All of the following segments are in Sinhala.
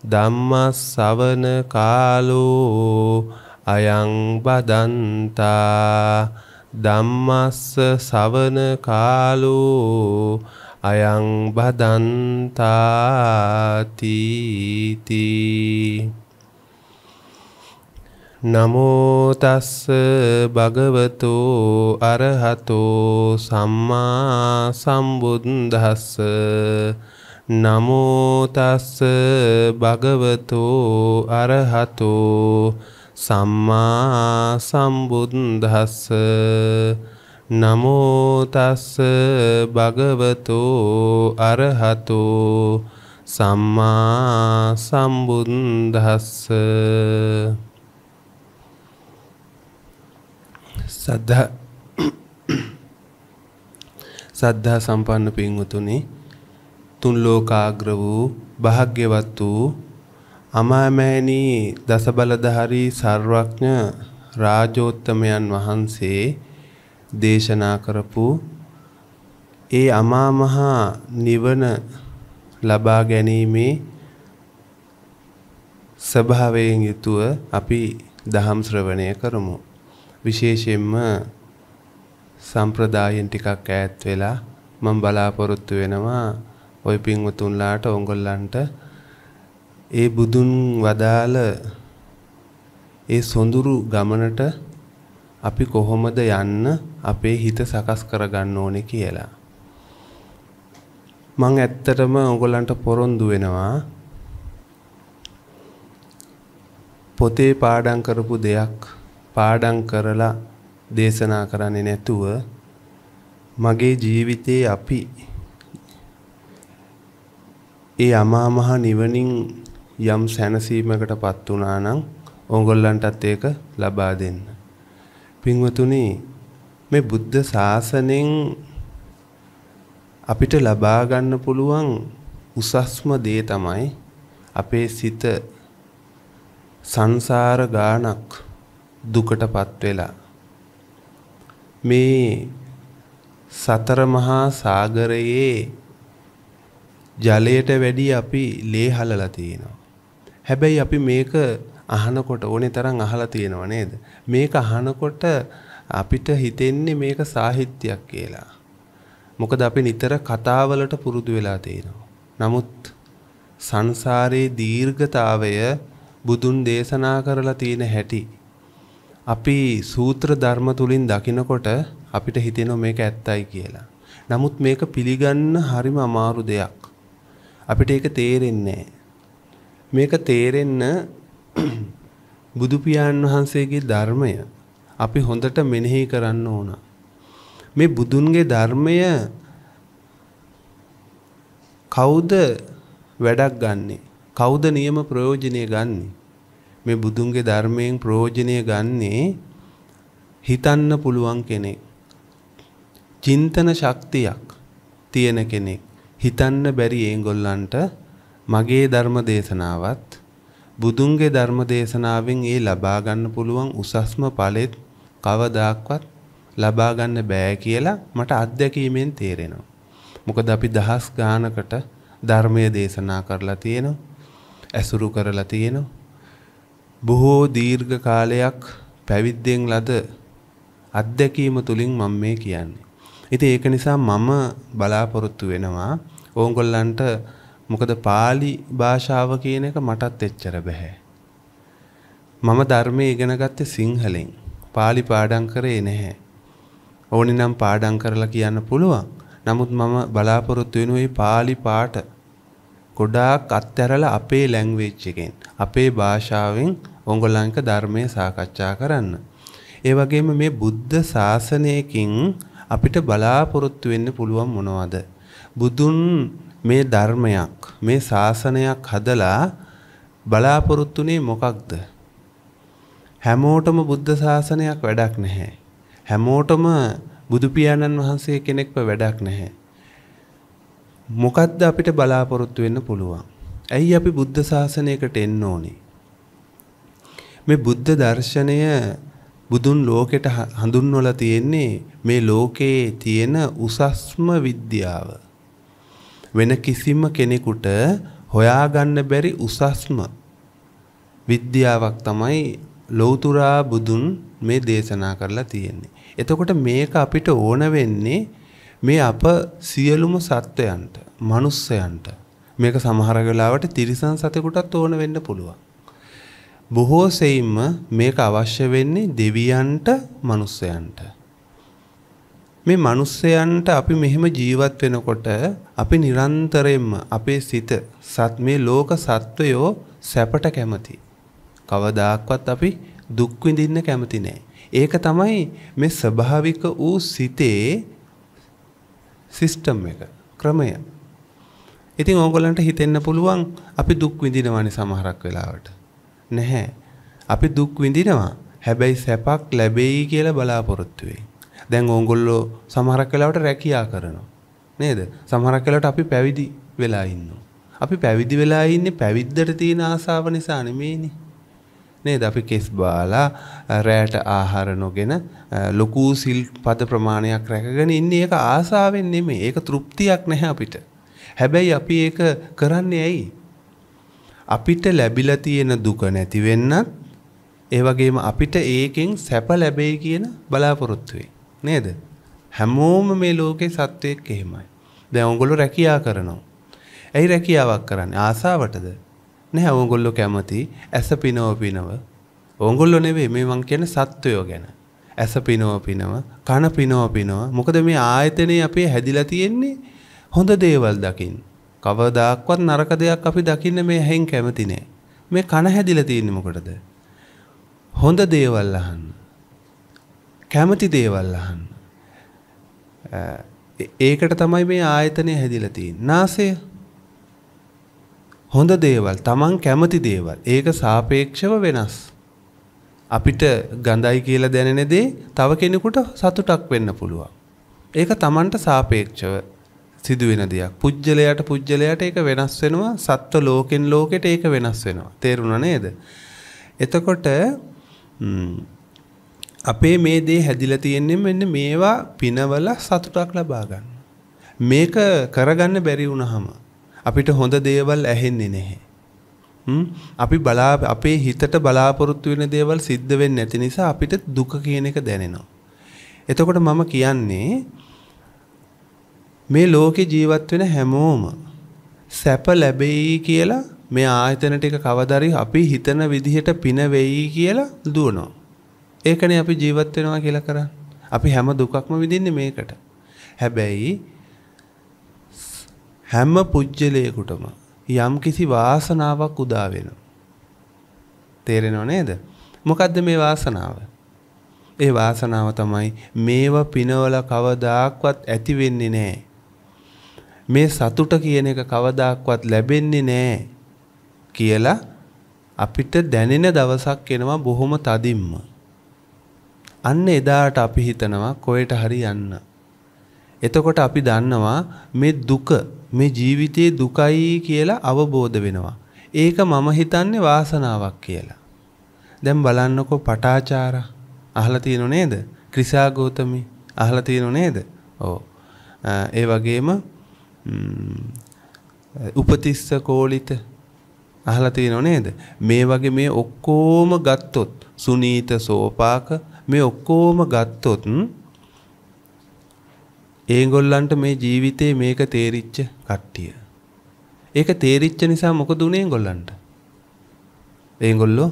ධම්මස්සවන කාලෝ අයං බදන්තා ධම්මස්ස සවන කාලෝ අයං බදන්තාතිති නමෝ තස්ස භගවතෝ අරහතෝ සම්මා සම්බුද්දස්ස නමෝ තස්ස භගවතෝ අරහතෝ සම්මා සම්බුද්දස්ස නමෝ තස්ස භගවතෝ අරහතෝ සම්මා සම්බුද්දස්ස සද්ධා සද්ධා සම්පන්න පින්වතුනි තුන් ලෝකාග්‍ර වූ භාග්‍යවත් වූ අමාමෑණී දසබලධාරී සර්වඥ රාජෝත්තමයන් වහන්සේ දේශනා කරපු ඒ අමාමහා නිවන ලබා ගැනීමේ ස්වභාවයෙන් යුතුව අපි දහම් ශ්‍රවණය කරමු. විශේෂයෙන්ම සම්ප්‍රදායෙන් ටිකක් ඈත් වෙලා මම බලාපොරොත්තු වෙනවා ওই පින්වතුන්ලාට ඕගොල්ලන්ට ඒ බුදුන් වදාළ ඒ සොඳුරු ගමනට අපි කොහොමද යන්න අපේ හිත සකස් කරගන්න ඕනේ කියලා. මං ඇත්තටම ඕගොල්ලන්ට පොරොන්දු වෙනවා පොතේ පාඩම් කරපු දෙයක් පාඩම් කරලා දේශනා කරන්නේ නැතුව මගේ ජීවිතේ අපි ඒ අමා මහ නිවනින් යම් සැනසීමකටපත් වුණා නම් ඕගොල්ලන්ටත් ඒක ලබා දෙන්න. පින්වතුනි මේ බුද්ධ ශාසනයෙන් අපිට ලබා ගන්න පුළුවන් උසස්ම දේ තමයි අපේ සිත සංසාර ගානක් දුකටපත් වෙලා මේ සතර මහා සාගරයේ ජලයට වැඩි අපි ලේ හලලා තියෙනවා. හැබැයි අපි මේක අහනකොට ඕනේ තරම් අහලා තියෙනව නේද? මේක අහනකොට අපිට හිතෙන්නේ මේක සාහිත්‍යයක් කියලා. මොකද අපි නිතර කතාවලට පුරුදු වෙලා තියෙනවා. නමුත් සංසාරයේ දීර්ඝතාවය බුදුන් දේශනා කරලා තියෙන හැටි අපි සූත්‍ර ධර්ම තුලින් දකිනකොට අපිට හිතෙනවා මේක ඇත්තයි කියලා. නමුත් මේක පිළිගන්න හරිම අමාරු දෙයක්. අපිට ඒක තේරෙන්නේ මේක තේරෙන්න බුදු වහන්සේගේ ධර්මය අපි හොඳට මෙනෙහි කරන්න ඕන. මේ බුදුන්ගේ ධර්මය කවුද වැඩක් ගන්නෙ? කවුද නියම ප්‍රයෝජනය ගන්නෙ? මේ බුදුන්ගේ ධර්මයෙන් ප්‍රයෝජනය ගන්නෙ හිතන්න පුළුවන් කෙනෙක්. චින්තන ශක්තියක් තියෙන කෙනෙක්. හිතන්න බැරි ඒගොල්ලන්ට මගේ ධර්ම දේශනාවත් බුදුන්ගේ ධර්ම දේශනාවෙන් ඒ ලබා ගන්න පුළුවන් උසස්ම ඵලෙත් කවදාක්වත් ලබා ගන්න බෑ කියලා මට අත්දැකීමෙන් තේරෙනවා. මොකද අපි දහස් ගානකට ධර්මය දේශනා කරලා තියෙනවා. ඇසුරු කරලා තියෙනවා. බොහෝ දීර්ඝ කාලයක් පැවිද්දෙන් ලද අත්දැකීම තුලින් මම මේ කියන්නේ. ඉතින් ඒක නිසා මම බලාපොරොත්තු වෙනවා ඕගොල්ලන්ට මොකද pāli භාෂාව කියන එක මටත් එච්චර බෑ. මම ධර්මයේ ඉගෙන ගත්තේ සිංහලෙන්. pāli පාඩම් කරේ නැහැ. ඕනි නම් පාඩම් කරලා කියන්න පුළුවන්. නමුත් මම බලාපොරොත්තු වෙන ওই pāli පාට ගොඩාක් අත්හැරලා අපේ ලැන්ග්වේජ් එකෙන් අපේ භාෂාවෙන් ඕගොල්ලන්ක ධර්මයේ සාකච්ඡා කරන්න. ඒ වගේම මේ බුද්ධ ශාසනයකින් අපිට බලාපොරොත්තු වෙන්න පුළුවන් මොනවද? බුදුන් මේ ධර්මයක් මේ ශාසනයක් හදලා බලාපොරොත්තුනේ මොකක්ද? හැමෝටම බුද්ධ ශාසනයක් වැඩක් නැහැ. හැමෝටම බුදු පියාණන් වහන්සේ කෙනෙක්ව වැඩක් නැහැ. මොකද්ද අපිට බලාපොරොත්තු වෙන්න පුළුවන්? ඇයි අපි බුද්ධ ශාසනයකට එන්න ඕනේ? මේ බුද්ධ දර්ශනය බුදුන් ලෝකෙට හඳුන්වලා තියෙන්නේ මේ ලෝකයේ තියෙන උසස්ම විද්‍යාව. වෙන කිසිම කෙනෙකුට හොයාගන්න බැරි උසස්ම විද්‍යාවක් තමයි ලෞතුරා බුදුන් මේ දේශනා කරලා තියෙන්නේ. එතකොට මේක අපිට ඕන වෙන්නේ මේ අප සියලුම සත්වයන්ට, මනුස්සයන්ට මේක සමහර වෙලාවට තිරිසන් සතෙකුටත් ඕන වෙන්න පුළුවන්. බොහෝ සෙයින්ම මේක අවශ්‍ය වෙන්නේ දෙවියන්ට මිනිස්සයන්ට. මේ මිනිස්සයන්ට අපි මෙහෙම ජීවත් වෙනකොට අපි නිරන්තරයෙන්ම අපේ සිත සත් මේ ලෝක සත්වයෝ සැපට කැමති. කවදාක්වත් අපි දුක් විඳින්න කැමති නෑ. ඒක තමයි මේ ස්වභාවික වූ සිතේ සිස්ටම් එක ක්‍රමය. ඉතින් ඕගොල්ලන්ට හිතෙන්න පුළුවන් අපි දුක් විඳිනවානේ සමහරක් වෙලාවට. නැහැ. අපි දුක් විඳිනවා. හැබැයි සැපක් ලැබෙයි කියලා බලාපොරොත්තු වෙයි. දැන් ඕගොල්ලෝ සමහරක් වෙලාවට රැකියා කරනවා. නේද? සමහරක් වෙලාවට අපි පැවිදි වෙලා ඉන්නවා. අපි පැවිදි වෙලා ඉන්නේ පැවිද්දට තියෙන ආසාව නිසා නෙමෙයිනේ. නේද? අපි කෙස් බාලා රැයට ආහාර නොගෙන ලොකු සිල් පද ප්‍රමාණයක් රැකගෙන ඉන්නේ ඒක ආසාවෙන් නෙමෙයි. ඒක තෘප්තියක් නැහැ අපිට. හැබැයි අපි ඒක කරන්නේ ඇයි? අපිට ලැබිලා තියෙන දුක නැති වෙන්නත් ඒ වගේම අපිට ඒකෙන් සැප ලැබෙයි කියන බලාපොරොත්තු වෙයි. නේද? හැමෝම මේ ලෝකේ සත්වයක් එහෙමයි. දැන් ඕගොල්ලෝ රැකියා කරනවා. ඇයි රැකියාවක් කරන්නේ? ආසාවටද? නැහැ ඕගොල්ලෝ කැමති ඇස පිනව පිනව. ඕගොල්ලෝ නෙවෙයි මේ මං කියන්නේ සත්වයෝ ගැන. ඇස පිනව පිනව, කන පිනව පිනව. මොකද මේ ආයතනේ අපේ හැදිලා තියෙන්නේ හොඳ දේවල් දකින්න. කවදාක්වත් නරක දෙයක් අපි දකින්න මේ ඇහෙන් කැමති නෑ. මේ කන හැදිලා තියෙන්නේ මොකටද? හොඳ දේවල් අහන්න. කැමති දේවල් අහන්න. ඒකට තමයි මේ ආයතනය හැදිලා තියෙන්නේ. නාසය හොඳ දේවල් තමන් කැමති දේවල් ඒක සාපේක්ෂව වෙනස් අපිට ගඳයි කියලා දැනෙන දේ තව කෙනෙකුට සතුටක් වෙන්න පුළුවන් ඒක තමන්ට සාපේක්ෂව සිදුවෙන දෙයක්. පුජ්‍යලයට පුජ්‍යලයට ඒක වෙනස් වෙනවා. සත්ව ලෝකෙන් ලෝකෙට ඒක වෙනස් වෙනවා. තේරුණා නේද? එතකොට අපේ මේ දේ හැදිලා තියෙන්නේ මෙන්න මේවා පිනවල සතුටක් ලබා ගන්න. මේක කරගන්න බැරි වුණාම අපිට හොඳ දේවල් ඇහෙන්නේ නැහැ. අපි බලා අපේ හිතට බලාපොරොත්තු වෙන දේවල් සිද්ධ වෙන්නේ නැති නිසා අපිට දුක කියන එක දැනෙනවා. එතකොට මම කියන්නේ මේ ලෝකේ ජීවත් වෙන හැමෝම සැප ලැබෙයි කියලා මේ ආයතන ටික කවදාරි අපි හිතන විදිහට පින වෙයි කියලා දුවනවා. ඒකනේ අපි ජීවත් වෙනවා කියලා කරන්නේ. අපි හැම දුකක්ම විඳින්නේ මේකට. හැබැයි හැම පුජ්‍යලයකටම යම්කිසි වාසනාවක් උදා වෙනවා. තේරෙනව නේද? මොකද්ද මේ වාසනාව? ඒ වාසනාව තමයි මේවා පිනවල කවදාක්වත් ඇති වෙන්නේ නැහැ. මේ සතුට කියන එක කවදාක්වත් ලැබෙන්නේ නෑ කියලා අපිට දැනෙන දවසක් එනවා බොහොම තදින්ම. අන්න එදාට අපි හිතනවා කොහෙට හරි යන්න. එතකොට අපි දන්නවා මේ දුක මේ ජීවිතයේ දුකයි කියලා අවබෝධ වෙනවා. ඒක මම හිතන්නේ වාසනාවක් කියලා. දැන් බලන්නකෝ පටාචාරා අහලා තියෙනව නේද? ක්‍රිසා ගෝතමී අහලා තියෙනව නේද? ඔව්. ඒ වගේම උපතිස්ස කෝලිත අහලා තියෙනව නේද? මේ වගේ මේ ඔක්කොම ගත්තොත් සුනීත සෝපාක මේ ඔක්කොම ගත්තොත් ඒගොල්ලන්ට මේ ජීවිතේ මේක තේරිච්ච කට්ටිය. ඒක තේරිච්ච නිසා මොකද උනේ ඒගොල්ලන්ට? ඒගොල්ලෝ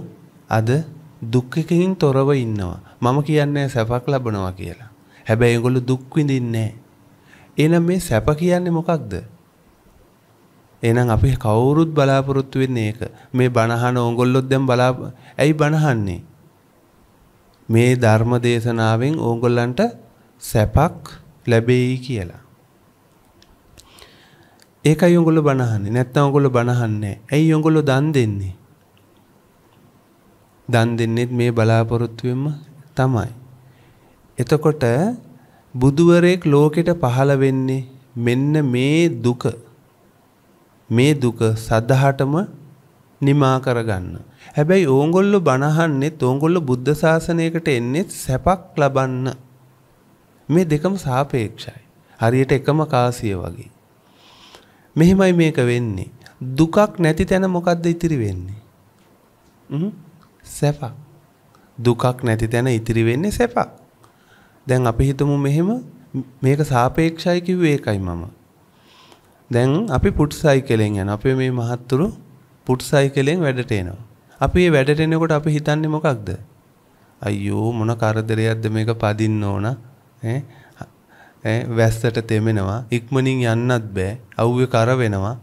අද දුක්කකින් තොරව ඉන්නවා. මම කියන්නේ සැපක් ලබනවා කියලා. හැබැයි ඒගොල්ලෝ දුක් විඳින්නේ නැහැ. එහෙනම් මේ සැප කියන්නේ මොකක්ද? එහෙනම් අපි කවුරුත් බලාපොරොත්තු වෙන්නේ ඒක. මේ බණහන ඕගොල්ලොත් දැන් බලා ඇයි බණහන්නේ? මේ ධර්ම දේශනාවෙන් ඕගොල්ලන්ට සැපක් ලැබෙයි කියලා. ඒකයි ඕගොල්ලෝ බණහන්නේ. නැත්නම් ඕගොල්ලෝ බණහන්නේ ඇයි ඕගොල්ලෝ දන් දෙන්නේ? දන් දෙන්නේත් මේ බලාපොරොත්තුවෙම තමයි. එතකොට බුදුවරයෙක් ලෝකෙට පහළ වෙන්නේ මෙන්න මේ දුක මේ දුක සදහටම නිමා කරගන්න. හැබැයි ඕගොල්ලෝ බණහන්නෙත් ඕගොල්ලෝ බුද්ධ ශාසනයකට එන්නෙත් සැපක් ලබන්න. මේ දෙකම සාපේක්ෂයි. හරියට එකම කාසිය වගේ. මෙහෙමයි මේක වෙන්නේ. දුකක් නැති තැන මොකද්ද ඉතිරි වෙන්නේ? හ්ම් සැපක්. දුකක් නැති තැන ඉතිරි වෙන්නේ සැපක්. දැන් අපි හිතමු මෙහෙම මේක සාපේක්ෂයි කිව්වේ ඒකයි මම. දැන් අපි පුට් සයිකලෙන් යන අපේ මේ මහත්තුරු පුට් සයිකලෙන් වැඩට එනවා. අපි මේ වැඩට එනකොට අපි හිතන්නේ මොකක්ද? අයියෝ මොන කරදරයක්ද මේක පදින්න ඕන ඈ ඈ වැස්සට තෙමෙනවා ඉක්මනින් යන්නත් බෑ අවුවේ කර වෙනවා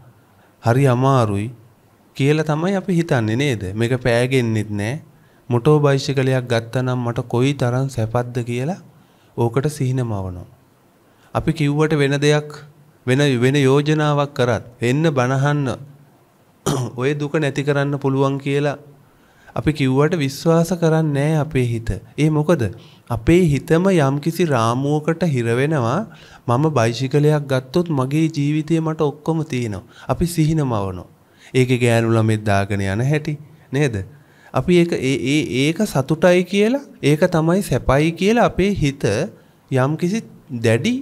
හරි අමාරුයි කියලා තමයි අපි හිතන්නේ නේද මේක පෑගෙන්නෙත් නෑ මොටෝ බයිසිකලයක් ගත්තා නම් මට කොයි තරම් සැපක්ද කියලා ඕකට සිහින මවනවා. අපි කිව්වට වෙන දෙයක් වෙන වෙන යෝජනාවක් කරත් එන්න බනහන්න ඔය දුක නැති කරන්න පුළුවන් කියලා අපි කිව්වට විශ්වාස කරන්නේ අපේ හිත. ඒ මොකද අපේ හිතම යම්කිසි රාමුවකට හිර වෙනවා මම බයිසිකලයක් ගත්තොත් මගේ ජීවිතේ මට ඔක්කොම තියෙනවා. අපි සිහිනමවනවා. ඒකේ ගෑනු ළමෙක් දාගෙන යන හැටි නේද? අපි ඒක ඒ ඒක සතුටයි කියලා ඒක තමයි සැපයි කියලා අපේ හිත යම් කිසි දැඩි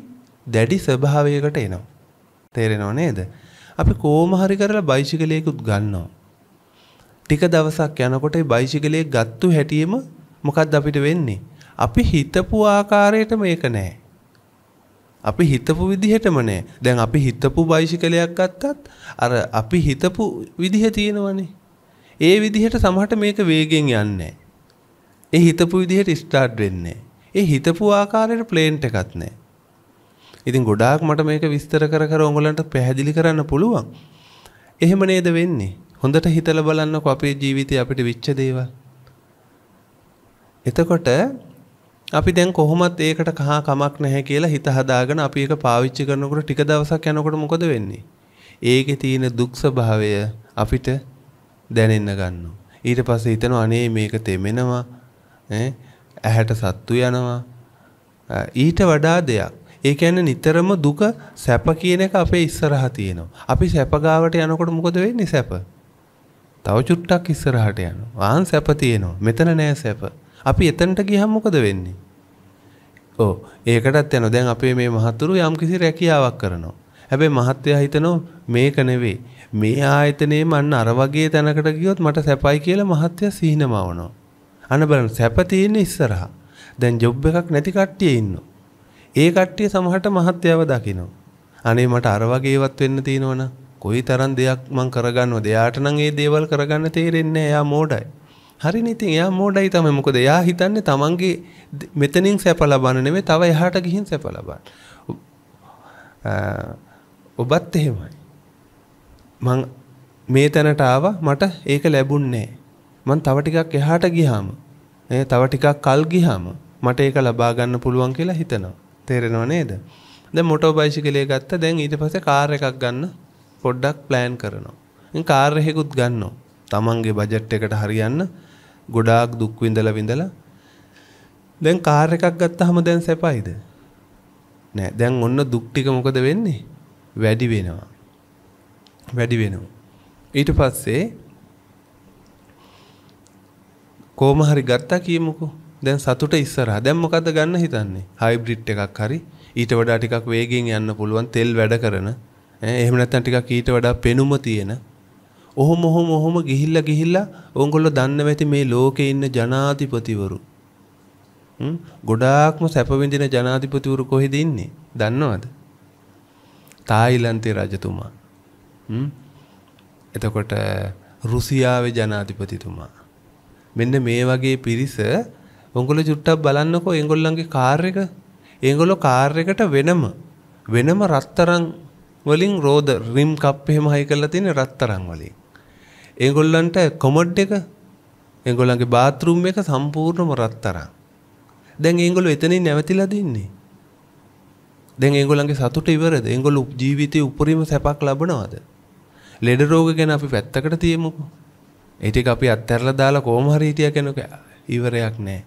දැඩි ස්වභාවයකට එනවා. තේරෙනව නේද? අපි කොහොම හරි කරලා බයිසිකලයකුත් ගන්නවා. ටික දවසක් යනකොට ඒ බයිසිකලයේ ගත්තු හැටියෙම මොකද්ද අපිට වෙන්නේ? අපි හිතපු ආකාරයට මේක නෑ. අපි හිතපු විදිහටම නෑ. දැන් අපි හිතපු බයිසිකලයක් ගත්තත් අර අපි හිතපු විදිහ තියෙනවනේ. ඒ විදිහට සමහරට මේක වේගෙන් යන්නේ ඒ හිතපු විදිහට ස්ටාර්ට් වෙන්නේ ඒ හිතපු ආකාරයට ප්ලේන්ට් එකක් නැහැ. ඉතින් ගොඩාක් මට මේක විස්තර කර කර ඔයගලන්ට පැහැදිලි කරන්න පුළුවන්. එහෙම නේද වෙන්නේ? හොඳට හිතලා බලන්නකො අපේ ජීවිතේ අපිට විච්ච දේවල්. එතකොට අපි දැන් කොහොමත් ඒකට කහා කමක් නැහැ කියලා හිත හදාගෙන අපි ඒක පාවිච්චි කරනකොට ටික දවසක් යනකොට මොකද වෙන්නේ? ඒකේ තියෙන දුක් ස්වභාවය අපිට දැනෙන්න ගන්නවා. ඊට පස්සේ හිතනවා අනේ මේක තෙමෙනවා ඇහැට සත්තු යනවා. ඊට වඩා දෙයක්. ඒ කියන්නේ නිතරම දුක සැප කියන එක අපේ ඉස්සරහා තියෙනවා. අපි සැප ගාවට යනකොට මොකද වෙන්නේ සැප? තව චුට්ටක් ඉස්සරහට යනවා. ආන් සැප තියෙනවා. මෙතන නෑ සැප. අපි එතනට ගියහම මොකද වෙන්නේ? ඔව්. ඒකටත් යනවා. දැන් අපේ මේ මහතුරු යම්කිසි රැකියාවක් කරනවා. හැබැයි මහත්යා හිතනවා මේක නෙවෙයි. මේ ආයතනයේ මන්න අර වගේ තැනකට ගියොත් මට සැපයි කියලා මහත්ය සිහිනමවනවා. අන බලන්න සැප තියෙන ඉස්සරහා. දැන් ජොබ් එකක් නැති කට්ටිය ඉන්නවා. ඒ කට්ටිය සමහරට මහත්යව දකිනවා. අනේ මට අර වගේවත් වෙන්න තියෙනවනේ. කොයි තරම් දෙයක් මං කරගන්නවද? එයාට නම් ඒ දේවල් කරගන්න තේරෙන්නේ එයා මෝඩයි. හරිනේ ඉතින් එයා මෝඩයි තමයි. මොකද එයා හිතන්නේ තමන්ගේ මෙතනින් සැප ලබන්න නෙමෙයි තව එහාට ගිහින් සැප ලබන්න. ඔබත් එහෙමයි. මං මේ තැනට ආවා මට ඒක ලැබුණේ මං තව ටිකක් එහාට ගියාම ඒ තව ටිකක් කල් ගියාම මට ඒක ලබා ගන්න පුළුවන් කියලා හිතනවා තේරෙනව නේද දැන් මොටෝ බයිසිකලේ ගත්තා දැන් ඊට පස්සේ කාර් එකක් ගන්න පොඩ්ඩක් ප්ලෑන් කරනවා ඉතින් කාර් එකකුත් ගන්නවා Tamanගේ බජට් එකට හරියන්න ගොඩාක් දුක් විඳලා විඳලා දැන් කාර් එකක් ගත්තාම දැන් සැපයිද නෑ දැන් ඔන්න දුක් ටික මොකද වෙන්නේ වැඩි වෙනවා වැඩි වෙනවා. ඊට පස්සේ කොහොම හරි ගත්තා කියමුකෝ. දැන් සතුට ඉස්සරහා. දැන් මොකද්ද ගන්න හිතන්නේ? හයිබ්‍රිඩ් එකක් හරි ඊට වඩා ටිකක් වේගෙන් යන්න පුළුවන් තෙල් වැඩ කරන. එහෙම නැත්නම් ටිකක් ඊට වඩා පෙනුම තියෙන. ඔහොම ඔහොම ඔහොම ගිහිල්ලා ගිහිල්ලා ඕගොල්ලෝ දන්නව ඇති මේ ලෝකේ ඉන්න ජනාධිපතිවරු. ගොඩාක්ම සැප විඳින ජනාධිපතිවරු කොහෙද ඉන්නේ? දන්නවද? තායිලන්තේ රජතුමා එතකොට රුසියාවේ ජනාධිපතිතුමා. මෙන්න මේ වගේ පිරිස උංගල චුට්ටක් බලන්නකෝ ඒගොල්ලන්ගේ කාර් එක. ඒගොල්ලෝ කාර් එකට වෙනම වෙනම රත්තරන් වලින් රෝද රිම් කප් එහෙම හයි කරලා තියෙන රත්තරන් වලින්. ඒගොල්ලන්ට කොමඩ් එක ඒගොල්ලන්ගේ බාත් รู ම් එක සම්පූර්ණම රත්තරන්. දැන් ඒගොල්ලෝ එතනින් නැවතිලා දින්නේ. දැන් ඒගොල්ලන්ගේ සතුට ඉවරද? ඒගොල්ලෝ ජීවිතේ උපරිම සැපක් ලබනවද? ලෙඩ රෝග ගැන අපි පැත්තකට තියමුකෝ. ඒ ටික අපි අත්හැරලා දාලා කොහොම හරි හිටියා කෙනෙක් ඉවරයක් නැහැ.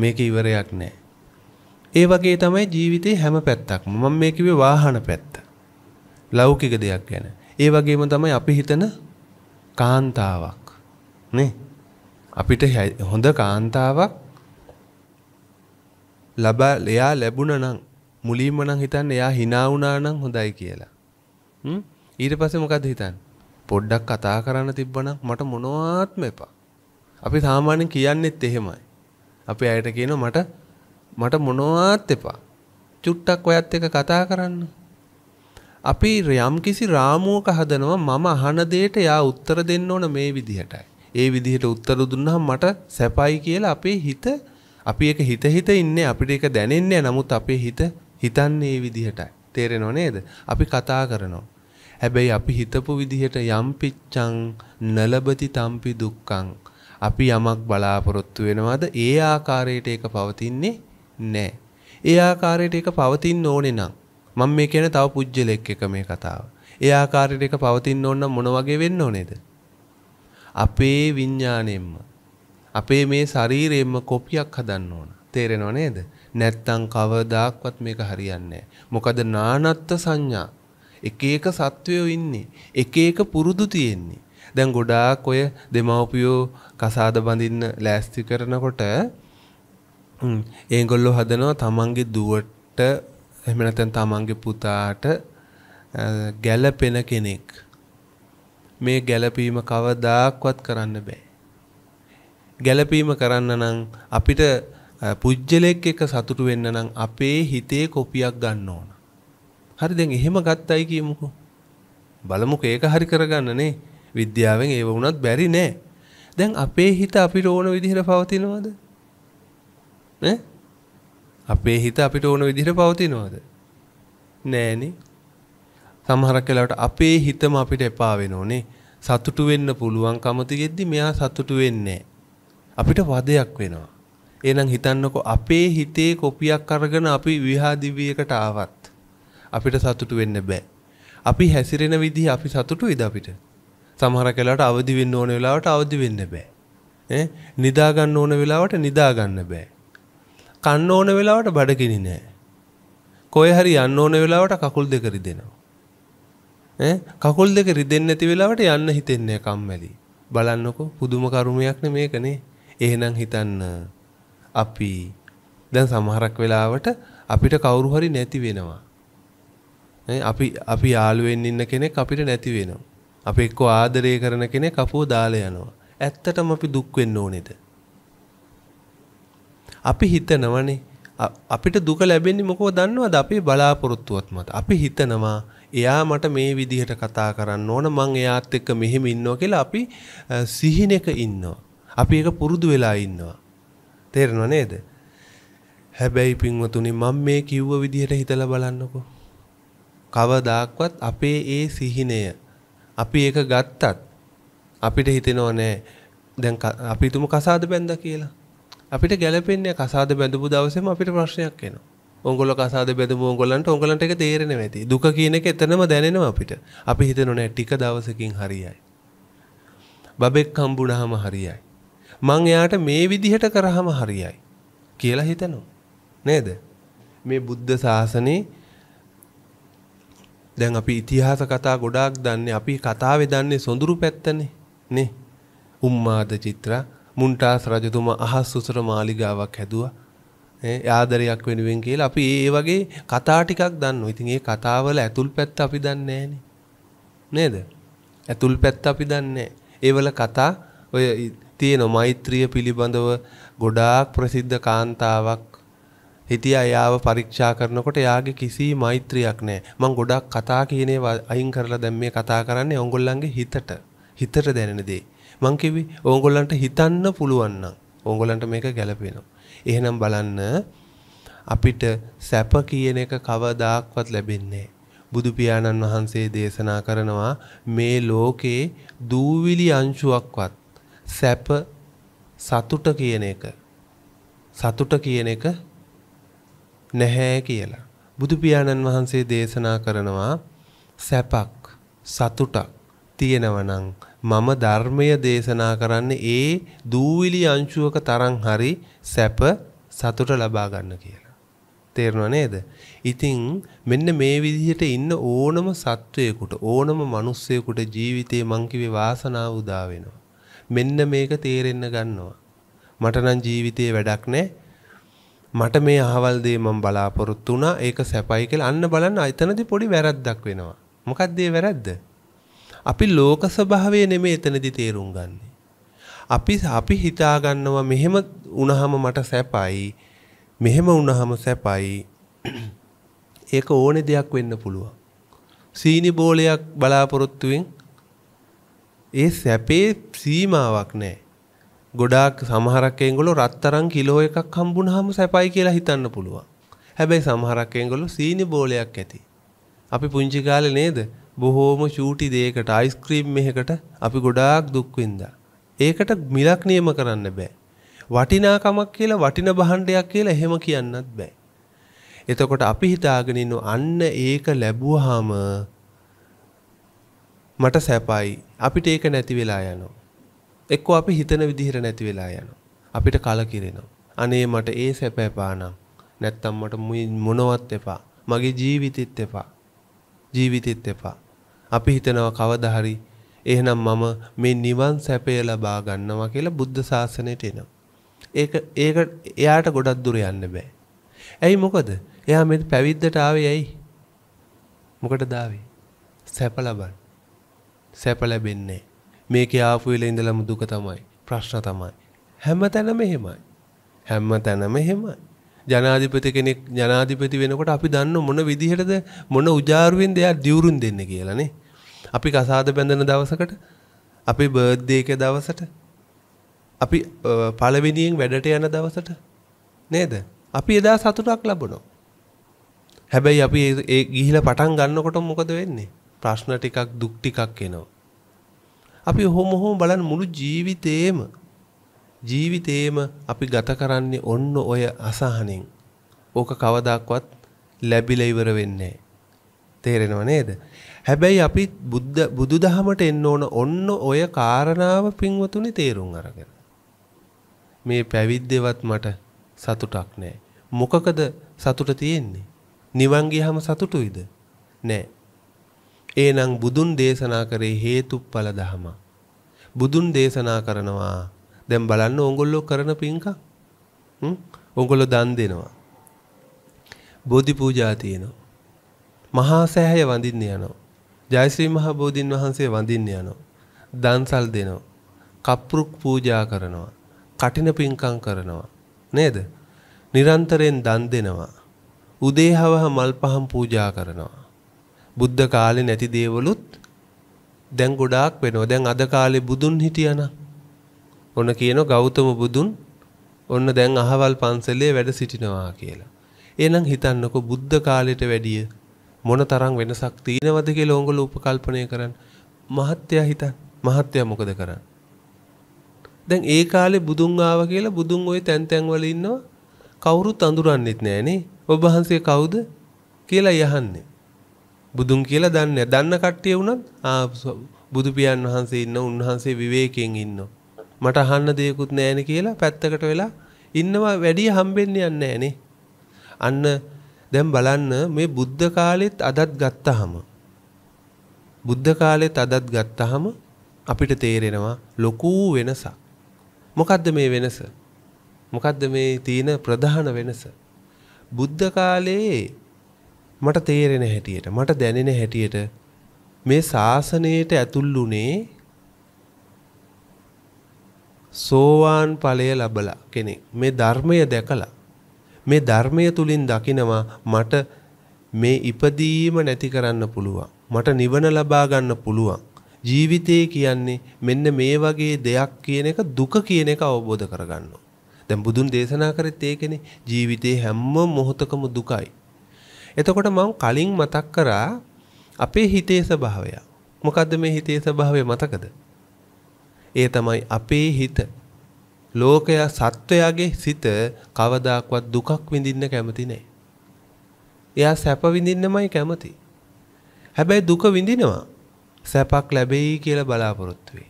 මේක ඉවරයක් නැහැ. ඒ වගේ තමයි ජීවිතේ හැම පැත්තක්ම. මම මේ කිව්වේ වාහන පැත්ත. ලෞකික දෙයක් ගැන. ඒ වගේම තමයි අපි හිතන කාන්තාවක්. නේ? අපිට හොඳ කාන්තාවක් ලබා එයා ලැබුණා නම් මුලින්ම නම් හිතන්නේ එයා hina වුණා නම් හොඳයි කියලා. හ්ම් ඊට පස්සේ මොකද හිතන්නේ පොඩ්ඩක් කතා කරන්න තිබ්බනම් මට මොනවාත්ම එපා අපි සාමාන්‍යයෙන් කියන්නෙත් එහෙමයි අපි අයට කියනවා මට මට මොනවාත් එපා චුට්ටක් ඔයත් එක්ක කතා කරන්න අපි යම්කිසි රාමුවක හදනවා මම අහන දෙයට යා උත්තර දෙන්න ඕන මේ විදිහටයි. ඒ විදිහට උත්තර දුන්නහම මට සැපයි කියලා අපේ හිත අපි එක හිත හිත ඉන්නේ අපිට ඒක දැනෙන්නේ නමුත් අපේ හිත හිතන්නේ මේ විදිහටයි. තේරෙනව නේද? අපි කතා කරනවා. හැබැයි අපි හිතපු විදිහට යම්පිච්ඡං නලබති තම්පි දුක්ඛං අපි යමක් බලාපොරොත්තු වෙනවද ඒ ආකාරයට ඒක පවතින්නේ නැහැ. ඒ ආකාරයට ඒක පවතින්න ඕනේ නම් මම මේ කියන තව පුජ්‍යලෙක් එක මේ කතාව. ඒ ආකාරයට ඒක පවතින්න ඕන නම් මොන වගේ වෙන්න ඕනේද? අපේ විඥාණයෙන්ම අපේ මේ ශරීරයෙන්ම කොපියක් හදන්න ඕන. තේරෙනව නේද? නැත්තම් කවදාක්වත් මේක හරියන්නේ නැහැ. මොකද නානත්ත් සංඥා එක එක සත්වයෝ ඉන්නේ. එක එක පුරුදු තියෙන්නේ. දැන් ගොඩාක් ඔය දෙමව්පියෝ කසාද බඳින්න ලෑස්ති කරනකොට ඒගොල්ලෝ හදනවා තමන්ගේ දුවට එහෙම නැත්නම් තමන්ගේ පුතාට ගැළපෙන කෙනෙක්. මේ ගැළපීම කවදාක්වත් කරන්න බෑ. ගැළපීම කරන්න නම් අපිට පුජ්‍යලෙක් එක සතුටු වෙන්න නම් අපේ හිතේ කොපියක් ගන්න ඕන. හරි දැන් එහෙම ගත්තයි කියමුකෝ. බලමුකෝ ඒක හරි කරගන්නනේ. විද්‍යාවෙන් ඒව වුණත් බැරි නෑ. දැන් අපේ හිත අපිට ඕන විදිහට පවතිනවද? ඈ? අපේ හිත අපිට ඕන විදිහට පවතිනවද? නෑනේ. සමහරක් වෙලාවට අපේ හිතම අපිට එපා වෙනෝනේ. සතුටු වෙන්න පුළුවන්කම තියෙද්දි මෙයා සතුටු වෙන්නේ අපිට වදයක් වෙනවා. එහෙනම් හිතන්නකෝ අපේ හිතේ කොපියක් අරගෙන අපි විහාදිවියකට ආවත් අපිට සතුටු වෙන්න බෑ. අපි හැසිරෙන විදිහ අපි සතුටුයිද අපිට? සමහර කලාවට අවදි වෙන්න ඕන වෙලාවට අවදි වෙන්න බෑ. ඈ නිදා ගන්න ඕන වෙලාවට නිදා ගන්න බෑ. කන්න ඕන වෙලාවට බඩගිනි නෑ. කොහේ හරි යන්න ඕන වෙලාවට කකුල් දෙක රිදෙනවා. ඈ කකුල් දෙක රිදෙන්නේ නැති වෙලාවට යන්න හිතෙන්නේ කම්මැලි. බලන්නකෝ පුදුම කරුමයක් නේ මේකනේ. එහෙනම් හිතන්න අපි දැන් සමහරක් වෙලාවට අපිට කවුරු හරි නැති වෙනවා. අපි අපි යාළුවෙන් ඉන්න කෙනෙක් අපිට නැති වෙනවා. අපි එක්ක ආදරය කරන කෙනෙක් අපව දාලා යනවා. ඇත්තටම අපි දුක් වෙන්න ඕනේද? අපි හිතනවනේ අපිට දුක ලැබෙන්නේ මොකෝ දන්නවද අපේ බලාපොරොත්තුවත් මත. අපි හිතනවා එයා මට මේ විදිහට කතා කරන්න ඕන මං එයාත් එක්ක මෙහෙම ඉන්නවා කියලා අපි සිහිනෙක ඉන්නවා. අපි ඒක පුරුදු වෙලා ඉන්නවා. තේරෙනව නේද? හැබැයි පින්වතුනි මම මේ කිව්ව විදිහට හිතලා බලන්නකෝ. කවදාක්වත් අපේ ඒ සිහිනය අපි ඒක ගත්තත් අපිට හිතෙනව නෑ දැන් අපි තුමු කසාද බැඳ කියලා. අපිට ගැලපෙන්නේ කසාද බැඳපු දවසේම අපිට ප්‍රශ්නයක් එනවා. ඔංගොල්ලෝ කසාද බැඳපු ඔංගොල්ලන්ට ඔංගොල්ලන්ට ඒක තේරෙන්නේ නැති. දුක කියන එක එතනම දැනෙනවා අපිට. අපි හිතනව නෑ ටික දවසකින් හරියයි. බබෙක් හම්බුනහම හරියයි. මං එයාට මේ විදිහට කරාම හරියයි කියලා හිතනවා. නේද? මේ බුද්ධ ශාසනේ දැන් අපි ඉතිහාස කතා ගොඩාක් දන්නේ අපි කතාවේ දන්නේ සොඳුරු පැත්තනේ නේ උම්මාද චිත්‍ර මුන්ටාස් රජතුමා අහස් උසර මාලිගාවක් හැදුවා ඈ ආදරයක් වෙනුවෙන් කියලා අපි ඒ වගේ කතා ටිකක් දන්නවා. ඉතින් ඒ කතාවල ඇතුල් පැත්ත අපි දන්නේ නේද? ඇතුල් පැත්ත අපි දන්නේ ඒවල කතා ඔය තියෙන මෛත්‍රිය පිළිබඳව ගොඩාක් ප්‍රසිද්ධ කාන්තාවක් හිටියා යාව පරීක්ෂා කරනකොට යාගේ කිසි මෛත්‍රියක් නැහැ. මං ගොඩක් කතා කියනේ අයින් කරලා දැන් මේ කතා කරන්නේ ඕගොල්ලන්ගේ හිතට. හිතට දැනෙන දේ. මං කිව්වේ ඕගොල්ලන්ට හිතන්න පුළුවන් නම් ඕගොල්ලන්ට මේක ගැළපෙනවා. එහෙනම් බලන්න අපිට සැප කියන එක කවදාක්වත් ලැබෙන්නේ බුදු පියාණන් වහන්සේ දේශනා කරනවා මේ ලෝකේ දූවිලි අංශුවක්වත් සැප සතුට කියන එක සතුට කියන එක නැහැ කියලා. බුදු පියාණන් වහන්සේ දේශනා කරනවා සැපක් සතුටක් තියෙනවනම් මම ධර්මය දේශනා කරන්නේ ඒ දූවිලි අංශුවක තරම් හරි සැප සතුට ලබා ගන්න කියලා. තේරෙනව නේද? ඉතින් මෙන්න මේ විදිහට ඉන්න ඕනම සත්වයකට ඕනම මිනිස්සෙකුට ජීවිතේ මං කිව්වේ වාසනාව උදා වෙනවා. මෙන්න මේක තේරෙන්න ගන්නවා. මට නම් ජීවිතේ වැඩක් නැහැ. මට මේ අහවල් දේ මම බලාපොරොත්තු වුණා ඒක සැපයි කියලා අන්න බලන්න එතනදී පොඩි වැරද්දක් වෙනවා. මොකක්ද ඒ වැරද්ද? අපි ලෝක ස්වභාවය නෙමෙයි එතනදී තේරුම් ගන්නෙ. අපි අපි හිතා ගන්නවා මෙහෙම වුණාම මට සැපයි. මෙහෙම වුණාම සැපයි. ඒක ඕනේ දෙයක් වෙන්න පුළුවන්. සීනි බෝලයක් බලාපොරොත්තුෙන් ඒ සැපේ සීමාවක් නැහැ. ගොඩාක් සමහරක් ඒගොල්ලෝ රත්තරන් කිලෝ එකක් හම්බුනහම සැපයි කියලා හිතන්න පුළුවන්. හැබැයි සමහරක් ඒගොල්ලෝ සීනි බෝලයක් ඇති. අපි පුංචි කාලේ නේද බොහෝම චූටි දෙයකට අයිස්ක්‍රීම් මෙහෙකට අපි ගොඩාක් දුක් විඳා. ඒකට මිලක් නියම කරන්න බෑ. වටිනාකමක් කියලා වටින බහණ්ඩයක් කියලා එහෙම කියන්නත් බෑ. එතකොට අපි හිතාගෙන ඉන්න අන්න ඒක ලැබුවාම මට සැපයි. අපිට ඒක නැති වෙලා යනවා. එක්කෝ අපි හිතන විදිහට නැති වෙලා යනවා. අපිට කලකිරෙනවා. අනේ මට ඒ සැප එපානම්. නැත්තම් මට මොනවත් එපා. මගේ ජීවිතෙත් එපා. ජීවිතෙත් එපා. අපි හිතනවා කවදා හරි එහෙනම් මම මේ නිවන් සැපය ලබා ගන්නවා කියලා බුද්ධ ශාසනයට එනවා. ඒක ඒක එයාට ගොඩක් දුර යන්න බෑ. ඇයි මොකද? එයා මේ පැවිද්දට ආවේ ඇයි? මොකටද ආවේ? සැප ලබන්න. සැප ලැබෙන්නේ මේක ආපු වෙලේ ඉඳලම දුක තමයි. ප්‍රශ්න තමයි. හැම තැනම එහෙමයි. හැම තැනම එහෙමයි. ජනාධිපති කෙනෙක් ජනාධිපති වෙනකොට අපි දන්න මොන විදිහටද මොන උජාරුවෙන්ද එයා දියුරුම් දෙන්නේ කියලානේ. අපි කසාද බැඳෙන දවසකට අපේ බර්ත්ඩේ එක දවසට අපි පළවෙනියෙන් වැඩට යන දවසට නේද? අපි එදා සතුටක් ලබනවා. හැබැයි අපි ඒ ගිහිලා පටන් ගන්නකොට මොකද වෙන්නේ? ප්‍රශ්න ටිකක් දුක් ටිකක් එනවා. අපි හොම හොම බලන්න මුළු ජීවිතේම ජීවිතේම අපි ගත කරන්නේ ඔන්න ඔය අසහනෙන්. ඕක කවදාක්වත් ලැබිලා ඉවර වෙන්නේ තේරෙනව නේද? හැබැයි අපි බුද්ධ බුදුදහමට එන්න ඕන ඔන්න ඔය කාරණාව පින්වතුනි තේරුම් අරගෙන. මේ පැවිද්දේවත් මට සතුටක් නැහැ. මොකකද සතුට තියෙන්නේ? නිවන් ගියහම සතුටුයිද? නැහැ. එහෙනම් බුදුන් දේශනා කරේ හේතුඵල ධම. බුදුන් දේශනා කරනවා. දැන් බලන්න ඕගොල්ලෝ කරන පින්කම්. හ්ම්? ඕගොල්ලෝ දන් දෙනවා. බෝධි පූජා තියෙනවා. මහා සෑහය වඳින්න යනවා. ජයශ්‍රී මහා බෝධින් වහන්සේ වඳින්න යනවා. දන්සල් දෙනවා. කප්පුරුක් පූජා කරනවා. කටින පින්කම් කරනවා. නේද? නිරන්තරයෙන් දන් දෙනවා. උදේහවහ මල් පහන් පූජා කරනවා. බුද්ධ කාලේ නැති දේවලුත් දැන් ගොඩාක් වෙනවා. දැන් අද කාලේ බුදුන් හිටියනම් ඔන්න කියන ගෞතම බුදුන් ඔන්න දැන් අහවල් පන්සලේ වැඩ සිටිනවා කියලා. එහෙනම් හිතන්නකෝ බුද්ධ කාලයට වැඩිය මොන තරම් වෙනසක් තියෙනවද කියලා ඕගොල්ලෝ උපකල්පනය කරන්න. මහත්ය හිතන්න. මහත්ය මොකද කරන්නේ? දැන් ඒ කාලේ බුදුන් ආවා කියලා බුදුන් ওই තැන් තැන් වල ඉන්නවා කවුරුත් අඳුරන්නේත් නෑනේ ඔබ වහන්සේ කවුද කියලා යහන්නේ බුදුන් කියලා දන්නේ දන්න කට්ටිය වුණත් බුදු පියන් වහන්සේ ඉන්න උන්වහන්සේ විවේකයෙන් ඉන්නවා. මට අහන්න දෙයක්වත් නැහැනේ කියලා පැත්තකට වෙලා ඉන්නවා වැඩි හම්බෙන්නේ නැහැනේ. අන්න දැන් බලන්න මේ බුද්ධ කාලෙත් අදත් ගත්තාම බුද්ධ කාලෙත් අදත් ගත්තාම අපිට තේරෙනවා ලොකු වෙනසක්. මොකද්ද මේ වෙනස? මොකද්ද මේ තියෙන ප්‍රධාන වෙනස? බුද්ධ කාලයේ මට තේරෙන හැටියට මට දැනෙන හැටියට මේ ශාසනයට ඇතුල්ුනේ සෝවාන් ඵලය ලැබලා කෙනෙක් මේ ධර්මය දැකලා මේ ධර්මය තුලින් දකිනවා මට මේ ඉපදීම නැති කරන්න පුළුවන්. මට නිවන ලබා ගන්න පුළුවන්. ජීවිතේ කියන්නේ මෙන්න මේ වගේ දෙයක් කියන එක දුක කියන එක අවබෝධ කරගන්නවා. දැන් බුදුන් දේශනා කරෙත් ඒකනේ ජීවිතේ හැම මොහොතකම දුකයි. එතකොට මම කලින් මතක් කරා අපේ හිතේ ස්වභාවය. මොකද්ද මේ හිතේ ස්වභාවය මතකද? ඒ තමයි අපේ හිත. ලෝකයා සත්වයාගේ සිත කවදාක්වත් දුකක් විඳින්න කැමති නෑ. එයා සැප විඳින්නමයි කැමති. හැබැයි දුක විඳිනවා. සැපක් ලැබෙයි කියලා බලාපොරොත්තු වෙයි.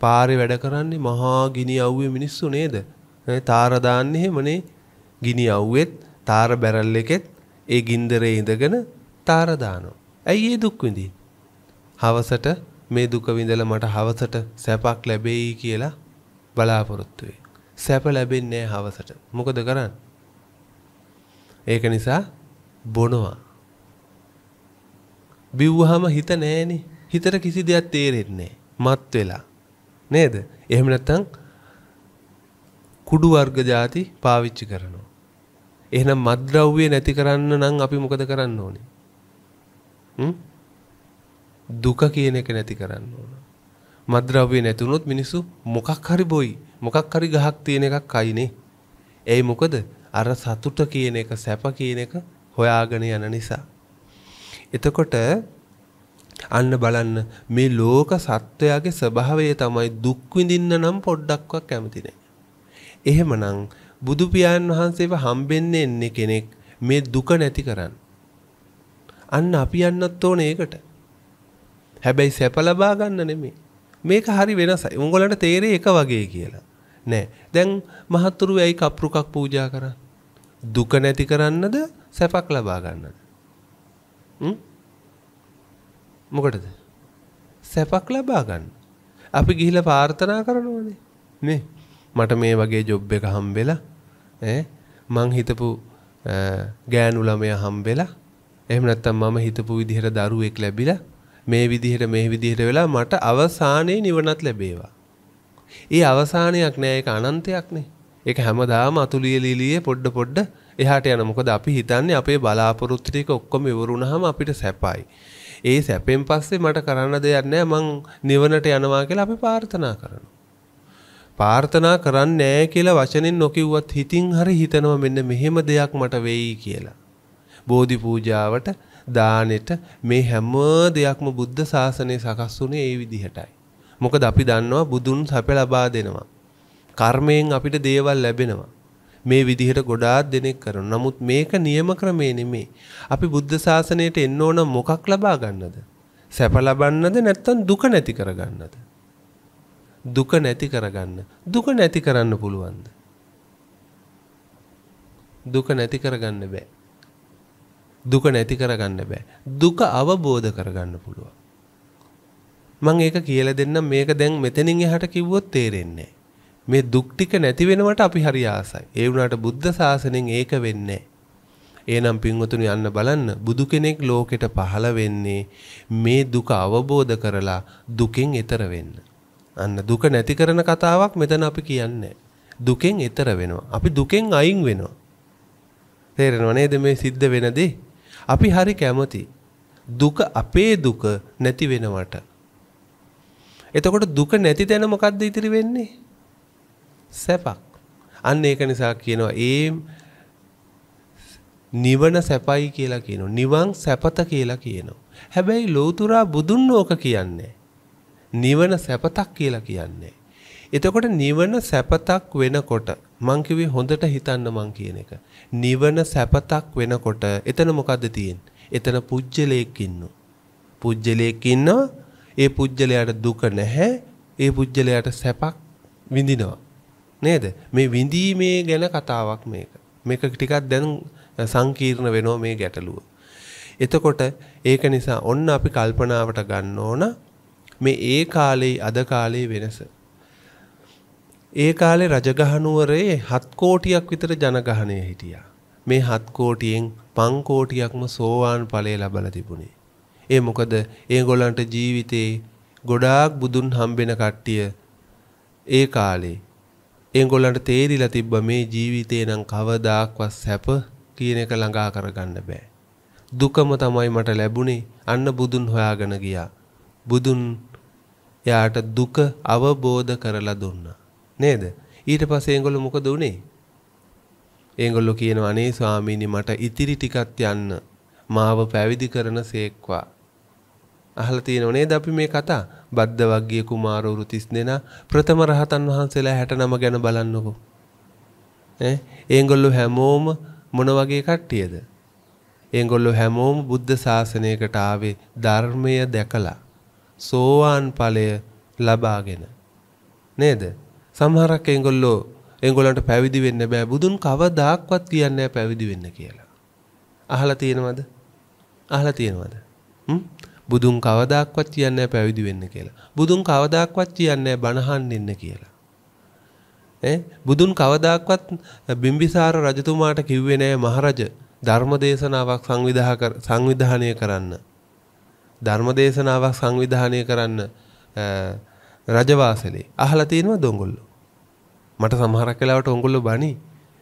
පාරේ වැඩ කරන්නේ මහා ගිනි අවුවේ මිනිස්සු නේද? තාර දාන්නේ එහෙමනේ. ගිනි අවුවෙත් තාර බැරල් එකෙත් ඒ ගින්දරේ ඉඳගෙන තාර දානවා. ඇයි ඒ දුක් විඳින්නේ? හවසට මේ දුක විඳලා මට හවසට සැපක් ලැබෙයි කියලා බලාපොරොත්තු වෙයි. සැප ලැබෙන්නේ හවසට. මොකද කරන්නේ? ඒක නිසා බොනවා. බිව්වහම හිත නෑනේ. හිතට කිසි දෙයක් තේරෙන්නේ මත් වෙලා. නේද? එහෙම නැත්නම් කුඩු වර්ග જાති පාවිච්චි කරනවා. එහෙනම් මද්ද්‍රව්‍ය නැති කරන්න නම් අපි මොකද කරන්න ඕනේ? හ්ම්? දුක කියන එක නැති කරන්න ඕන. මද්ද්‍රව්‍ය නැතුනොත් මිනිස්සු මොකක් හරි බොයි. මොකක් හරි ගහක් තියෙන එකක් අයිනේ. ඒ මොකද අර සතුට කියන එක සැප කියන එක හොයාගෙන යන නිසා. එතකොට අන්න බලන්න මේ ලෝක සත්වයාගේ ස්වභාවය තමයි දුක් විඳින්න නම් පොඩ්ඩක්වත් කැමති නැහැ. එහෙමනම් බුදු පියාණන් වහන්සේව හම්බෙන්නේ එන්නේ කෙනෙක් මේ දුක නැති කරන්න. අන්න අපි යන්නත් ඕනේ ඒකට. හැබැයි සැප ලබා ගන්න නෙමෙයි. මේක හරි වෙනසයි. උංගලන්ට තේරේ එක වගේ කියලා. නෑ. දැන් මහත්තුරු ඇයි කප්රුකක් පූජා කරන්නේ? දුක නැති කරන්නද සැපක් ලබා ගන්නද? මොකටද? සැපක් ලබා ගන්න. අපි ගිහිල්ලා ප්‍රාර්ථනා කරනවානේ. නේ. මට මේ වගේ ජොබ් එක හම්බෙලා ඈ මං හිතපු ගෑනු ළමයා හම්බෙලා එහෙම නැත්නම් මම හිතපු විදිහට දරුවෙක් ලැබිලා මේ විදිහට මේ විදිහට වෙලා මට අවසානයේ නිවනත් ලැබේවා. ඒ අවසානයක් නෑ ඒක අනන්තයක්නේ. ඒක හැමදාම අතුලියලිලියේ පොඩ පොඩ එහාට යන මොකද අපි හිතන්නේ අපේ බලාපොරොත්තු ටික ඔක්කොම ඉවරුනහම අපිට සැපයි. ඒ සැපෙන් පස්සේ මට කරන්න දෙයක් නෑ මං නිවනට යනවා කියලා අපි ප්‍රාර්ථනා කරනවා. ප්‍රාර්ථනා කරන්නේ නැහැ කියලා වචනෙන් නොකියුවත් හිතින් හරි හිතනවා මෙන්න මෙහෙම දෙයක් මට වෙයි කියලා. බෝධි පූජාවට, දානෙට මේ හැම දෙයක්ම බුද්ධ ශාසනය සකස් වුණේ ඒ විදිහටයි. මොකද අපි දන්නවා බුදුන් සැප ලබා දෙනවා. කර්මයෙන් අපිට දේවල් ලැබෙනවා. මේ විදිහට ගොඩාක් දෙනෙක් කරනවා. නමුත් මේක නියම ක්‍රමේ නෙමේ. අපි බුද්ධ ශාසනයට එන්න ඕන මොකක් ලබා ගන්නද? සැප ලබන්නද නැත්නම් දුක නැති කරගන්නද? දුක නැති කරගන්න. දුක නැති කරන්න පුළුවන්ද? දුක නැති කරගන්න බෑ. දුක නැති කරගන්න බෑ. දුක අවබෝධ කරගන්න පුළුවන්. මම ඒක කියලා දෙන්නම් මේක දැන් මෙතනින් එහාට කිව්වොත් තේරෙන්නේ මේ දුක් ටික නැති වෙනවට අපි හරි ආසයි. ඒ වුණාට බුද්ධ ශාසනයෙන් ඒක වෙන්නේ එනම් පින්වතුනි යන්න බලන්න බුදු කෙනෙක් ලෝකෙට පහළ වෙන්නේ මේ දුක අවබෝධ කරලා දුකෙන් එතර වෙන්න. අන්න දුක නැති කරන කතාවක් මෙතන අපි කියන්නේ. දුකෙන් එතර වෙනවා. අපි දුකෙන් අයින් වෙනවා. තේරෙනව නේද මේ සිද්ධ වෙන අපි හරි කැමති. දුක අපේ දුක නැති වෙනවට. එතකොට දුක නැති තැන මොකද්ද ඉතිරි වෙන්නේ? සැපක්. අන්න ඒක නිසා කියනවා ඒ නිවන සැපයි කියලා කියනවා. නිවන් සැපත කියලා කියනවා. හැබැයි ලෝතුරා බුදුන් ඕක කියන්නේ. නිවන සැපතක් කියලා කියන්නේ. එතකොට නිවන සැපතක් වෙනකොට මං කිව්වේ හොඳට හිතන්න මං කියන එක. නිවන සැපතක් වෙනකොට එතන මොකද්ද තියෙන්නේ? එතන පුජ්‍යලයක් ඉන්නෝ. පුජ්‍යලයක් ඉන්නවා. ඒ පුජ්‍යලයට දුක නැහැ. ඒ පුජ්‍යලයට සැපක් විඳිනවා. නේද? මේ විඳීමේ ගැන කතාවක් මේක. මේක ටිකක් දැන් සංකීර්ණ වෙනවා මේ ගැටලුව. එතකොට ඒක නිසා ඔන්න අපි කල්පනාවට ගන්න ඕන මේ ඒ කාලේ අද කාලේ වෙනස. ඒ කාලේ රජගහනුවරේ 7 කෝටියක් විතර ජනගහනය හිටියා. මේ 7 කෝටියෙන් 5 කෝටියක්ම සෝවාන් ඵලය ලැබලා තිබුණේ. ඒ මොකද ඒගොල්ලන්ට ජීවිතේ ගොඩාක් බුදුන් හම්බෙන කට්ටිය ඒ කාලේ ඒගොල්ලන්ට තේරිලා තිබ්බ මේ ජීවිතේ නම් කවදාක්වත් සැප කියන එක ළඟා කරගන්න බෑ. දුකම තමයි මට ලැබුණේ අන්න බුදුන් හොයාගෙන ගියා. බුදුන් යාට දුක අවබෝධ කරලා දුන්නා. නේද? ඊට පස්සේ ඒගොල්ලෝ මොකද උනේ? ඒගොල්ලෝ කියනවා අනේ ස්වාමීනි මට ඉතිරි ටිකක් යන්න මාව පැවිදි කරන සේක්වා. අහලා තියෙනව නේද අපි මේ කතා? බද්ද වග්ගිය කුමාරවරු 30 දෙනා ප්‍රථම රහතන් වහන්සේලා 69 ගැන බලන්නකෝ. ඈ ඒගොල්ලෝ හැමෝම මොන වගේ කට්ටියද? ඒගොල්ලෝ හැමෝම බුද්ධ ශාසනයකට ආවේ ධර්මය දැකලා. සෝවාන් ඵලය ලබාගෙන නේද? සමහරක් ඒගොල්ලෝ ඒගොල්ලන්ට පැවිදි වෙන්න බෑ. බුදුන් කවදාක්වත් කියන්නේ පැවිදි වෙන්න කියලා. අහලා තියෙනවද? අහලා තියෙනවද? බුදුන් කවදාක්වත් කියන්නේ පැවිදි වෙන්න කියලා. බුදුන් කවදාක්වත් කියන්නේ බණහන් ඉන්න කියලා. ඈ බුදුන් කවදාක්වත් බිම්බිසාර රජතුමාට කිව්වේ නෑ මහරජ ධර්ම දේශනාවක් සංවිධානය කරන්න. ධර්මදේශනාවක් සංවිධානය කරන්න රජවාසලේ අහලා තියෙනවද ඔයගොල්ලෝ? මට සමහරක් වෙලාවට ඔයගොල්ලෝ බනි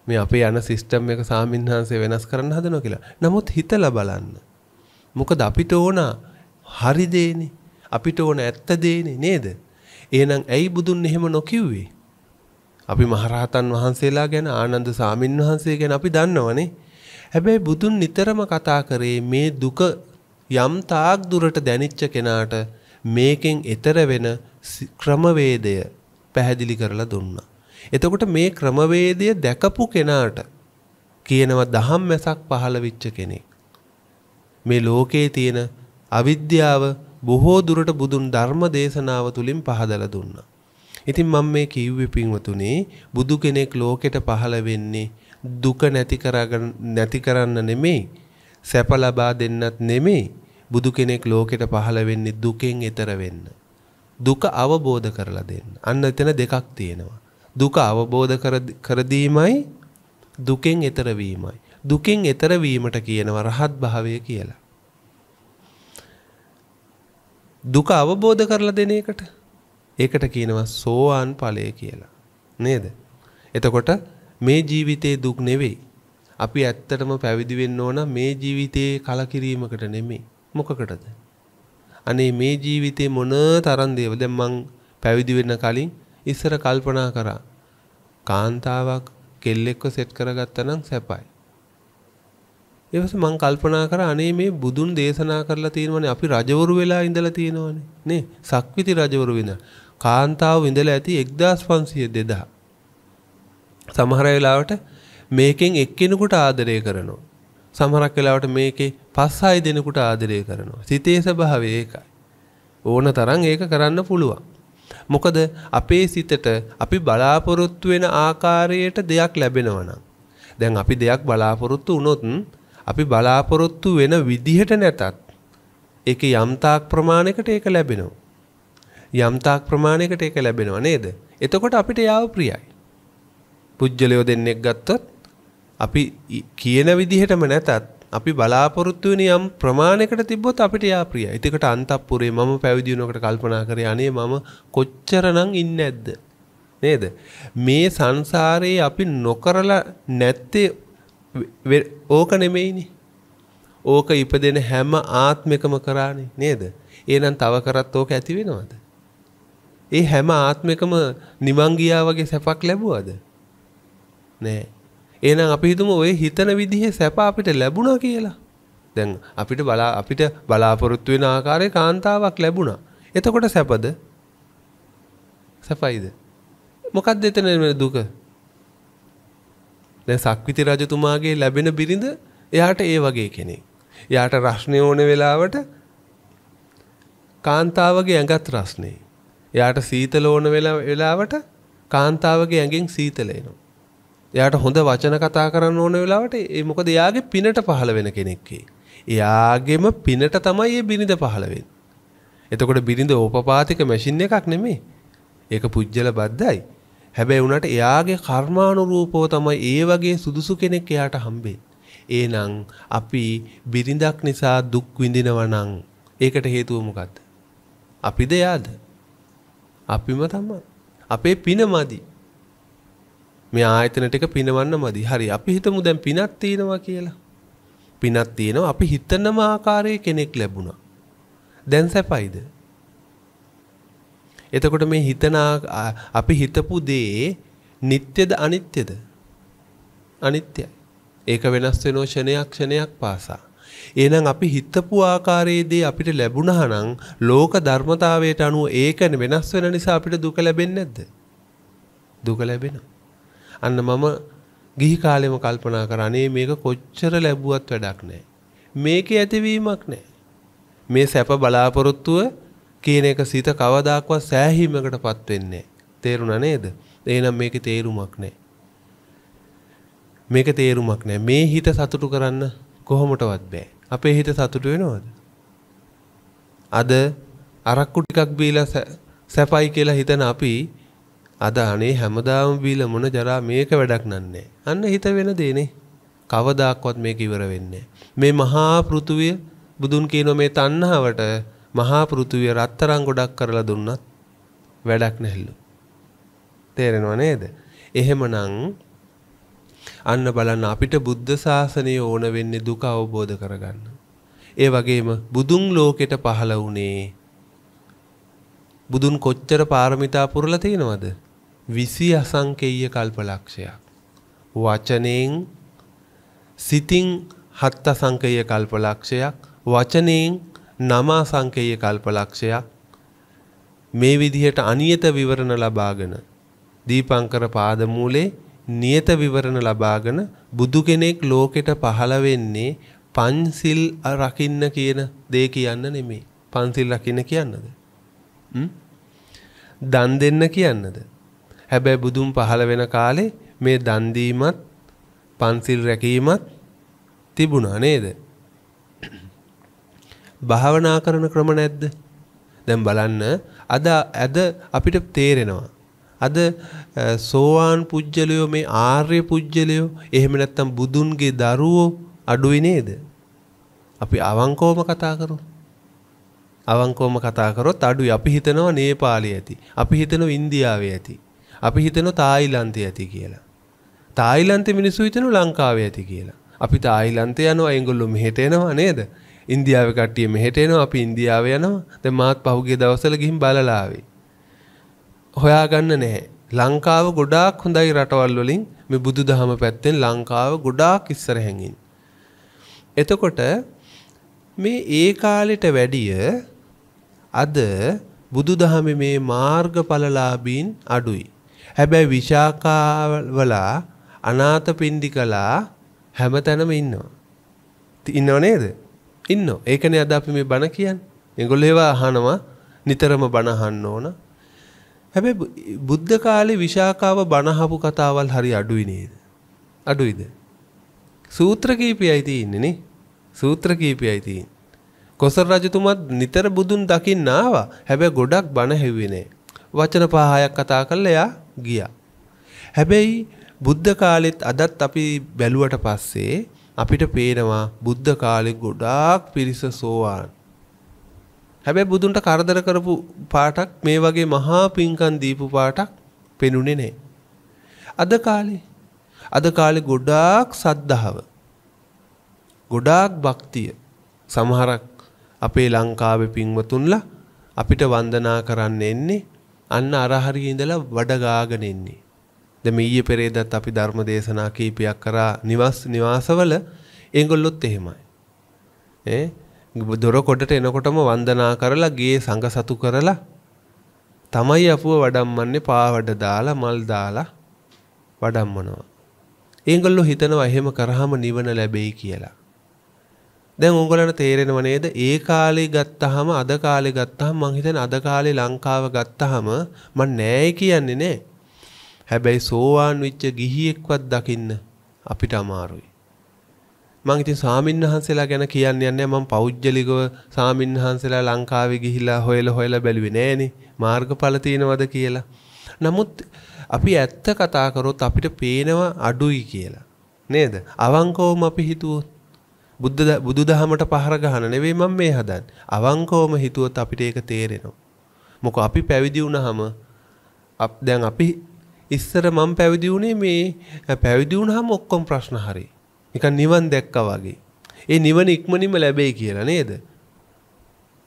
මේ අපේ යන සිස්ටම් එක සාමින්හන්සේ වෙනස් කරන්න හදනවා කියලා. නමුත් හිතලා බලන්න. මොකද අපිට ඕන හරි දේනේ. අපිට ඕන ඇත්ත දේනේ නේද? එහෙනම් ඇයි බුදුන් එහෙම නොකිව්වේ? අපි මහරහතන් වහන්සේලා ගැන ආනන්ද සාමින්වහන්සේ ගැන අපි දන්නවනේ. හැබැයි බුදුන් නිතරම කතා කරේ මේ දුක යම් තාක් දුරට දැනිච්ච කෙනාට මේකෙන් එතර වෙන ක්‍රමවේදය පැහැදිලි කරලා දුන්නා. එතකොට මේ ක්‍රමවේදය දැකපු කෙනාට කියනවා දහම් මැසක් පහළ වෙච්ච කෙනෙක්. මේ ලෝකයේ තියෙන අවිද්‍යාව බොහෝ දුරට බුදුන් ධර්ම දේශනාව තුලින් පහදලා දුන්නා. ඉතින් මම මේ කිව්වේ පින්වතුනි බුදු කෙනෙක් ලෝකෙට පහළ වෙන්නේ දුක නැති නැති කරන්න නෙමෙයි සැප ලබා දෙන්නත් නෙමෙයි බුදු කෙනෙක් ලෝකෙට පහළ වෙන්නේ දුකෙන් එතර වෙන්න. දුක අවබෝධ කරලා දෙන්න. අන්න එතන දෙකක් තියෙනවා. දුක අවබෝධ කර දීමයි දුකෙන් එතර වීමයි. දුකෙන් එතර වීමට කියනවා රහත් භාවය කියලා. දුක අවබෝධ කරලා දෙන එකට ඒකට කියනවා සෝවාන් ඵලය කියලා. නේද? එතකොට මේ ජීවිතේ දුක් නෙවෙයි. අපි ඇත්තටම පැවිදි වෙන්න ඕන මේ ජීවිතේ කලකිරීමකට නෙමෙයි. මොකකටද? අනේ මේ ජීවිතේ මොන තරම් දේවල් දැන් මං පැවිදි වෙන්න කලින් ඉස්සර කල්පනා කරා. කාන්තාවක් කෙල්ලෙක්ව සෙට් කරගත්තා නම් සැපයි. ඊපස්සේ මං කල්පනා කරා අනේ මේ බුදුන් දේශනා කරලා තියෙනවනේ අපි රජවරු වෙලා ඉඳලා තියෙනවනේ. නේ? සක්විති රජවරු වෙන. කාන්තාව ඉඳලා ඇති 1500 2000. සමහර වෙලාවට මේකෙන් එක්කෙනෙකුට ආදරය කරනවා. සමහරක් වෙලාවට මේකේ පස් හය දෙනෙකුට ආදරය කරනවා. සිතේ ස්වභාවය ඒකයි. ඕන තරම් ඒක කරන්න පුළුවන්. මොකද අපේ සිතට අපි බලාපොරොත්තු වෙන ආකාරයට දෙයක් ලැබෙනවා නම් දැන් අපි දෙයක් බලාපොරොත්තු වුණොත් අපි බලාපොරොත්තු වෙන විදිහට නැතත් ඒක යම්තාක් ප්‍රමාණයකට ඒක ලැබෙනවා. යම්තාක් ප්‍රමාණයකට ඒක ලැබෙනවා නේද? එතකොට අපිට යාව ප්‍රියයි. පුජ්‍යලයෝ දෙන්නෙක් ගත්තොත් අපි කියන විදිහටම නැතත් අපි බලාපොරොත්තු වෙන යම් ප්‍රමාණයකට තිබ්බොත් අපිට යා ප්‍රියයි. ඒකට අන්තප්පුරේ මම පැවිදි වෙනකොට කල්පනා කරේ අනේ මම කොච්චරනම් ඉන්නේ නැද්ද? නේද? මේ සංසාරේ අපි නොකරලා නැත්තේ ඕක නෙමෙයිනේ. ඕක ඉපදෙන හැම ආත්මෙකම කරානේ නේද? එහෙනම් තව කරත් ඕක ඇති වෙනවද? ඒ හැම ආත්මෙකම නිවන් ගියා වගේ සැපක් ලැබුවද? නෑ. එහෙනම් අපි හිතමු ඔය හිතන විදිහේ සැප අපිට ලැබුණා කියලා. දැන් අපිට බලා අපිට බලාපොරොත්තු වෙන ආකාරයේ කාන්තාවක් ලැබුණා. එතකොට සැපද? සැපයිද? මොකක්ද එතන දුක? දැන් සක්විති රජතුමාගේ ලැබෙන බිරිඳ එයාට ඒ වගේ කෙනෙක්. එයාට රස්නේ ඕන වෙලාවට කාන්තාවගේ ඇඟත් රස්නේ. එයාට සීතල ඕන වෙලාවට කාන්තාවගේ ඇඟෙන් සීතල එනවා. එයාට හොඳ වචන කතා කරන්න ඕන වෙලාවට ඒ මොකද එයාගේ පිනට පහළ වෙන කෙනෙක්කේ. එයාගෙම පිනට තමයි ඒ බිරිඳ පහළ වෙන්නේ. එතකොට බිරිඳ ඕපපාතික මැෂින් එකක් නෙමෙයි. ඒක පුජ්‍යල බද්දයි. හැබැයි උනට එයාගේ කර්මානුරූපව තමයි ඒ වගේ සුදුසු කෙනෙක් එයාට හම්බෙන්නේ. එහෙනම් අපි බිරිඳක් නිසා දුක් විඳිනවා නම් ඒකට හේතුව මොකද්ද? අපිද එයාද? අපිම තමයි. අපේ පිනමදි. මේ ආයතන ටික පිනවන්න මදි. හරි අපි හිතමු දැන් පිනක් තියෙනවා කියලා. පිනක් තියෙනවා අපි හිතනම ආකාරයේ කෙනෙක් ලැබුණා. දැන් සැපයිද? එතකොට මේ හිතන අපි හිතපු දේ නিত্যද අනිත්‍යද? අනිත්‍යයි. ඒක වෙනස් වෙනෝ ෂණයක් ෂණයක් පාසා. එහෙනම් අපි හිතපු ආකාරයේදී අපිට ලැබුණා නම් ලෝක ධර්මතාවයට අනුව ඒක වෙනස් වෙන නිසා අපිට දුක ලැබෙන්නේ නැද්ද? දුක ලැබෙනවා. අන්න මම ගිහි කාලෙම කල්පනා කරා අනේ මේක කොච්චර ලැබුවත් වැඩක් නැහැ. මේකේ ඇතිවීමක් නැහැ. මේ සැප බලාපොරොත්තුව කියන එක සිත කවදාක්වත් සෑහීමකටපත් වෙන්නේ තේරුණා නේද? එහෙනම් මේකේ තේරුමක් නැහැ. මේක තේරුමක් නැහැ. මේ හිත සතුටු කරන්න කොහොමටවත් බෑ. අපේ හිත සතුටු වෙනවද? අද අරක්කු ටිකක් බීලා සැපයි කියලා හිතන අපි අද අනේ හැමදාම බීලා මොන ජරා මේක වැඩක් නන්නේ. අන්න හිත වෙන දේනේ. කවදාක්වත් මේක ඉවර වෙන්නේ මේ මහා පෘථුවිය බුදුන් කියනවා මේ තණ්හාවට මහා පෘථුවිය රත්තරන් ගොඩක් කරලා දුන්නත් වැඩක් නැහැලු. තේරෙනව නේද? එහෙමනම් අන්න බලන්න අපිට බුද්ධ ශාසනය ඕන වෙන්නේ දුක අවබෝධ කරගන්න. ඒ වගේම බුදුන් ලෝකෙට පහළ වුණේ බුදුන් කොච්චර පාරමිතා පුරලා තියෙනවද? විසි අසංකේය කල්පලක්ෂයක්. වචනයෙන් සිතින් හත් අසංකේය කල්පලක්ෂයක් වචනයෙන් නමා සංකේය කල්පලක්ෂයක් මේ විදිහට අනියත විවරණ ලබාගෙන දීපංකර පාදමූලේ නියත විවරණ ලබාගෙන බුදු කෙනෙක් ලෝකෙට පහළ වෙන්නේ පන්සිල් රකින්න කියන දේ කියන්න නෙමෙයි. පන්සිල් රකින්න කියන්නද? දන් දෙන්න කියන්නද? හැබැයි බුදුන් පහළ වෙන කාලේ මේ දන් දීමත් පන්සිල් රැකීමත් තිබුණා නේද? භාවනා කරන ක්‍රම නැද්ද? දැන් බලන්න අද අද අපිට තේරෙනවා අද සෝවාන් පුජ්‍යලයෝ මේ ආර්ය පුජ්‍යලයෝ එහෙම නැත්නම් බුදුන්ගේ දරුවෝ අඩුයි නේද අපි අවංකවම කතා කරමු අවංකවම කතා කරොත් අඩුයි අපි හිතනවා නේපාලයේ ඇති අපි හිතනවා ඉන්දියාවේ ඇති අපි හිතනවා තායිලන්තේ ඇති කියලා. තායිලන්තේ මිනිස්සු හිතනවා ලංකාවේ ඇති කියලා. අපි තායිලන්තේ යනවා ඒගොල්ලෝ මෙහෙට එනවා නේද? ඉන්දියාවේ කට්ටිය මෙහෙට එනවා අපි ඉන්දියාවේ යනවා. දැන් මාත් පහුගිය දවස්වල ගිහින් බලලා ආවේ. හොයාගන්න නැහැ. ලංකාව ගොඩාක් හොඳයි රටවල් වලින් මේ බුදුදහම පැත්තෙන් ලංකාව ගොඩාක් ඉස්සරහින් ඉන්නේ. එතකොට මේ ඒ කාලෙට වැඩිය අද බුදුදහමේ මේ මාර්ගඵලලාභීන් අඩුයි. හැබැයි විශාකාවලා අනාථ පින්ඩිකලා හැමතැනම ඉන්නවා. ඉන්නව නේද? ඉන්නෝ. ඒකනේ අද අපි මේ බණ කියන්නේ. ඒගොල්ලෝ ඒවා අහනවා නිතරම බණ අහන්න ඕන. හැබැයි බුද්ධ කාලේ විශාකාව බණ අහපු කතාවල් හරි අඩුයි නේද? අඩුයිද? සූත්‍ර කීපයයි තියෙන්නේ නේ. සූත්‍ර කීපයයි තියෙන්නේ. කොසල් රජතුමත් නිතර බුදුන් දකින්න ආවා. හැබැයි ගොඩක් බණ හෙව්වේ නෑ. වචන පහ හයක් කතා කළා එයා ගියා. හැබැයි බුද්ධ කාලෙත් අදත් අපි බැලුවට පස්සේ අපිට පේනවා බුද්ධ කාලෙ ගොඩාක් පිරිස සෝවාන්. හැබැයි බුදුන්ට කරදර කරපු පාටක් මේ වගේ මහා පිංකම් දීපු පාටක් පෙනුනේ නැහැ. අද කාලේ අද කාලේ ගොඩාක් සද්ධාව ගොඩාක් භක්තිය සමහරක් අපේ ලංකාවේ පින්වතුන්ලා අපිට වන්දනා කරන්න එන්නේ අන්න අරහරිය ඉඳලා වඩ ගාගෙන එන්නේ. දැන් මේ ඊයේ පෙරේදත් අපි ධර්ම දේශනා කීපයක් කරා නිවාස නිවාසවල ඒගොල්ලොත් එහෙමයි. ඈ දොර කොටට එනකොටම වන්දනා කරලා ගේ සංඝ සතු කරලා තමයි අපුව වඩම්මන්නේ පාවඩ දාලා මල් දාලා වඩම්මනවා. ඒගොල්ලෝ හිතනවා එහෙම කරාම නිවන ලැබෙයි කියලා. දැන් ඕගොල්ලන්ට තේරෙනව නේද? ඒ කාලේ ගත්තාම අද කාලේ ගත්තාම මං හිතන්නේ අද කාලේ ලංකාව ගත්තාම මං නෑයි කියන්නේ නෑ. හැබැයි සෝවාන් වෙච්ච ගිහියෙක්වත් දකින්න අපිට අමාරුයි. මං ඉතින් සාමින්හන්සලා ගැන කියන්න යන්නේ මම පෞද්ගලිකව සාමින්හන්සලා ලංකාවේ ගිහිලා හොයලා හොයලා බැලුවේ නෑනේ මාර්ගඵල තියෙනවද කියලා. නමුත් අපි ඇත්ත කතා කරොත් අපිට පේනවා අඩුයි කියලා. නේද? අවංකවම අපි හිතුවොත් බුද්ධ බුදුදහමට පහර ගහන නෙවෙයි මම මේ හදන්නේ. අවංකවම හිතුවොත් අපිට ඒක තේරෙනවා. මොකද අපි පැවිදි වුණාම අප දැන් අපි ඉස්සර මම පැවිදි වුණේ මේ පැවිදි වුණාම ඔක්කොම ප්‍රශ්න හරි. නිකන් නිවන් දැක්කා වගේ. ඒ නිවන ඉක්මනින්ම ලැබෙයි කියලා නේද?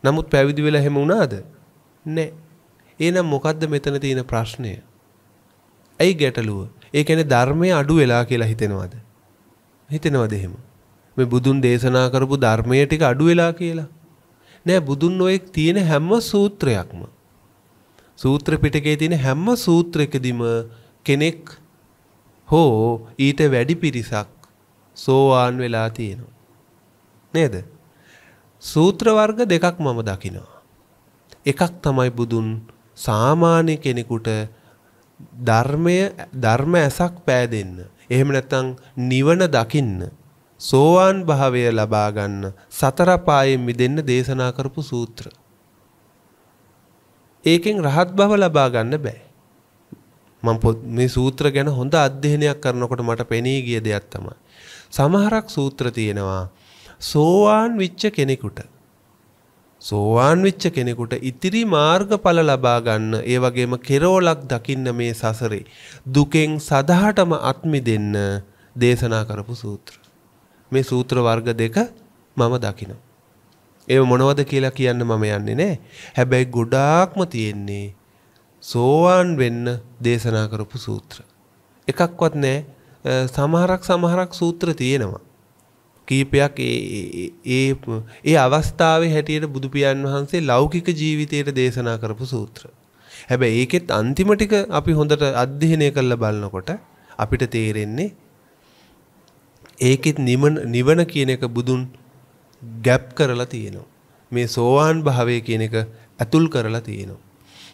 නමුත් පැවිදි වෙලා හැම වුණාද? නැහැ. එහෙනම් මොකද්ද මෙතන තියෙන ප්‍රශ්නය? ඇයි ගැටලුව? ඒ කියන්නේ ධර්මයේ අඩු වෙලා කියලා හිතෙනවද? හිතෙනවද එහෙම? මේ බුදුන් දේශනා කරපු ධර්මයේ ටික අඩු වෙලා කියලා. නෑ බුදුන් ඔය තියෙන හැම සූත්‍රයක්ම සූත්‍ර පිටකයේ තියෙන හැම සූත්‍රයකදීම කෙනෙක් හෝ ඊට වැඩි පිරිසක් සෝවාන් වෙලා තියෙනවා. නේද? සූත්‍ර වර්ග දෙකක් මම දකිනවා. එකක් තමයි බුදුන් සාමාන්‍ය කෙනෙකුට ධර්මය ධර්ම ඇසක් පෑදෙන්න. එහෙම නැත්නම් නිවන දකින්න සෝවාන් භාවය ලබා ගන්න සතර පායෙන් මිදෙන්න දේශනා කරපු සූත්‍ර. ඒකෙන් රහත් භව ලබා ගන්න බෑ. මම මේ සූත්‍ර ගැන හොඳ අධ්‍යයනයක් කරනකොට මට පෙනී ගිය දෙයක් තමයි. සමහරක් සූත්‍ර තියෙනවා සෝවාන් විච්ච කෙනෙකුට සෝවාන් විච්ච කෙනෙකුට ඉතිරි මාර්ගඵල ලබා ගන්න ඒ වගේම කෙරෝලක් දකින්න මේ සසරේ දුකෙන් සදහටම අත්මි දෙන්න දේශනා කරපු සූත්‍ර. මේ සූත්‍ර වර්ග දෙක මම දකිනවා. ඒව මොනවද කියලා කියන්න මම යන්නේ නෑ. හැබැයි ගොඩාක්ම තියෙන්නේ සෝවාන් වෙන්න දේශනා කරපු සූත්‍ර. එකක්වත් නෑ සමහරක් සමහරක් සූත්‍ර තියෙනවා. කීපයක් ඒ ඒ අවස්ථාවේ හැටියට බුදුපියන් වහන්සේ ලෞකික ජීවිතයට දේශනා කරපු සූත්‍ර. හැබැයි ඒකෙත් අන්තිම ටික අපි හොඳට අධ්‍යයනය කරලා බලනකොට අපිට තේරෙන්නේ ඒකෙත් නිවන කියන එක බුදුන් ගැප් කරලා තියෙනවා. මේ සෝවාන් භාවය කියන එක ඇතුල් කරලා තියෙනවා.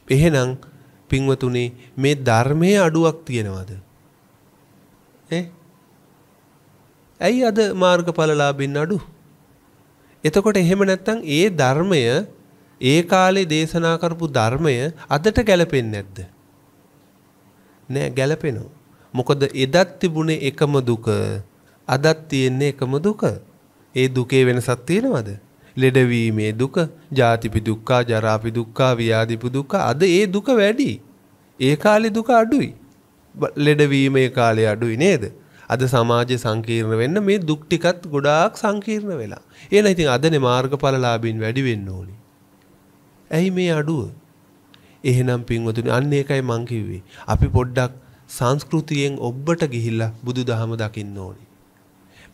එහෙනම් පින්වතුනි මේ ධර්මයේ අඩුවක් තියෙනවද? ඈ? ඇයි අද මාර්ගඵලලාභින් අඩු? එතකොට එහෙම නැත්නම් ඒ ධර්මය ඒ කාලේ දේශනා කරපු ධර්මය අදට ගැලපෙන්නේ නැද්ද? නෑ ගැලපෙනවා. මොකද එදත් තිබුණේ එකම දුක අදත් තියෙන්නේ එකම දුක. ඒ දුකේ වෙනසක් තියෙනවද? ලෙඩවීමේ දුක, ජාතිපි දුක්ඛ, ජරාපි දුක්ඛ, ව්‍යාධිපි දුක්ඛ අද ඒ දුක වැඩි. ඒ කාලේ දුක අඩුයි. ලෙඩවීමේ කාලේ අඩුයි නේද? අද සමාජය සංකීර්ණ වෙන්න මේ දුක් ටිකත් ගොඩාක් සංකීර්ණ වෙලා. එහෙනම් ඉතින් අදනේ මාර්ගඵලලාභීන් වැඩි වෙන්න ඕනි. ඇයි මේ අඩුව? එහෙනම් පින්වතුනි අන්න ඒකයි මං කිව්වේ. අපි පොඩ්ඩක් සංස්කෘතියෙන් ඔබ්බට ගිහිල්ලා බුදුදහම දකින්න ඕනි.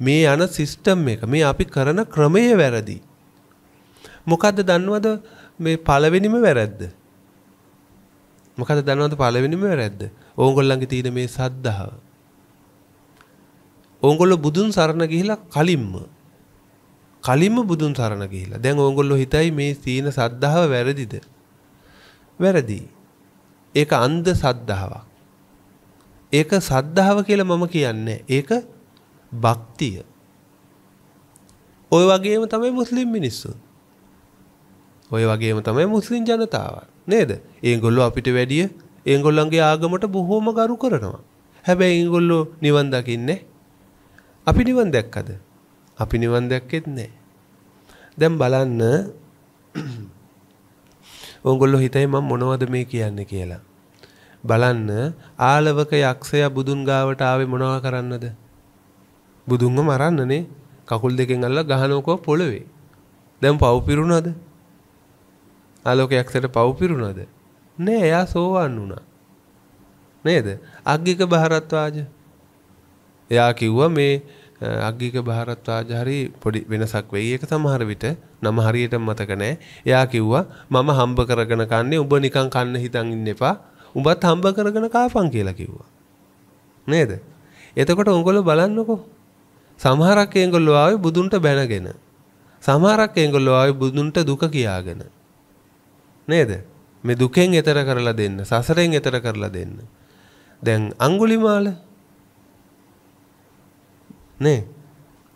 මේ යන සිස්ටම් එක මේ අපි කරන ක්‍රමය වැරදි. මොකද්ද දන්නවද මේ පළවෙනිම වැරද්ද? මොකද දන්නවද පළවෙනිම වැරද්ද? ඕගොල්ලන්ගේ තියෙන මේ සද්ධාව. ඕගොල්ලෝ බුදුන් සරණ ගිහිලා කලින්ම කලින්ම බුදුන් සරණ ගිහිලා. දැන් ඕගොල්ලෝ හිතයි මේ තියෙන සද්ධාව වැරදිද? වැරදි. ඒක අන්ධ සද්ධාවක්. ඒක සද්ධාව කියලා මම කියන්නේ. ඒක භක්තිය. ඔය වගේම තමයි මුස්ලිම් මිනිස්සු. ඔය වගේම තමයි මුස්ලිම් ජනතාව. නේද? ඒගොල්ලෝ අපිට වැඩිය ඒගොල්ලන්ගේ ආගමට බොහෝම ගරු කරනවා. හැබැයි ඒගොල්ලෝ නිවන් දකින්නේ අපි නිවන් දැක්කද? අපි නිවන් දැක්කෙත් නැහැ. දැන් බලන්න ඕගොල්ලෝ හිතයි මම මොනවද මේ කියන්නේ කියලා. බලන්න ආලවක යක්ෂයා බුදුන් ගාවට ආවේ මොනවා කරන්නද? බුදුන්ව මරන්නනේ කකුල් දෙකෙන් අල්ලලා ගහනකෝ පොළවේ. දැන් පව් පිරුණාද? ආලෝකයක්සට පව් පිරුණාද? නෑ එයා සෝවන් වුණා. නේද? අග්ගික බහරත්වාජ. එයා කිව්වා මේ අග්ගික බහරත්වාජ හරි පොඩි වෙනසක් වෙයි. ඒක සමහර විට නම හරියට මතක නෑ. එයා කිව්වා මම හම්බ කරගෙන කන්නේ ඔබ නිකන් කන්න හිතන් ඉන්න එපා. උඹත් හම්බ කරගෙන කාපන් කියලා කිව්වා. නේද? එතකොට උංගොල්ලෝ බලන්නකෝ සමහරක් ඒගොල්ලෝ ආවේ බුදුන්ට බැනගෙන. සමහරක් ඒගොල්ලෝ ආවේ බුදුන්ට දුක කියාගෙන. නේද? මේ දුකෙන් එතර කරලා දෙන්න, සසරෙන් එතර කරලා දෙන්න. දැන් අඟුලිමාල නේ.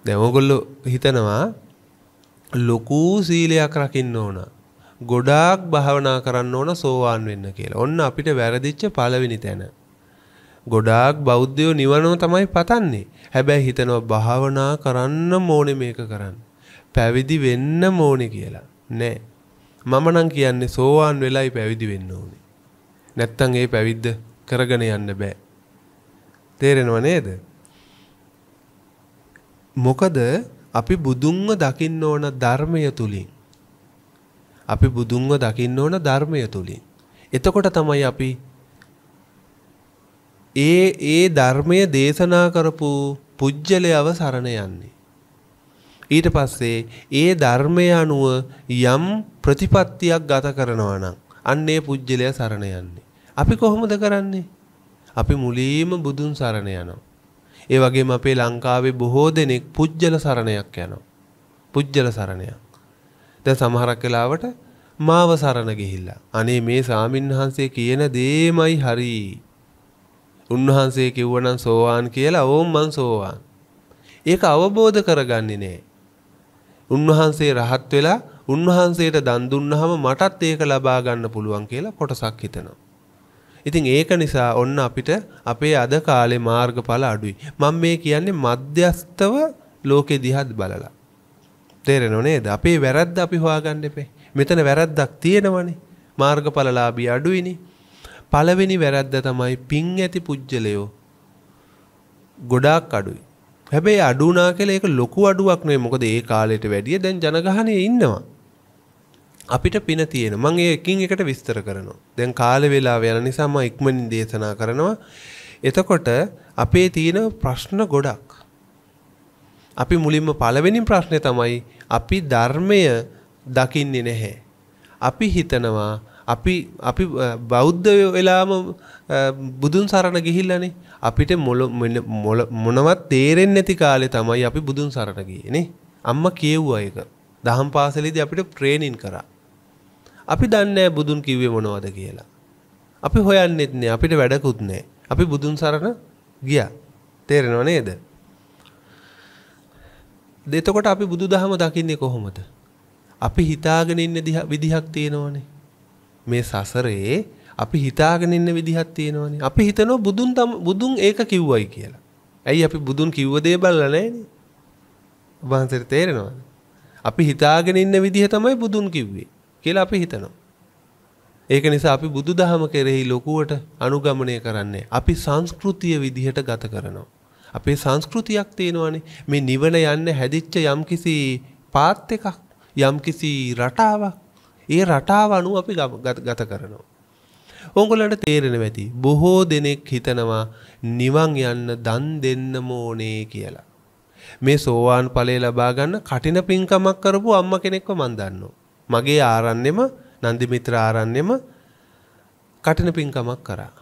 දැන් ඕගොල්ලෝ හිතනවා ලොකු සීලයක් රකින්න ඕනා. ගොඩාක් භාවනා කරන්න ඕන සෝවාන් වෙන්න කියලා. ඔන්න අපිට වැරදිච්ච පළවෙනි තැන. ගොඩාක් බෞද්ධයෝ නිවනම තමයි පතන්නේ. හැබැයි හිතනවා භාවනා කරන්න ඕනේ මේක කරන්න. පැවිදි වෙන්න ඕනේ කියලා. නෑ. මම නම් කියන්නේ සෝවාන් වෙලයි පැවිදි වෙන්න ඕනේ. නැත්තම් ඒ පැවිද්ද කරගෙන යන්න බෑ. තේරෙනව නේද? මොකද අපි බුදුන්ව දකින්න ඕන ධර්මය තුලින් අපි බුදුන්ව දකින්න ඕන ධර්මය තුලින් එතකොට තමයි අපි ඒ ඒ ධර්මය දේශනා කරපු පුජ්‍යලයව සරණ යන්නේ. ඊට පස්සේ ඒ ධර්මය අනුව යම් ප්‍රතිපත්තියක් ගත කරනවා නම් අන්න ඒ පුජ්‍යලය සරණ යන්නේ. අපි කොහොමද කරන්නේ? අපි මුලින්ම බුදුන් සරණ යනවා. ඒ වගේම අපේ ලංකාවේ බොහෝ දෙනෙක් පුජ්‍යල සරණයක් යනවා. පුජ්‍යල සරණයක්. දැන් සමහරක් වෙලාවට මාව සරණ ගිහිල්ලා අනේ මේ සාමින්හන්සේ කියන දේමයි හරි උන්වහන්සේ කිව්වනම් සෝවාන් කියලා ඕම් මං සෝවාන්. ඒක අවබෝධ කරගන්නේ නෑ. උන්වහන්සේ රහත් වෙලා උන්වහන්සේට දන් දුන්නාම මටත් ඒක ලබා ගන්න පුළුවන් කියලා කොටසක් හිතනවා. ඉතින් ඒක නිසා ඔන්න අපිට අපේ අද කාලේ මාර්ගඵල අඩුයි. මම මේ කියන්නේ මධ්‍යස්තව ලෝකෙ දිහත් බලලා. තේරෙනව නේද? අපේ වැරද්ද අපි හොයාගන්න එපේ. මෙතන වැරද්දක් තියෙනවනේ. මාර්ගඵලලාභී අඩුයිනේ. පළවෙනි වැරැද්ද තමයි පිං ඇති පුජ්‍යලයෝ ගොඩාක් අඩුයි. හැබැයි අඩු වුණා කියලා ඒක ලොකු අඩුවක් නෙවෙයි. මොකද ඒ කාලයට වැඩිය දැන් ජනගහනය ඉන්නවා. අපිට පින තියෙන. මම ඒකින් එකට විස්තර කරනවා. දැන් කාල වේලාව යන නිසා මම ඉක්මනින් දේශනා කරනවා. එතකොට අපේ තියෙන ප්‍රශ්න ගොඩක්. අපි මුලින්ම පළවෙනි ප්‍රශ්නේ තමයි අපි ධර්මය දකින්නේ නැහැ. අපි හිතනවා අපි අපි බෞද්ධ වෙලාම බුදුන් සරණ ගිහිල්ලනේ අපිට මොල මොනවත් තේරෙන් නැති කාලෙ තමයි අපි බුදුන් සරණ ගියනේ අම්ම කියව්වා ඒක දහම් පාසලේදී අපිට ට්‍රේනින් කරා අපි දන්නේ බුදුන් කිව්වේ මොනවද කියලා අපි හොයන්නෙත් නෑ අපිට වැඩකුත් නෑ අපි බුදුන් සරණ ගියා තේරෙනව නේද දෙතකොට අපි බුදු දහම දකින්නේ කොහොමද අපි හිතාගෙන ඉන්න විදිහක් තියෙනවනේ මේ සසරේ අපි හිතාගෙන ඉන්න විදිහක් තියෙනවනේ. අපි හිතනවා බුදුන් බුදුන් ඒක කිව්වයි කියලා. ඇයි අපි බුදුන් කිව්ව දේ බලලා නැන්නේ? වහන්සේට තේරෙනවද? අපි හිතාගෙන ඉන්න විදිහ තමයි බුදුන් කිව්වේ කියලා අපි හිතනවා. ඒක නිසා අපි බුදුදහම කෙරෙහි ලොකුවට අනුගමනය කරන්නේ. අපි සංස්කෘතිය විදිහට ගත කරනවා. අපේ සංස්කෘතියක් තියෙනවානේ. මේ නිවන යන්න හැදිච්ච යම්කිසි පාත් එකක්, යම්කිසි රටාවක්, ඒ රටාව අනුව අපි ගත කරනවා. ඕගොල්ලන්ට තේරෙනවා ඇති. බොහෝ දෙනෙක් හිතනවා නිවන් යන්න දන් දෙන්නම ඕනේ කියලා. මේ සෝවාන් ඵලය ලබා ගන්න කටින පින්කමක් කරපු අම්මා කෙනෙක්ව මන් දන්නවා. මගේ ආරන්නෙම නන්දිමිත්‍ර ආරන්නෙම කටින පින්කමක් කරා.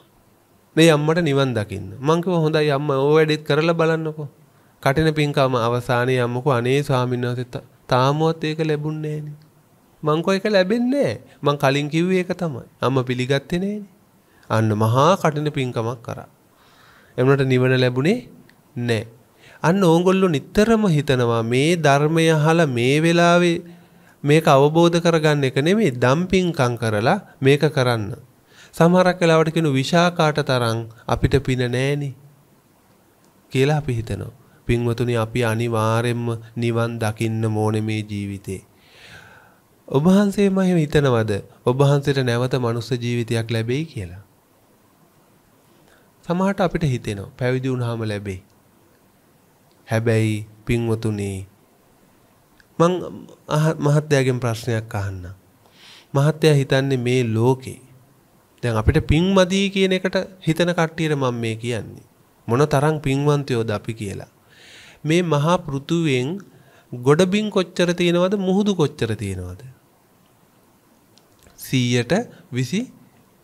මේ අම්මට නිවන් දකින්න. මං කිව්වා හොඳයි අම්මා ඕ වැඩේත් කරලා බලන්නකෝ. කටින පින්කම අවසානයේ අම්මකෝ අනේ ස්වාමීන් වහන්සේ තාමවත් ඒක ලැබුණේ නෑනේ. මංකෝ එක ලැබෙන්නේ මං කලින් කිව්වේ ඒක තමයි. අම්ම පිළිගත්තේ නෑනේ. අන්න මහා කටින පිංකමක් කරා. එමුණට නිවන ලැබුණේ නෑ. අන්න ඕගොල්ලෝ නිතරම හිතනවා මේ ධර්මය අහලා මේ වෙලාවේ මේක අවබෝධ කරගන්න එක නෙමෙයි දම්පින්කම් කරලා මේක කරන්න. සමහරක් වෙලාවට කියන විශාකාට තරම් අපිට පින නෑනේ කියලා අපි හිතනවා. පින්වතුනි අපි අනිවාර්යෙන්ම නිවන් දකින්න ඕනේ මේ ජීවිතේ. ඔබහන්සේ මහිම හිතනවද ඔබහන්සේට නැවත මනුස්ස ජීවිතයක් ලැබෙයි කියලා. සමහරට අපිට හිතෙනවා පැවිදි වුණාම ලැබෙයි. හැබැයි පින්වතුනි මං මහත්යාගෙන් ප්‍රශ්නයක් අහන්න. මහත්යා හිතන්නේ මේ ලෝකේ දැන් අපිට පින්මදී කියන එකට හිතන කට්ටියට මම මේ කියන්නේ. මොන තරම් පින්වන්තයෝද අපි කියලා. මේ මහා පෘථුවෙන් ගොඩබින් කොච්චර තියෙනවද මුහුදු කොච්චර තියෙනවද 100ට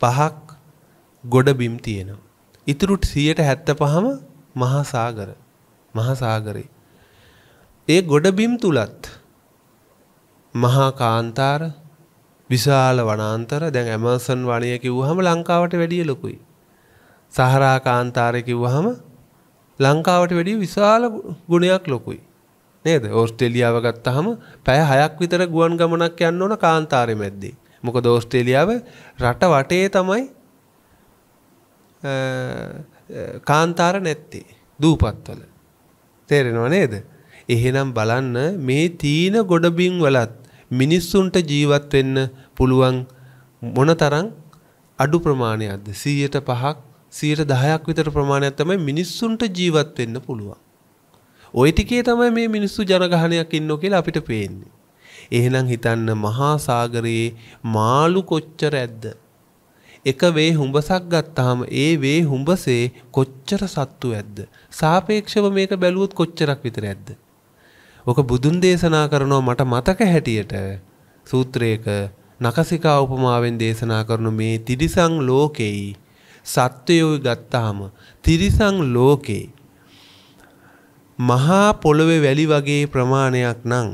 25ක් ගොඩබිම් තියෙනවා. ඉතුරු 175ම මහා සාගර. මහා සාගරේ. ඒ ගොඩබිම් තුලත් මහා කාන්තාර විශාල වනාන්තර දැන් ඇමසන් වනය කිව්වහම ලංකාවට වැඩිය ලොකුයි. සහරා කාන්තාරය කිව්වහම ලංකාවට වැඩිය විශාල ගුණයක් ලොකුයි. නේද? ඕස්ට්‍රේලියාව ගත්තහම පැය 6ක් විතර ගුවන් ගමනක් යන්න ඕන කාන්තාරේ මැද්දේ. මොකද ඕස්ට්‍රේලියාව රට වටේ තමයි කාන්තාර නැත්තේ දූපත්වල තේරෙනව නේද එහෙනම් බලන්න මේ තීන ගොඩබිම් වලත් මිනිස්සුන්ට ජීවත් වෙන්න පුළුවන් මොනතරම් අඩු ප්‍රමාණයක්ද 105ක් 110ක් විතර ප්‍රමාණයක් තමයි මිනිස්සුන්ට ජීවත් වෙන්න පුළුවන්. ওই ටිකේ තමයි මේ මිනිස්සු ජනගහනයක් ඉන්නෝ කියලා අපිට පේන්නේ. එහෙනම් හිතන්න මහා සාගරයේ මාළු කොච්චර ඇද්ද? එක වේ හුඹසක් ගත්තාම ඒ වේ හුඹසේ කොච්චර සත්තු ඇද්ද? සාපේක්ෂව මේක බැලුවොත් කොච්චරක් විතර ඇද්ද? ඔක බුදුන් දේශනා කරනවා මට මතක හැටියට සූත්‍රයක නකසිකා උපමාවෙන් දේශනා කරන මේ තිරිසං ලෝකෙයි සත්වයෝ ගත්තාම තිරිසං ලෝකේ මහා පොළොවේ වැලි වගේ ප්‍රමාණයක් නම්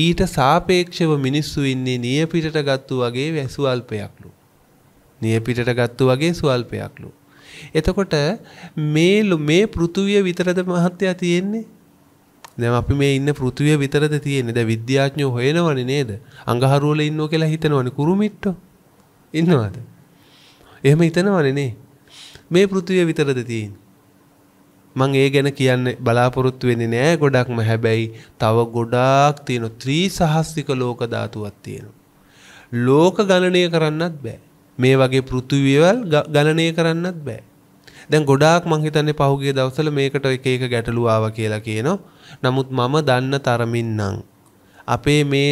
ඊට සාපේක්ෂව මිනිස්සු ඉන්නේ නියපිටට ගත්තු වගේ වැසුවල්පයක්ලු. නියපිටට ගත්තු වගේ සුවල්පයක්ලු. එතකොට මේ මේ පෘථුවිය විතරද මහත්යා තියෙන්නේ? දැන් අපි මේ ඉන්න පෘථුවිය විතරද තියෙන්නේ? දැන් විද්‍යාඥයෝ හොයනවනේ නේද? අඟහරුවල ඉන්නෝ කියලා හිතනවනේ කුරුමිට්ටෝ. ඉන්නවද? එහෙම හිතනවනේ නේ. මේ පෘථුවිය විතරද තියෙන්නේ? මං ඒ ගැන කියන්න බලාපොරොත්තු වෙන්නේ නෑ ගොඩක්ම හැබැයි තව ගොඩාක් තියෙන ත්‍රී සහස්තික ලෝක ධාතුවක් තියෙනවා. ලෝක ගණනය කරන්නත් බෑ. මේ වගේ පෘථුවියවල් ගණනය කරන්නත් බෑ. දැන් ගොඩාක් මං හිතන්නේ පහුගිය දවස්වල මේකට එක එක ගැටලු ආවා කියලා කියනවා. නමුත් මම දන්න තරමින් නම් අපේ මේ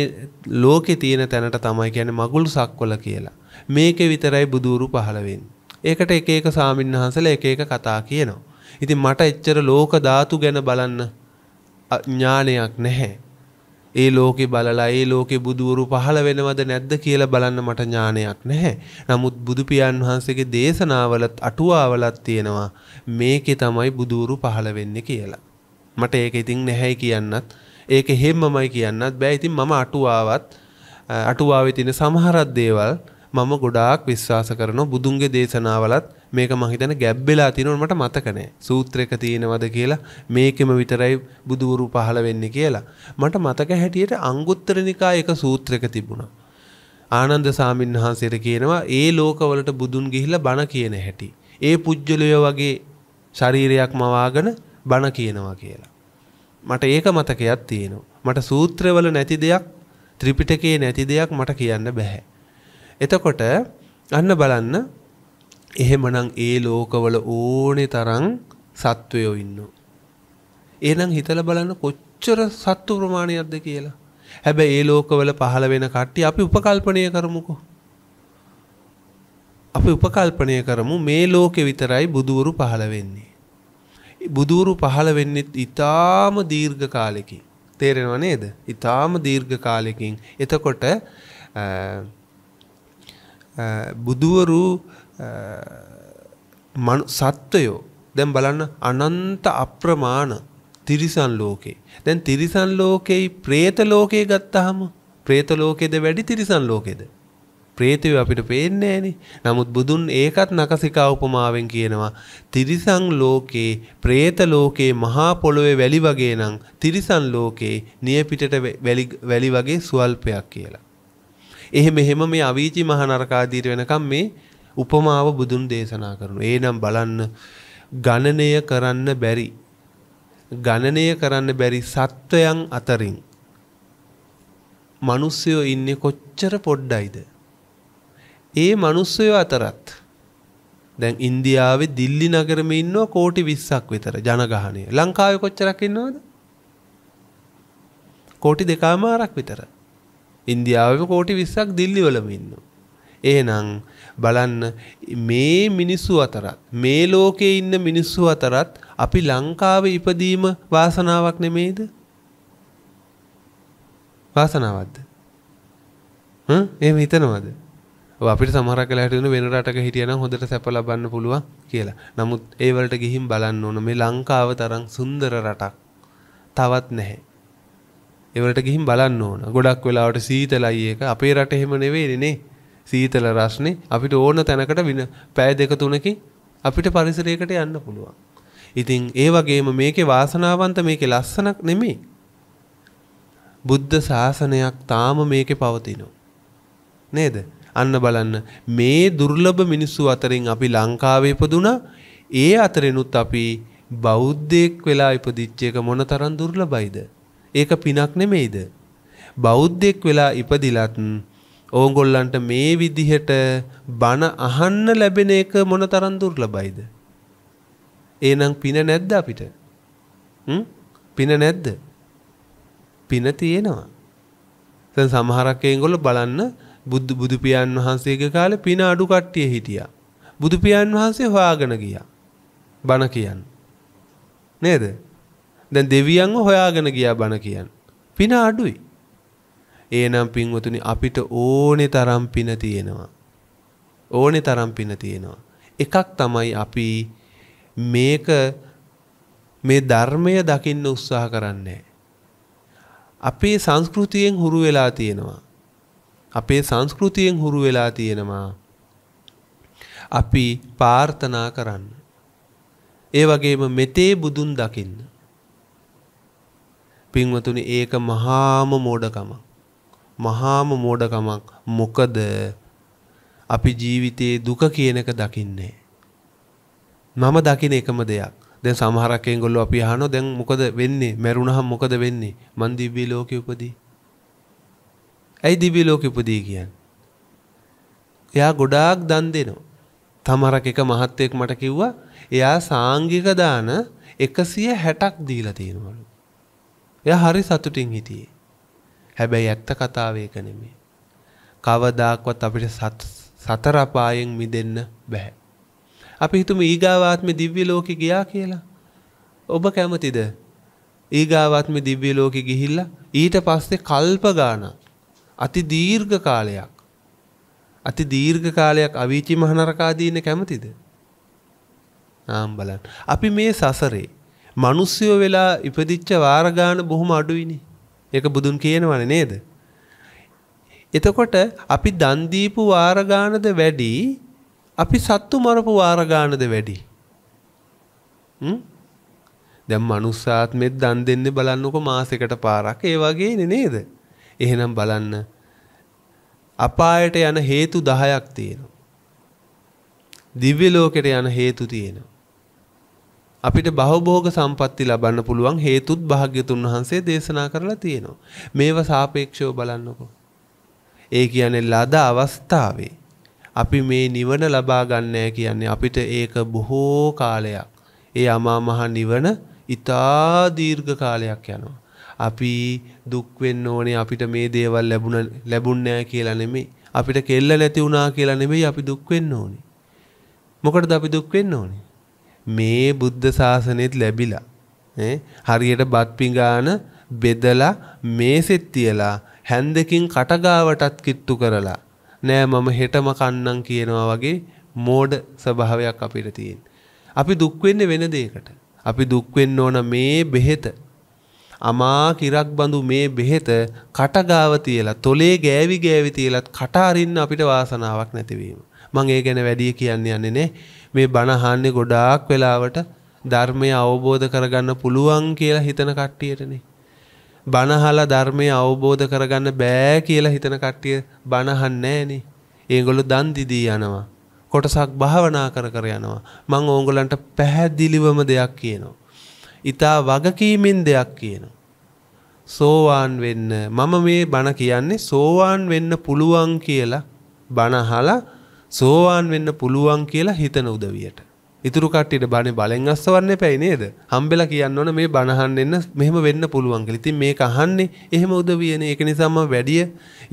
ලෝකේ තියෙන තැනට තමයි කියන්නේ මගුල් සක්වල කියලා. මේකේ විතරයි බුදూరు පහළ වෙන්නේ. ඒකට එක එක සාමින්හන්සලා එක එක කතා කියනවා. ඉතින් මට එච්චර ලෝක ධාතු ගැන බලන්න ඥානයක් නැහැ. ඒ ලෝකෙ බලලා ඒ ලෝකෙ බුදුවරු පහළ වෙනවද නැද්ද කියලා බලන්න මට ඥානයක් නැහැ. නමුත් බුදු පියාණන් වහන්සේගේ දේශනාවලත් අටුවාවලත් තියෙනවා මේකේ තමයි බුදුවරු පහළ වෙන්නේ කියලා. මට ඒක ඉතින් නැහැයි කියන්නත් ඒක හැමමයි කියන්නත් බෑ. ඉතින් මම අටුවාවත් අටුවාවේ තියෙන සමහරක් දේවල් මම ගොඩාක් විශ්වාස කරනවා බුදුන්ගේ දේශනාවලත් මේක මහිතන ගැබ්බෙලා තිනොට මතකනෑ සූත්‍රක තියෙනවද කියලා මේකෙම විතරයි බුදුවරු පහළ වෙන්න කියලා. මට මතක හැටියට අංගුත්තරනිකා එක සූත්‍රක තිබුණ. ආනන්ද සාමීන් වහන්සේට කියනවා ඒ ලෝකවලට බුදුන් ගිහිල බණ කියන හැටි. ඒ පුද්ගලය වගේ ශරීරයක් මවාගෙන බණ කියනවා කියලා. මට ඒක මතකයක් තියෙනවා. මට සූත්‍රවල නැති දෙයක් ත්‍රිපිටකයේ නැති දෙයක් මට කියන්න බැහැ. එතකොට අන්න බලන්න එහෙමනම් ඒ ලෝකවල ඕනේ තරම් සත්වයෝ ඉන්නවා. එහෙනම් හිතලා බලන්න කොච්චර සත්තු ප්‍රමාණයක්ද කියලා. හැබැයි ඒ ලෝකවල පහළ වෙන කට්ටිය අපි උපකල්පනය කරමුකෝ. අපි උපකල්පනය කරමු මේ ලෝකෙ විතරයි බුදුවරු පහළ වෙන්නේ. බුදුවරු පහළ වෙන්නෙත් ඊටාම දීර්ඝ කාලෙකින්. තේරෙනව නේද? ඊටාම දීර්ඝ කාලෙකින්. එතකොට බුදුවරු සත්වයෝ දැන් බලන්න අනන්ත අප්‍රමාණ තිරිසන් ලෝකේ. දැන් තිරිසන් ලෝකෙයි പ്രേත ලෝකේ ගත්තාම പ്രേත ලෝකෙද වැඩි තිරිසන් ලෝකෙද? പ്രേතය අපිට පේන්නේ නෑනේ. නමුත් බුදුන් ඒකත් නකසිකා උපමාවෙන් කියනවා තිරිසන් ලෝකේ പ്രേත ලෝකේ මහා පොළොවේ වැලි වගේ නම් තිරිසන් ලෝකේ නිය පිටට වැලි වගේ සුවල්පයක් කියලා. එහෙම එහෙම මේ අවීචි මහ නරකාදීර වෙනකම් මේ උපමාව බුදුන් දේශනා කරනු. ඒනම් බලන්න ගණනය කරන්න බැරි ගණනය කරන්න බැරි සත්වයන් අතරින් මිනිස්සයෝ ඉන්නේ කොච්චර පොඩ්ඩයිද? ඒ මිනිස්සයෝ අතරත් දැන් ඉන්දියාවේ දිල්ලි නගරෙම ඉන්නවා කෝටි 20ක් විතර ජනගහනය. ලංකාවේ කොච්චරක් ඉන්නවද? කෝටි දෙකමාරක් විතර. ඉන්දියාවේ කෝටි 20ක් දිල්ලිවලම ඉන්නවා. එහෙනම් බලන්න මේ මිනිස්සු අතරත් මේ ලෝකේ ඉන්න මිනිස්සු අතරත් අපි ලංකාවේ ඉපදීම වාසනාවක් නෙමේද? වාසනාවක්ද? හ්ම් එහෙම හිතනවද? ඔව් අපිට සමහරක් වෙලාවට වෙන වෙන රටක හිටියනම් හොඳට සැප ලබන්න පුළුවන් කියලා. නමුත් ඒ වලට ගිහින් බලන්න ඕන මේ ලංකාව තරම් සුන්දර රටක් තවත් නැහැ. ඒවලට ගිහින් බලන්න ඕන. ගොඩක් වෙලාවට සීතලයි එක. අපේ රට එහෙම නෙවෙයිනේ නේ. සීතල රස්නේ අපිට ඕන තැනකට වින පෑ දෙක තුනකින් අපිට පරිසරයකට යන්න පුළුවන්. ඉතින් ඒ වගේම මේකේ වාසනාවන්ත මේකේ ලස්සනක් නෙමෙයි. බුද්ධ ශාසනයක් තාම මේකේ පවතිනවා. නේද? අන්න බලන්න මේ දුර්ලභ මිනිස්සු අතරින් අපි ලංකාවේ ඉපදුනා ඒ අතරිනුත් අපි බෞද්ධයෙක් වෙලා ඉපදිච්ච එක මොනතරම් දුර්ලභයිද ඒක පිනක් නෙමෙයිද බෞද්ධයෙක් වෙලා ඉපදිලත් ඕගොල්ලන්ට මේ විදිහට බණ අහන්න ලැබෙන එක මොන තරම් දුර්ලභයිද? එහෙනම් පින නැද්ද අපිට? හ්ම්? පින නැද්ද? පින තියෙනවා. දැන් සමහරක් ඒගොල්ලෝ බලන්න බුදු බුදු පියාණන් වහන්සේගේ කාලේ පින අඩු කට්ටිය හිටියා. බුදු පියාණන් වහන්සේ හොයාගෙන ගියා. බණ කියන්න. නේද? දැන් දෙවියන්ව හොයාගෙන ගියා බණ කියන්න. පින අඩුයි. ඒනම් පින්වතුනි අපිට ඕනේ තරම් පින තියෙනවා. ඕනේ තරම් පින තියෙනවා. එකක් තමයි අපි මේක මේ ධර්මය දකින්න උත්සාහ කරන්නේ. අපේ සංස්කෘතියෙන් හුරු වෙලා තියෙනවා. අපේ සංස්කෘතියෙන් හුරු වෙලා තියෙනවා. අපි ප්‍රාර්ථනා කරන්න. ඒ වගේම මෙතේ බුදුන් දකින්න. පින්වතුනි ඒක මහාම මෝඩකමක්. මහාම මෝඩකමක්. මොකද අපි ජීවිතයේ දුක කියන එක දකින්නේ. මම දකින එකම දෙයක්. දැන් සමහරක් ඒගොල්ලෝ අපි අහනවා දැන් මොකද වෙන්නේ? මැරුණහම මොකද වෙන්නේ? මන් දිව්‍ය ලෝකෙ උපදී. ඇයි දිව්‍ය ලෝකෙ උපදී කියන්නේ? එයා ගොඩාක් දන් දෙනවා. තමරක් එක මහත්තයෙක් මට කිව්වා එයා සාංගික දාන 160ක් දීලා තියෙනවලු. එයා හරි සතුටින් හිටියේ. හැබැයි ඇත්ත කතාව ඒක නෙමෙයි. කවදාක්වත් අපිට සතර අපායෙන් මිදෙන්න බෑ. අපි හිතමු ඊගාවාත්මේ දිව්‍ය ලෝකෙ ගියා කියලා. ඔබ කැමතිද? ඊගාවාත්මේ දිව්‍ය ලෝකෙ ගිහිල්ලා ඊට පස්සේ කල්ප ගාණක් අති දීර්ඝ කාලයක් අති දීර්ඝ කාලයක් අවීචි මහනරකාදීන කැමතිද? ආම් බලන්න. අපි මේ සසරේ මිනිස්සු වෙලා ඉපදිච්ච වාර ගාන බොහොම අඩුයිනේ. ඒක බුදුන් කියනවනේ නේද? එතකොට අපි දන් දීපු වාර ගානද වැඩි අපි සත්තු මරපු වාර ගානද වැඩි? හ්ම්? දැන් මනුස්ස ආත්මෙත් දන් දෙන්නේ බලන්නකො මාසෙකට පාරක්. ඒ වගේනේ නේද? එහෙනම් බලන්න අපායට යන හේතු 10ක් තියෙනවා. දිව්‍ය ලෝකෙට යන හේතු තියෙනවා. අපිට බහුභෝග සම්පatti ලබන්න පුළුවන් හේතුත් භාග්‍යතුන් වහන්සේ දේශනා කරලා තියෙනවා. මේව සාපේක්ෂව බලන්නකො. ඒ කියන්නේ ලද අවස්ථාවේ අපි මේ නිවන ලබා ගන්නෑ කියන්නේ අපිට ඒක බොහෝ කාලයක්. ඒ අමා මහ නිවන ඊතා දීර්ඝ කාලයක් යනවා. අපි දුක් වෙන්න ඕනේ අපිට මේ දේවල් ලැබුණ ලැබුන්නේ නැහැ කියලා නෙමෙයි. අපිට කෙල්ල නැති වුණා කියලා නෙමෙයි අපි දුක් වෙන්න ඕනේ. මොකටද අපි දුක් වෙන්න ඕනේ? මේ බුද්ධ ශාසනයත් ලැබිලා හරියට බත් පිඟාන බෙදලා මේසෙත් තියලා හැන්දකින් කටගාවටත් කිට්ටු කරලා නෑ මම හෙටම කන්නම් කියනවා වගේ මෝඩ ස්වභාවයක් අපිට තියෙන. අපි දුක් වෙන්නේ වෙන දෙයකට. අපි දුක් වෙන්න ඕන මේ බෙහෙත අමා කිරක් බඳු මේ බෙහෙත කටගාව තියලා තොලේ ගෑවි ගෑවි තියලත් කට අරින්න අපිට වාසනාවක් නැතිවීම. මං ඒ ගැන වැඩි කියන්නේ යන්නේ නේ. මේ බණ අහන්නේ ගොඩාක් වෙලාවට ධර්මය අවබෝධ කරගන්න පුළුවන් කියලා හිතන කට්ටියටනේ. බණ අහලා ධර්මය අවබෝධ කරගන්න බෑ කියලා හිතන කට්ටිය බණ අහන්නේ නෑනේ. ඒගොල්ලෝ දන් දිදී යනවා. කොටසක් භාවනා කර කර යනවා. මම ඕගොල්ලන්ට පැහැදිලිවම දෙයක් කියනවා. ඊතා වගකීමෙන් දෙයක් කියනවා. සෝවාන් වෙන්න මම මේ බණ කියන්නේ සෝවාන් වෙන්න පුළුවන් කියලා බණ අහලා සෝවාන් වෙන්න පුළුවන් කියලා හිතන උදවියට. ඉතුරු කට්ටියට බණේ බලෙන් අස්සවන්න එපැයි නේද? හම්බෙලා කියන්න ඕන මේ බණහන් එන්න මෙහෙම වෙන්න පුළුවන් කියලා. ඉතින් මේක අහන්නේ එහෙම උදවියනේ. ඒක නිසාම වැඩිය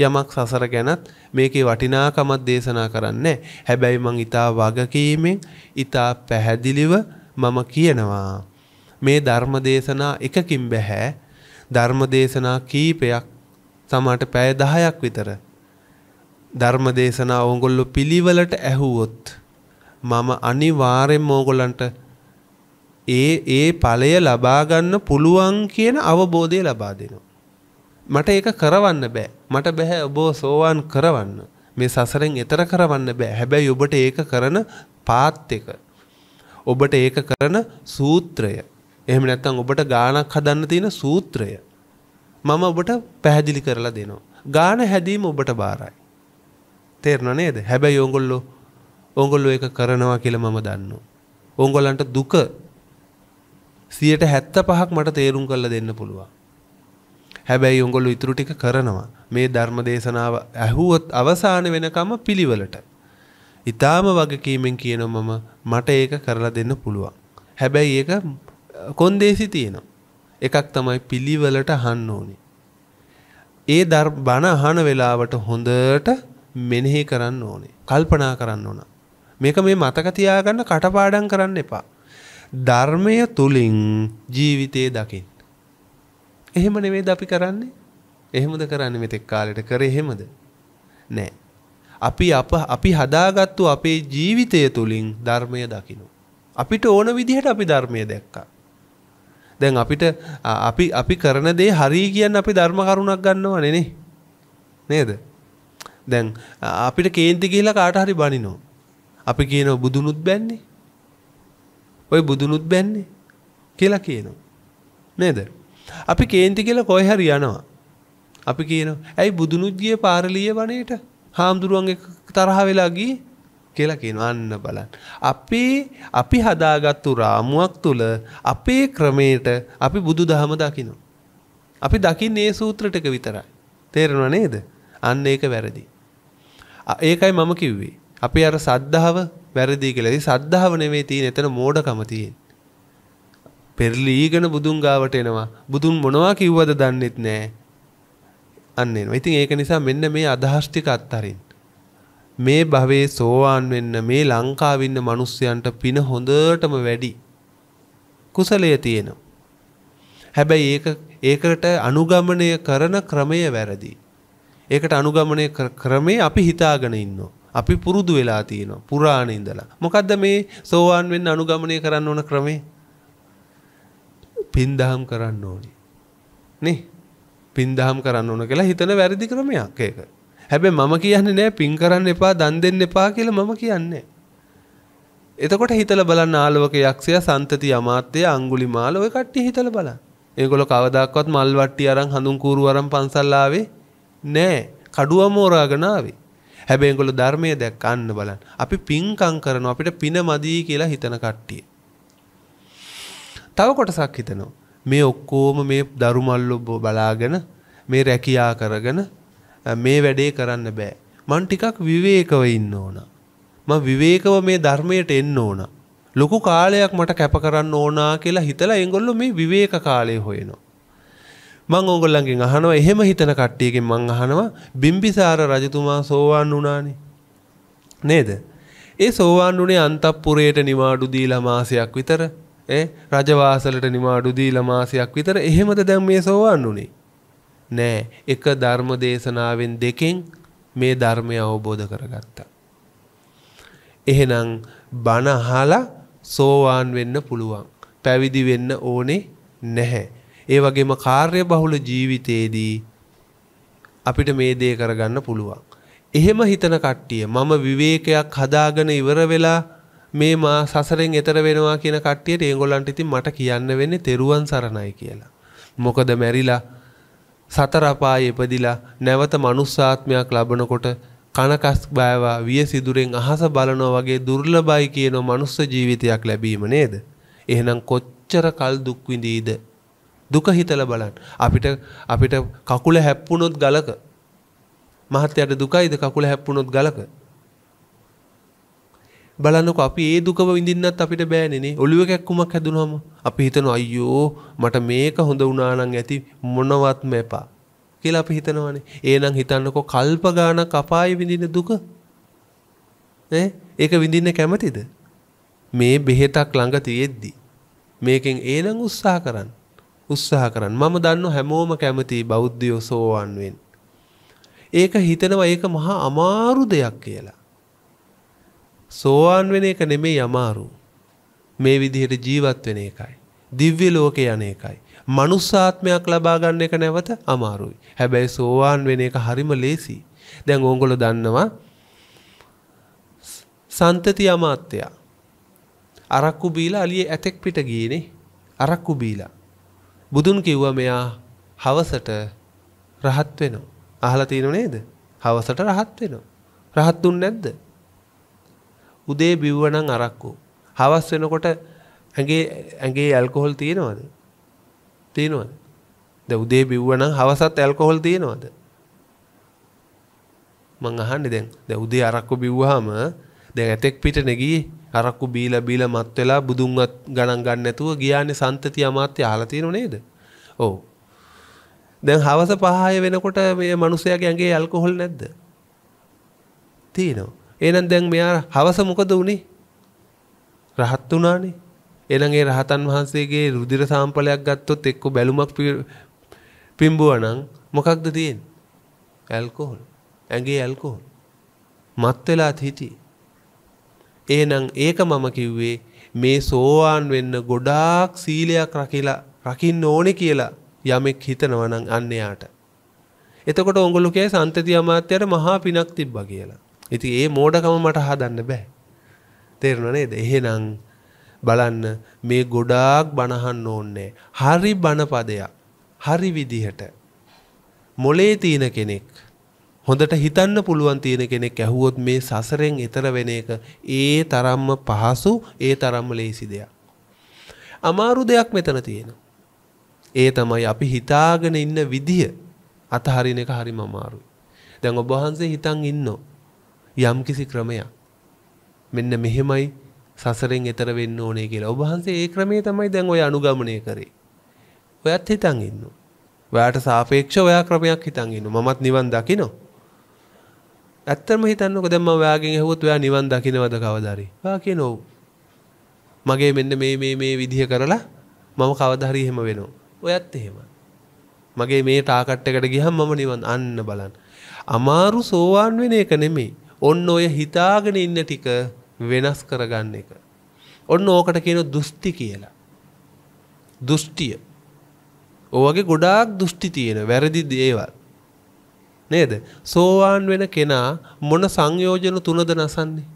යමක් සසර ගැනත් මේකේ වටිනාකමක් දේශනා කරන්නේ. හැබැයි මං ඊටා වගකීමෙන් ඊටා පැහැදිලිව මම කියනවා. මේ ධර්ම දේශනා එකකින් බෑ. ධර්ම දේශනා කීපයක් සමහරට පැය 10ක් විතර ධර්ම දේශනා ඕගොල්ලෝ පිළිවෙලට ඇහුවොත් මම අනිවාර්යෙන්ම ඕගොල්ලන්ට ඒ ඒ ඵලය ලබා ගන්න පුළුවන් කියන අවබෝධය ලබා දෙනවා. මට ඒක කරවන්න බෑ. මට බෑ ඔබ සෝවාන් කරවන්න. මේ සසරෙන් එතර කරවන්න බෑ. හැබැයි ඔබට ඒක කරන පාත් එක. ඔබට ඒක කරන සූත්‍රය. එහෙම නැත්නම් ඔබට ගානක් හදන්න තියෙන සූත්‍රය. මම ඔබට පැහැදිලි කරලා දෙනවා. ගාන හැදීම ඔබට බාරයි. තේරෙන නේද? හැබැයි ඕගොල්ලෝ ඕගොල්ලෝ ඒක කරනවා කියලා මම දන්නවා. ඕගොල්ලන්ට දුක 175ක් මට තේරුම් කරලා දෙන්න පුළුවන්. හැබැයි ඕගොල්ලෝ ඉතුරු ටික කරනවා. මේ ධර්ම දේශනාව ඇහුවොත් අවසාන වෙනකම් පිළිවෙලට. ඊටාම වගකීමෙන් කියනවා මම මට ඒක කරලා දෙන්න පුළුවන්. හැබැයි ඒක කොන්දේසි තියෙනවා. එකක් තමයි පිළිවෙලට අහන්න ඕනේ. ඒ බණ අහන වෙලාවට හොඳට මෙනෙහි කරන්න ඕනේ. කල්පනා කරන්න ඕන. මේක මේ මතක තියාගන්න කටපාඩම් කරන්න එපා. ධර්මය තුලින් ජීවිතේ දකින්න. එහෙම නෙමෙයිද අපි කරන්නේ? එහෙමද කරන්නේ මෙතෙක් කාලෙට කරේ එහෙමද? නෑ. අපි අප අපි හදාගත්තු අපේ ජීවිතය තුලින් ධර්මය දකිනවා. අපිට ඕන විදිහට අපි ධර්මය දැක්කා. දැන් අපිට අපි අපි කරන දේ හරි කියන්න අපි ධර්ම කරුණක් ගන්නව නෙනේ. නේද? දැන් අපිට කේන්ති ගිහිලා කාට හරි බනිනවා. අපි කියනවා බුදුනුත් බැන්නේ. ওই බුදුනුත් බැන්නේ කියලා කියනවා. නේද? අපි කේන්ති කියලා කොයි හරි යනවා. අපි කියනවා ඇයි බුදුනුත් ගියේ පාරලිය වනේට? හාමුදුරුවන්ගේ තරහ වෙලා ගියේ කියලා කියනවා අන්න බලන්න. අපේ අපි හදාගත්තු රාමුවක් තුල අපේ ක්‍රමයට අපි බුදුදහම දකිනවා. අපි දකින්නේ ඒ සූත්‍ර ටික විතරයි. තේරෙනව නේද? අන්න ඒක වැරදි. ඒකයි මම කිව්වේ. අපි අර සද්ධාව වැරදි කියලා. ඒ සද්ධාව නෙමෙයි තියෙන්නේ එතන මෝඩකම තියෙන්නේ. පෙරලීගෙන බුදුන් ගාවට එනවා. බුදුන් මොනවා කිව්වද දන්නෙත් නෑ. අන්න එනවා. ඉතින් ඒක නිසා මෙන්න මේ අදහස් ටික අත්හරින්න. මේ භවයේ සෝවාන් වෙන්න මේ ලංකාවේ ඉන්න මිනිස්සුන්ට පින හොඳටම වැඩි. කුසලය තියෙනවා. හැබැයි ඒක ඒකට අනුගමනය කරන ක්‍රමය වැරදියි. ඒකට අනුගමනය ක්‍රමේ අපි හිතාගෙන ඉන්නවා. අපි පුරුදු වෙලා තියෙනවා පුරාණ ඉඳලා. මොකද්ද මේ සෝවාන් වෙන්න අනුගමනය කරන්න ඕන ක්‍රමේ? පින්දහම් කරන්න ඕනි. නේ? පින්දහම් කරන්න ඕන කියලා හිතන වැරදි ක්‍රමයක් ඒක. හැබැයි මම කියන්නේ නෑ පින් කරන්න එපා දන් දෙන්න එපා කියලා මම කියන්නේ. එතකොට හිතලා බලන්න ආලවක යක්ෂයා සන්තති අමාත්‍ය අඟුලිමාල ඔය කට්ටිය හිතලා බලන්න. ඒගොල්ලෝ කවදාක්වත් මල් වට්ටි අරන් හඳුන් කූරු අරන් පන්සල් ආවේ නෑ කඩුවම හොරාගෙන ආවේ. හැබැයි ඒගොල්ලෝ ධර්මයේ දැක්ක අන්න බලන්න. අපි පින්කම් කරනවා අපිට පින මදි කියලා හිතන කට්ටිය. තව කොටසක් හිතනවා. මේ ඔක්කොම මේ දරුමල්ලෝ බලාගෙන මේ රැකියා කරගෙන මේ වැඩේ කරන්න බෑ. මං ටිකක් විවේකව ඉන්න ඕන. මං විවේකව මේ ධර්මයට එන්න ඕන. ලොකු කාලයක් මට කැප කරන්න ඕනා කියලා හිතලා ඒගොල්ලෝ මේ විවේක කාලය හොයනවා. මං ඕගොල්ලන්ගෙන් අහනවා එහෙම හිතන කට්ටියගෙන් මං අහනවා බිම්බිසාර රජතුමා සෝවාන් වුණානේ. නේද? ඒ සෝවාන් වුණේ අන්තපුරයට නිවාඩු දීලා මාසයක් විතර ඈ රජවාසලට නිවාඩු දීලා මාසයක් විතර එහෙමද දැන් මේ සෝවාන් වුණේ? නෑ එක ධර්ම දේශනාවෙන් දෙකෙන් මේ ධර්මය අවබෝධ කරගත්තා. එහෙනම් බණ අහලා සෝවාන් වෙන්න පුළුවන්. පැවිදි වෙන්න ඕනේ නැහැ. ඒ වගේම කාර්ය බහුල ජීවිතයේදී අපිට මේ දේ කරගන්න පුළුවන්. එහෙම හිතන කට්ටිය මම විවේකයක් හදාගෙන ඉවර වෙලා මේ මා සසරෙන් එතර වෙනවා කියන කට්ටියට ඒගොල්ලන්ට ඉතින් මට කියන්න වෙන්නේ තෙරුවන් සරණයි කියලා. මොකද මැරිලා සතර අපායේ ඉපදිලා නැවත මනුස්සාත්මයක් ලබනකොට කනකස් බෑවා විය සිදුරෙන් අහස බලනෝ වගේ දුර්ලභයි කියනෝ මනුස්ස ජීවිතයක් ලැබීම නේද. එහෙනම් කොච්චර කල් දුක්විඳීද දුක හිතල බලන්න. අපිට අපිට කකුල හැප්පුණොත් ගලක. මහත්තයට දුකයිද කකුල හැප්පුණොත් ගලක. බලන්නකො අපි ඒ දුකම විඳින්නත් අපිට බෑනේ ඔළුව කැක්කුමක් හැදුනහම අපි හිතනවා අයියෝ මට මේක හොඳ වුණා නම් ඇති මොනවත්ම එපා කියලා අපි හිතනවානේ. එහෙනම් හිතන්නකො කල්ප ගාණක් අපායේ විඳින දුක. ඈ ඒක විඳින්න කැමතිද? මේ බෙහෙතක් ළඟ තියෙද්දි මේකෙන් ඒනම් උත්සාහ කරන්න. උත්සාහ කරන්න. මම දන්න හැමෝම කැමති බෞද්ධයෝ සෝවන් වෙන්න. ඒක හිතනවා ඒක මහා අමාරු දෙයක් කියලා. සෝවන් වෙන එක නෙමෙයි අමාරු. මේ විදිහට ජීවත් වෙන එකයි. දිව්‍ය ලෝකේ යන එකයි. මනුස්සාත්මයක් ලබා ගන්න එක නැවත අමාරුයි. හැබැයි සෝවාන් වෙන එක හරිම ලේසි. දැන් ඕගොල්ලෝ දන්නවා සන්තති අමාත්‍යයා අරක්කු බීලා අලියේ ඇතෙක් පිට ගියනේ අරක්කු බීලා බුදුන් කිව්වා මෙයා හවසට රහත් වෙනවා. අහලා තියෙනව නේද? හවසට රහත් වෙනවා. රහත්ුන් නැද්ද? උදේ බිව්වනම් අරක්කු. හවස් වෙනකොට ඇඟේ ඇඟේ ඇල්කොහොල් තියෙනවද? තියෙනවද? දැන් උදේ බිව්වනම් හවසත් ඇල්කොහොල් තියෙනවද? මං අහන්නේ දැන්. දැන් උදේ අරක්කු බිව්වහම දැන් ඇතෙක් පිටනේ ගියේ. අරක්කු බීලා බීලා මත් වෙලා බුදුන්වත් ගණන් ගන්න නැතුව ගියානේ සන්තති අමාත්‍ය අහලා තියෙනව නේද? ඔව්. දැන් හවස 5 වෙනකොට මේ මිනිසයාගේ ඇඟේ ඇල්කොහොල් නැද්ද? තියෙනවා. එහෙනම් දැන් මෙයා හවස මොකද උනේ? රහත් වුණානේ. එහෙනම් ඒ රහතන් වහන්සේගේ රුධිර සාම්පලයක් ගත්තොත් එක්ක බැලුමක් පිඹුවා නම් මොකක්ද තියෙන්නේ? ඇල්කොහොල්. ඇඟේ ඇල්කොහොල්. මත් වෙලා හිටියේ. එහෙනම් ඒක මම කිව්වේ මේ සෝවාන් වෙන්න ගොඩාක් සීලයක් රකිලා රකින්න ඕනේ කියලා යමෙක් හිතනවා නම් අන්න එයාට. එතකොට ඕගොල්ලෝ සන්තති අමාත්‍යයට මහා පිනක් තිබ්බා කියලා. ඉතින් ඒ මෝඩකම මට හදන්න බෑ. තේරෙනව නේද? එහෙනම් බලන්න මේ ගොඩාක් බණහන්න ඕන්නේ. හරි බණපදයක්. හරි විදිහට. මොලේ තියෙන කෙනෙක් හොඳට හිතන්න පුළුවන් තියෙන කෙනෙක් ඇහුවොත් මේ සසරෙන් එතර වෙන එක ඒ තරම්ම පහසු ඒ තරම්ම ලේසි දෙයක්. අමාරු දෙයක් මෙතන තියෙන. ඒ තමයි අපි හිතාගෙන ඉන්න විදිහ අතහරින එක හරිම අමාරුයි. දැන් ඔබ වහන්සේ හිතන් ඉන්නෝ යම්කිසි ක්‍රමයක්. මෙන්න මෙහෙමයි සසරෙන් එතර වෙන්න ඕනේ කියලා. ඔබ වහන්සේ ඒ ක්‍රමයේ තමයි දැන් ඔය අනුගමනය කරේ. ඔයත් හිතන් ඉන්නවා. ඔයාට සාපේක්ෂ ඔයා ක්‍රමයක් හිතන් ඉන්නවා. මමත් නිවන් දකිනවා. ඇත්තම හිතන්නක දැන් මම ඔයාගෙන් ඇහුවොත් ඔයා නිවන් දකින්නවද කවදාරි? ඔයා කියන ඔව්. මගේ මෙන්න මේ මේ මේ විදිහ කරලා මම කවදාරි එහෙම වෙනවා. ඔයත් එහෙම. මගේ මේ ටාකට් එකට ගියහම මම නිවන් අන්න බලන්න. අමාරු සෝවාන් වෙන එක නෙමෙයි. ඔන්න ඔය හිතාගෙන ඉන්න ටික වෙනස් කරගන්න එක. ඔන්න ඕකට කියන දුස්ති කියලා. දුෂ්ටිය. ඔවගේ ගොඩාක් දුෂ්ටි තියෙන වැරදි දේවල්. නේද? සෝවාන් වෙන කෙනා මොන සංයෝජන තුනද නසන්නේ?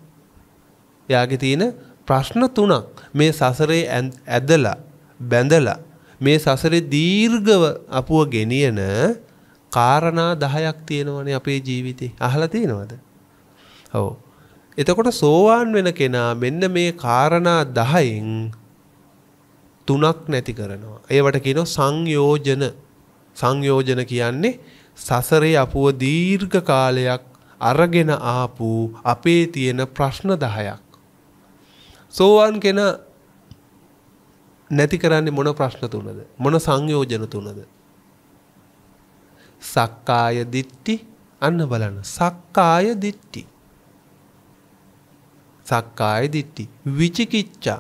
එයාගේ තියෙන ප්‍රශ්න තුනක් මේ සසරේ ඇදලා බැඳලා මේ සසරේ දීර්ඝව අපුව ගෙනියන කාරණා 10ක් තියෙනවනේ අපේ ජීවිතේ. අහලා තියෙනවද? ඔව්. එතකොට සෝවාන් වෙන කෙනා මෙන්න මේ කාරණා 10න් තුනක් නැති කරනවා. ඒවට කියනවා සංයෝජන. සංයෝජන කියන්නේ සසරේ අපුව දීර්ඝ කාලයක් අරගෙන ආපු අපේ තියෙන ප්‍රශ්න 10ක්. සෝවන් කෙන නැති කරන්නේ මොන ප්‍රශ්න තුනද? මොන සංයෝජන තුනද? සක්කාය දිට්ටි අන්න බලන්න. සක්කාය දිට්ටි. සක්කාය දිට්ටි විචිකිච්ඡා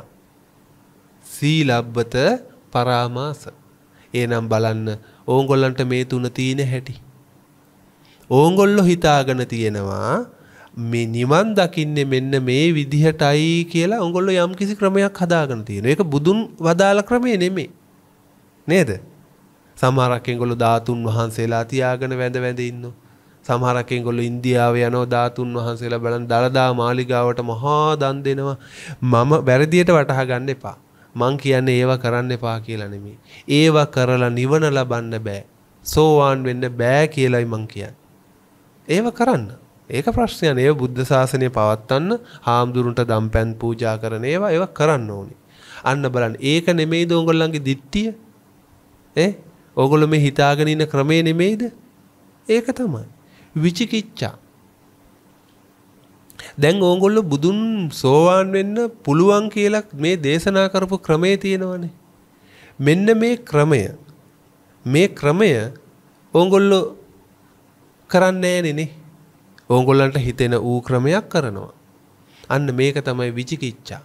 සීලබ්බත පරාමාස එනම් බලන්න ඕගොල්ලන්ට මේ තුන තියෙන හැටි ඕංගොල්ලො හිතාගෙන තියෙනවා මේ නිවන් දකින්නේ මෙන්න මේ විදිහටයි කියලා ඕගොල්ලෝ යම්කිසි ක්‍රමයක් හදාගෙන තියෙනවා. ඒක බුදුන් වදාළ ක්‍රමය නෙමෙයි. නේද? සමහරක් ඒගොල්ලෝ ධාතුන් වහන්සේලා තියාගෙන වැඳ වැඳ ඉන්නවා. සමහරක් ඒගොල්ලෝ ඉන්දියාව යනවා ධාතුන් වහන්සේලා බලන් දලදා මාලිගාවට මහා දන් දෙනවා. මම වැරදියට වටහා ගන්න එපා. මං කියන්නේ ඒවා කරන්න එපා කියලා නෙමෙයි. ඒවා කරලා නිවන ලබන්න බෑ. සෝවාන් වෙන්න බෑ කියලායි මං කියන්නේ. ඒව කරන්න. ඒක ප්‍රශ්නයන ඒ බුද්ධ ශාසනය පවත්වන්න හාමුදුරුන්ට දම් පැන් පූජා කරන ඒවා ඒව කරන්න ඕනි. අන්න බලන් ඒක නෙමෙයි දෝගොල්ලන්ගේ දිට්ටිය ඒ ඕගොල මේ හිතාගෙනන්න ක්‍රමය නෙමෙයිද ඒක තමයි. විචිකිච්චා. දැන් ඕගොල්ල බුදුන් සෝවාන් වෙන්න පුළුවන් කියලක් මේ දේශනා කරපු ක්‍රමේ තියෙනවනේ. මෙන්න මේ ක්‍රමය මේ ක්‍රමය ඕගොල්ලෝ කරන්නේ නෑනේ ඕගොල්ලන්ට හිතෙන ඌ ක්‍රමයක් කරනවා. අන්න මේක තමයි විචිකිච්ඡා.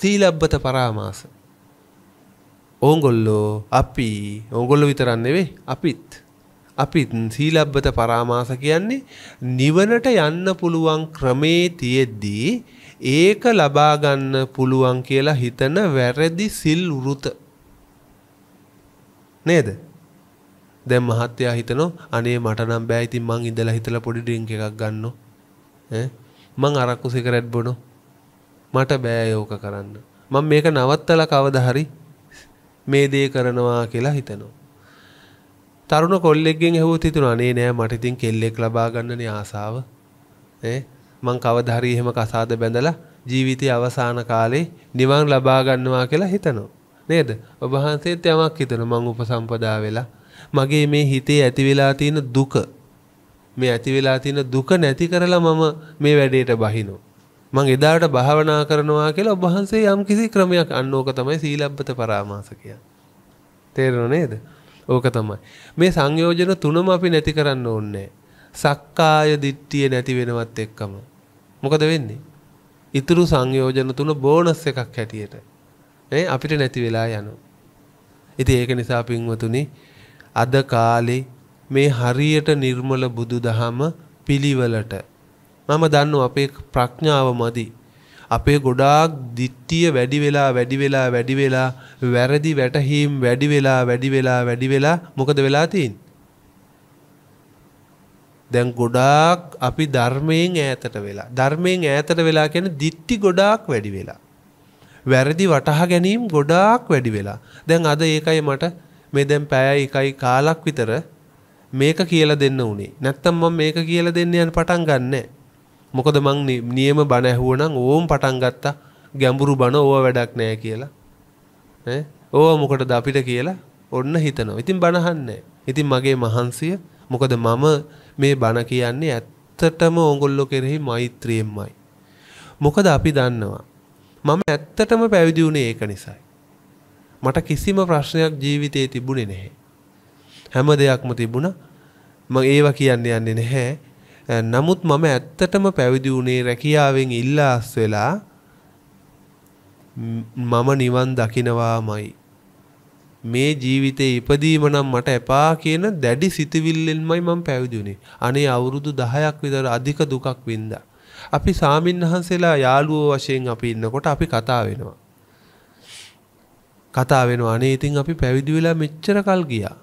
සීලබ්බත පරාමාස. ඕගොල්ලෝ අපි ඕගොල්ලෝ විතරක් නෙවෙයි අපිත් අපිත් සීලබ්බත පරාමාස කියන්නේ නිවනට යන්න පුළුවන් ක්‍රමේ තියෙද්දී ඒක ලබා ගන්න පුළුවන් කියලා හිතන වැරදි සිල් වෘත නේද? දැන් මහත්තයා හිතනවා අනේ මට නම් බෑ ඉතින් මං ඉඳලා හිතලා පොඩි ඩ්‍රින්ක් එකක් ගන්නෝ ඈ මං අරක්කු සිගරට් බොනෝ මට බෑ යෝක කරන්න මම මේක නවත්තලා කවදා හරි මේ දේ කරනවා කියලා හිතනවා තරුණ කොල්ලෙක්ගෙන් ඇහුවොත් හිතුණා අනේ නෑ මට ඉතින් කෙල්ලෙක් ලබා ගන්නනේ ආසාව ඈ මං කවදා හරි එහෙම කසාද බැඳලා ජීවිතයේ අවසාන කාලේ නිවන් ලබා ගන්නවා කියලා හිතනවා නේද ඔබ වහන්සේත් යමක් හිතන මං උපසම්පදා වෙලා මගේ මේ හිතේ ඇති වෙලා තියෙන දුක මේ ඇති වෙලා තියෙන දුක නැති කරලා මම මේ වැඩේට බහිනවා. මං එදාට භාවනා කරනවා කියලා ඔබ වහන්සේ යම්කිසි ක්‍රමයක් අන්න ඕක තමයි සීලබ්බත පරාමාස කියන්නේ. තේරෙනව නේද? ඕක තමයි. මේ සංයෝජන තුනම අපි නැති කරන්න ඕනේ. සක්කාය දිට්ඨිය නැති වෙනවත් එක්කම. මොකද වෙන්නේ? ඉතුරු සංයෝජන තුන බෝනස් එකක් හැටියට. ඈ අපිට නැති වෙලා යනවා. ඉතින් ඒක නිසා පින්වතුනි අද කාලේ මේ හරියට නිර්මල බුදුදහම පිළිවෙලට මම දන්නවා අපේ ප්‍රඥාව මදි අපේ ගොඩාක් දිට්ඨිය වැඩි වෙලා වැඩි වෙලා වැඩි වෙලා වැරදි වැටහීම් වැඩි වෙලා වැඩි වෙලා වැඩි වෙලා මොකද වෙලා තියෙන්නේ දැන් ගොඩාක් අපි ධර්මයෙන් ඈතට වෙලා ධර්මයෙන් ඈතට වෙලා කියන්නේ දිට්ටි ගොඩාක් වැඩි වෙලා වැරදි වටහා ගැනීම ගොඩාක් වැඩි වෙලා දැන් අද ඒකයි මට මේ දැන් පැයයි එකයි කාලක් විතර මේක කියලා දෙන්න උනේ. නැත්තම් මම මේක කියලා දෙන්න යන පටන් ගන්නෑ. මොකද මං නියම බණ ඇහුවනම් ඕම් පටන් ගත්තා ගැඹුරු බණ ඕව වැඩක් නෑ කියලා. ඈ ඕව මොකටද අපිට කියලා ඔන්න හිතනවා. ඉතින් බණ අහන්නේ. ඉතින් මගේ මහන්සිය මොකද මම මේ බණ කියන්නේ ඇත්තටම ඕගොල්ලෝ කෙරෙහි මෛත්‍රියෙන්මයි. මොකද අපි දන්නවා මම ඇත්තටම පැවිදි වුණේ ඒක නිසායි. මට කිසිම ප්‍රශ්නයක් ජීවිතේ තිබුණේ නැහැ. හැම දෙයක්ම තිබුණා. මම ඒවා කියන්න යන්නේ නැහැ. නමුත් මම ඇත්තටම පැවිදි වුණේ රැකියාවෙන් ඉල්ලාස් වෙලා මම නිවන් දකිනවාමයි. මේ ජීවිතේ ඉපදීම නම් මට එපා කියන දැඩි සිතවිල්ලෙන්මයි මම පැවිදි වුණේ. අනේ අවුරුදු 10ක් විතර අධික දුකක් වින්දා. අපි සාමින්හන්සලා යාළුවෝ වශයෙන් අපි ඉන්නකොට අපි කතා වෙනවා. කතා වෙනවා අනේ ඉතින් අපි පැවිදි වෙලා මෙච්චර කල් ගියා.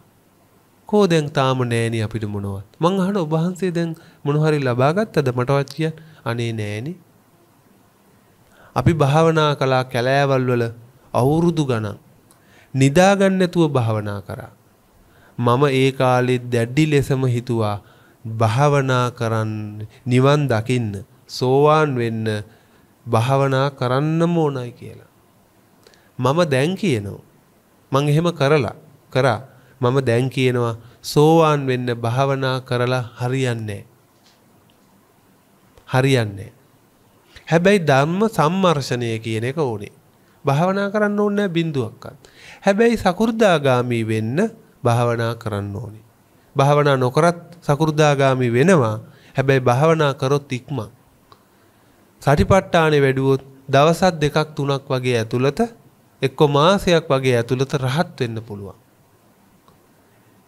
කෝ දැන් තාම නෑනේ අපිට මොනවත්. මං අහන ඔබ වහන්සේ දැන් මොන හරි ලබා ගත්තද මටවත් කියන්න. අනේ නෑනේ. අපි භාවනා කළා කැලෑවල් වල අවුරුදු ගණන්. නිදාගන්න නැතුව භාවනා කරා. මම ඒ කාලේ දැඩි ලෙසම හිතුවා භාවනා කරන්න නිවන් දකින්න සෝවාන් වෙන්න භාවනා කරන්නම ඕනයි කියලා. මම දැන් කියනවා. මං එහෙම කරලා කරා මම දැන් කියනවා සෝවාන් වෙන්න භාවනා කරලා හරියන්නේ හරියන්නේ හැබැයි ධර්ම සම්මර්ෂණය කියන එක ඕනේ. භාවනා කරන්න ඕනේ බින්දුවක්වත්. හැබැයි සකු르දාගාමි වෙන්න භාවනා කරන්න ඕනේ. භාවනා නොකරත් සකු르දාගාමි වෙනවා. හැබැයි භාවනා කරොත් ඉක්මන්. සටිපට්ඨානෙ වැඩුවොත් දවසක් දෙකක් තුනක් වගේ ඇතුළත එක්ක මාසයක් වගේ ඇතුළත රහත් වෙන්න පුළුවන්.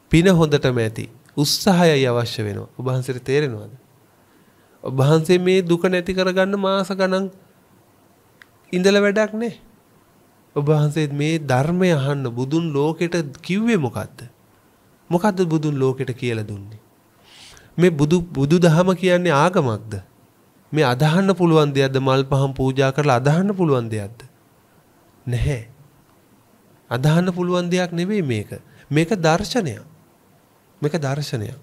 පින හොඳටම ඇති උත්සාහයයි අවශ්‍ය වෙනවා. ඔබ වහන්සේට තේරෙනවද? ඔබ වහන්සේ මේ දුක නැති කරගන්න මාස ගණන් ඉඳලා වැඩක් නැහැ. ඔබ වහන්සේ මේ ධර්මය අහන්න බුදුන් ලෝකෙට කිව්වේ මොකද්ද? මොකද්ද බුදුන් ලෝකෙට කියලා දුන්නේ? මේ බුදු බුදු දහම කියන්නේ ආගමක්ද? මේ අදහන්න පුළුවන් දෙයක්ද මල් පහන් පූජා කරලා අදහන්න පුළුවන් දෙයක්ද? නැහැ. අදහන්න පුළුවන් දෙයක් නෙවෙයි මේක. මේක දර්ශනයක්. මේක දර්ශනයක්.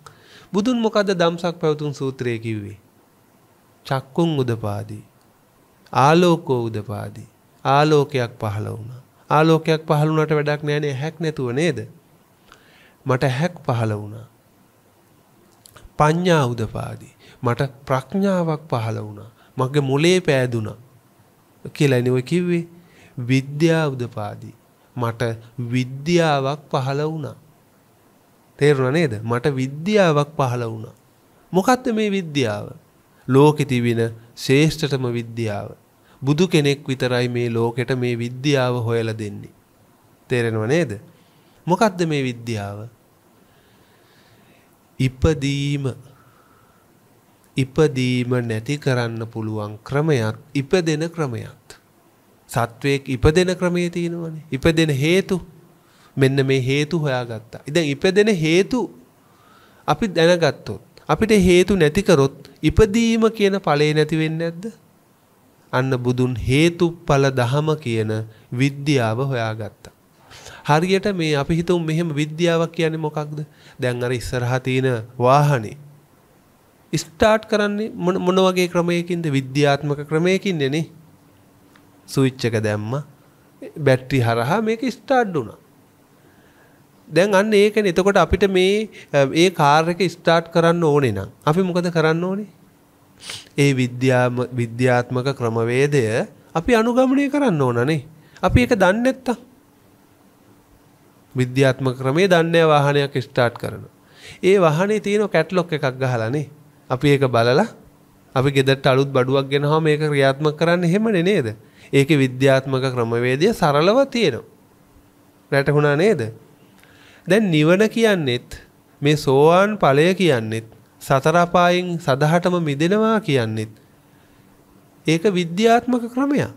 බුදුන් මොකද දම්සක් පැවතුම් සූත්‍රයේ කිව්වේ? චක්කුන් උදපාදී. ආලෝකෝ උදපාදී. ආලෝකයක් පහළ වුණා. ආලෝකයක් පහළ වුණාට වැඩක් නෑ නේ හැක් නැතුව නේද? මට හැක් පහළ වුණා. පඤ්ඤා උදපාදී. මට ප්‍රඥාවක් පහළ වුණා. මගේ මොලේ පෑදුනා. කියලා නේ ඔය කිව්වේ. විද්‍යා උදපාදී. මට විද්‍යාවක් පහළ වුණා. තේරුණා නේද? මට විද්‍යාවක් පහළ වුණා. මොකක්ද මේ විද්‍යාව? ලෝකෙ තිබෙන ශ්‍රේෂ්ඨතම විද්‍යාව. බුදු කෙනෙක් විතරයි මේ ලෝකෙට මේ විද්‍යාව හොයලා දෙන්නේ. තේරෙනව නේද? මොකක්ද මේ විද්‍යාව? ඉපදීම ඉපදීම නැති කරන්න පුළුවන් ක්‍රමයක් ඉපදෙන ක්‍රමයක් සත්වයෙක් ඉපදෙන ක්‍රමේ තියෙනවනේ. ඉපදෙන හේතු මෙන්න මේ හේතු හොයාගත්තා. ඉතින් ඉපදෙන හේතු අපි දැනගත්තොත් අපිට හේතු නැති කරොත් ඉපදීම කියන ඵලේ නැති වෙන්නේ නැද්ද? අන්න බුදුන් හේතුඵල ධම කියන විද්‍යාව හොයාගත්තා. හරියට මේ අපි හිතමු මෙහෙම විද්‍යාවක් කියන්නේ මොකක්ද? දැන් අර ඉස්සරහා තියෙන වාහනේ ස්ටාර්ට් කරන්නේ මොන වගේ ක්‍රමයකින්ද? විද්‍යාත්මක ක්‍රමයකින්නේ නේ. සුවිච් එක දැම්ම බැට්‍රි හරහා මේක ස්ටාර්ට් වුණා. දැන් අන්න ඒකනේ එතකොට අපිට මේ ඒ කාර් එක ස්ටාර්ට් කරන්න ඕනේ නම් අපි මොකද කරන්න ඕනේ? ඒ විද්‍යාම විද්‍යාත්මක ක්‍රමවේදය අපි අනුගමනය කරන්න ඕනනේ. අපි ඒක දන්නේ නැත්තම් විද්‍යාත්මක ක්‍රමේ දන්නේ වාහනයක් ස්ටාර්ට් කරන. ඒ වාහනේ තියෙන කැටලොග් එකක් ගහලානේ. අපි ඒක බලලා අපි ගෙදරට අලුත් බඩුවක් ගෙනහම මේක ක්‍රියාත්මක කරන්න එහෙමනේ නේද? ඒක විද්‍යාත්මක ක්‍රමවේදය සරලව තියෙනවා. රැටහුණා නේද? දැන් නිවන කියන්නේත් මේ සෝවාන් ඵලය කියන්නේත් සතර අපායන් සදහටම මිදෙනවා කියන්නේත් ඒක විද්‍යාත්මක ක්‍රමයක්.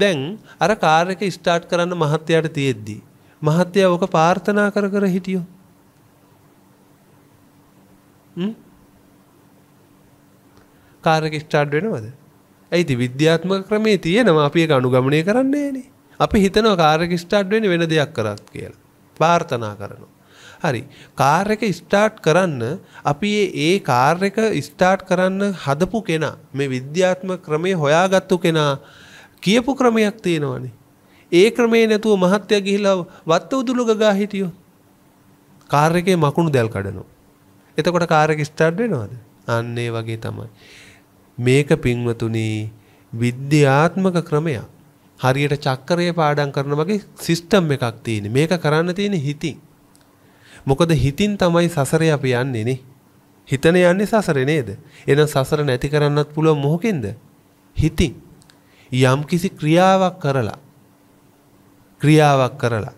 දැන් අර කාර් එක ස්ටාර්ට් කරන්න මහත්තයාට තියෙද්දි මහත්තයා ඔක ප්‍රාර්ථනා කර කර හිටියෝ. කාර් එක ස්ටාර්ට් වෙනවද? ඇයිති විද්‍යාත්මක ක්‍රමේ තියෙනවා අපි ඒක අනුගමනය කරන්නේ නේ. අපි හිතනවා කාර් එක ස්ටාර්ට් වෙන්නේ වෙන දෙයක් කරත් කියලා. ප්‍රාර්ථනා කරනවා. හරි. කාර් එක ස්ටාර්ට් කරන්න අපි ඒ කාර් එක ස්ටාර්ට් කරන්න හදපු කෙනා මේ විද්‍යාත්මක ක්‍රමේ හොයාගත්තු කෙනා කියපු ක්‍රමයක් තියෙනවනේ. ඒ ක්‍රමේ නැතුව මහත්ය ගිහිලා වත්ත උදුළු ගගා හිටියෝ. කාර් එකේ මකුණු දැල් කඩනවා. එතකොට කාර් එක ස්ටාර්ට් වෙනවද? අන්න ඒ වගේ තමයි. මේක පින්වතුනි විද්‍යාත්මක ක්‍රමයක්. හරියට චක්‍රය පාඩම් කරන වගේ සිස්ටම් එකක් තියෙන. මේක කරන්න තියෙන හිතින්. මොකද හිතින් තමයි සසරේ අපි යන්නේ නේ. හිතන යන්නේ සසරේ නේද? එහෙනම් සසර නැති කරන්නත් පුළුවන් මොහොකෙන්ද? හිතින්. යම්කිසි ක්‍රියාවක් කරලා ක්‍රියාවක් කරලා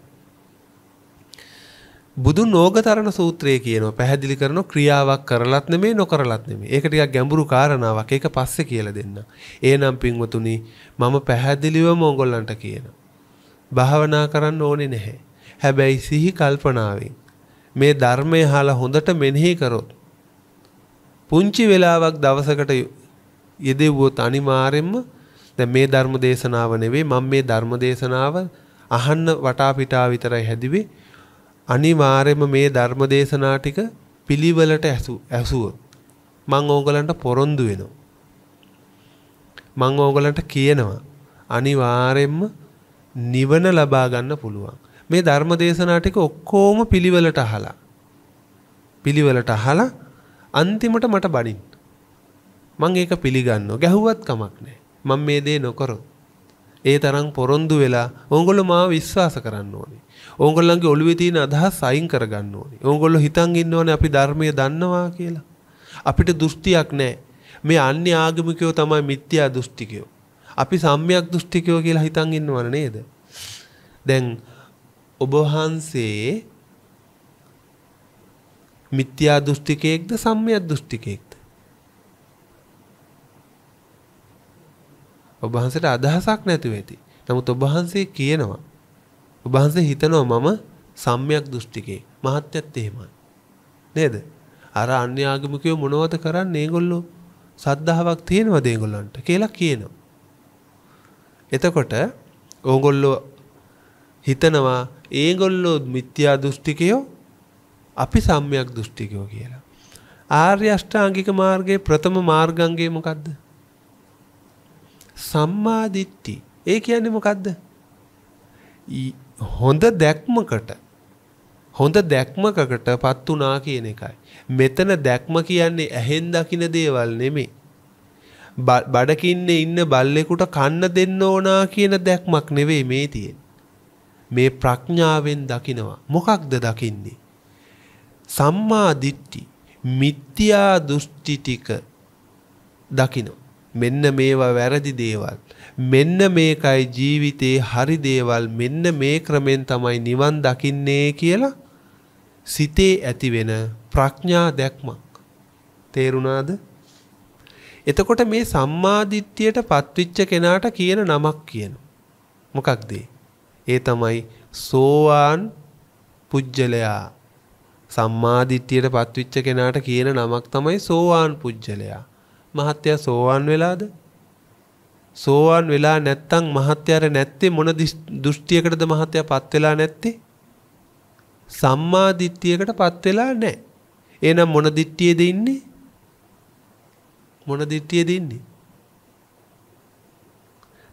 බුදුන් නෝගතරණ සූත්‍රයේ කියනවා පැහැදිලි කරන ක්‍රියාවක් කරලත් නෙමේ නොකරලත් නෙමේ. ඒක ටිකක් ගැඹුරු කාරණාවක්. ඒක පස්සේ කියලා දෙන්න. එහෙනම් පින්වතුනි මම පැහැදිලිවම ඕගොල්ලන්ට කියන. භාවනා කරන්න ඕනේ නැහැ. හැබැයි සිහි කල්පනාවෙන් මේ ධර්මය අහලා හොඳට මෙනෙහි කරොත් පුංචි වෙලාවක් දවසකට යෙදෙව්වොත් අනිවාර්යෙන්ම දැන් මේ ධර්ම දේශනාව නෙවෙයි මම මේ ධර්ම දේශනාව අහන්න වටා පිටා විතරයි හැදුවේ අනිවාර්යයෙන්ම මේ ධර්ම දේශනා ටික පිළිවෙලට ඇසු ඇසුවොත් මම ඕගලන්ට පොරොන්දු වෙනවා. මම ඕගලන්ට කියනවා අනිවාර්යයෙන්ම නිවන ලබා ගන්න පුළුවන්. මේ ධර්ම දේශනා ටික ඔක්කොම පිළිවෙලට අහලා පිළිවෙලට අහලා අන්තිමට මට බඩින් මම ඒක පිළිගන්නවා. ගැහුවත් කමක් නැහැ. මම මේ දේ නොකරොත් ඒ තරම් පොරොන්දු වෙලා ඕගොල්ලෝ මාව විශ්වාස කරන්න ඕනේ. ඕගොල්ලන්ගේ ඔළුවේ තියෙන අදහස් අයින් කරගන්න ඕනේ. ඕගොල්ලෝ හිතන් ඉන්න ඕනේ අපි ධර්මය දන්නවා කියලා. අපිට දෘෂ්ටියක් නැහැ. මේ අන්‍ය ආගමිකයෝ තමයි මිත්‍යා දෘෂ්ටිකයෝ. අපි සම්මියක් දෘෂ්ටිකයෝ කියලා හිතන් ඉන්නවන නේද? දැන් ඔබ වහන්සේ මිත්‍යා දෘෂ්ටිකයෙක්ද සම්මියක් දෘෂ්ටිකයෙක්ද? ඔබ වහන්සේට අදහසක් නැතුව ඇති. නමුත් ඔබ වහන්සේ කියනවා ඔබ වහන්සේ හිතනවා මම සම්්‍යක් දෘෂ්ටිකේ මහත්යත් එහෙමයි. නේද? අර අන්‍ය ආගමිකයෝ මොනවද කරන්නේ ඒගොල්ලෝ? සද්ධාාවක් තියෙනවද ඒගොල්ලන්ට කියලා කියනවා. එතකොට ඕගොල්ලෝ හිතනවා ඒගොල්ලෝ මිත්‍යා දෘෂ්ටිකයෝ අපි සම්්‍යක් දෘෂ්ටිකයෝ කියලා. ආර්ය අෂ්ටාංගික මාර්ගයේ ප්‍රථම මාර්ගංගය මොකද්ද? සම්මා දිට්ඨි. ඒ කියන්නේ මොකද්ද? හොඳ දැක්මකට හොඳ දැක්මකකටපත් උනා කියන එකයි. මෙතන දැක්ම කියන්නේ ඇහෙන් දකින දේවල් නෙමෙයි. බඩකින්නේ ඉන්න බල්ලෙකුට කන්න දෙන්න ඕනා කියන දැක්මක් නෙවෙයි මේ තියෙන්නේ. මේ ප්‍රඥාවෙන් දකිනවා. මොකක්ද දකින්නේ? සම්මා දිට්ඨි මිත්‍යා දෘෂ්ටි ටික දකිනවා. මෙන්න මේවා වැරදි දේවල්. මෙන්න මේකයි ජීවිතේ හරි දේවල් මෙන්න මේ ක්‍රමෙන් තමයි නිවන් දකින්නේ කියලා සිතේ ඇතිවෙන ප්‍රඥා දැක්මක්. තේරුණාද? එතකොට මේ සම්මාදිට්ඨියට පත්විච්ච කෙනාට කියන නමක් කියන. මොකක්ද ඒ තමයි සෝවාන් පුජ්‍යලයා. සම්මාදිට්ඨියට පත්විච්ච කෙනාට කියන නමක් තමයි සෝවාන් පුජ්‍යලයා. මහත්තයා සෝවාන් වෙලාද? සෝවාන් වෙලා නැත්තම් මහත්යාර නැත්තේ මොන දෘෂ්ටියකටද මහත්යා පත් වෙලා නැත්තේ? සම්මා දිට්ඨියකට පත් වෙලා නැහැ. එහෙනම් මොන දිට්ඨියේද ඉන්නේ? මොන දිට්ඨියේද ඉන්නේ?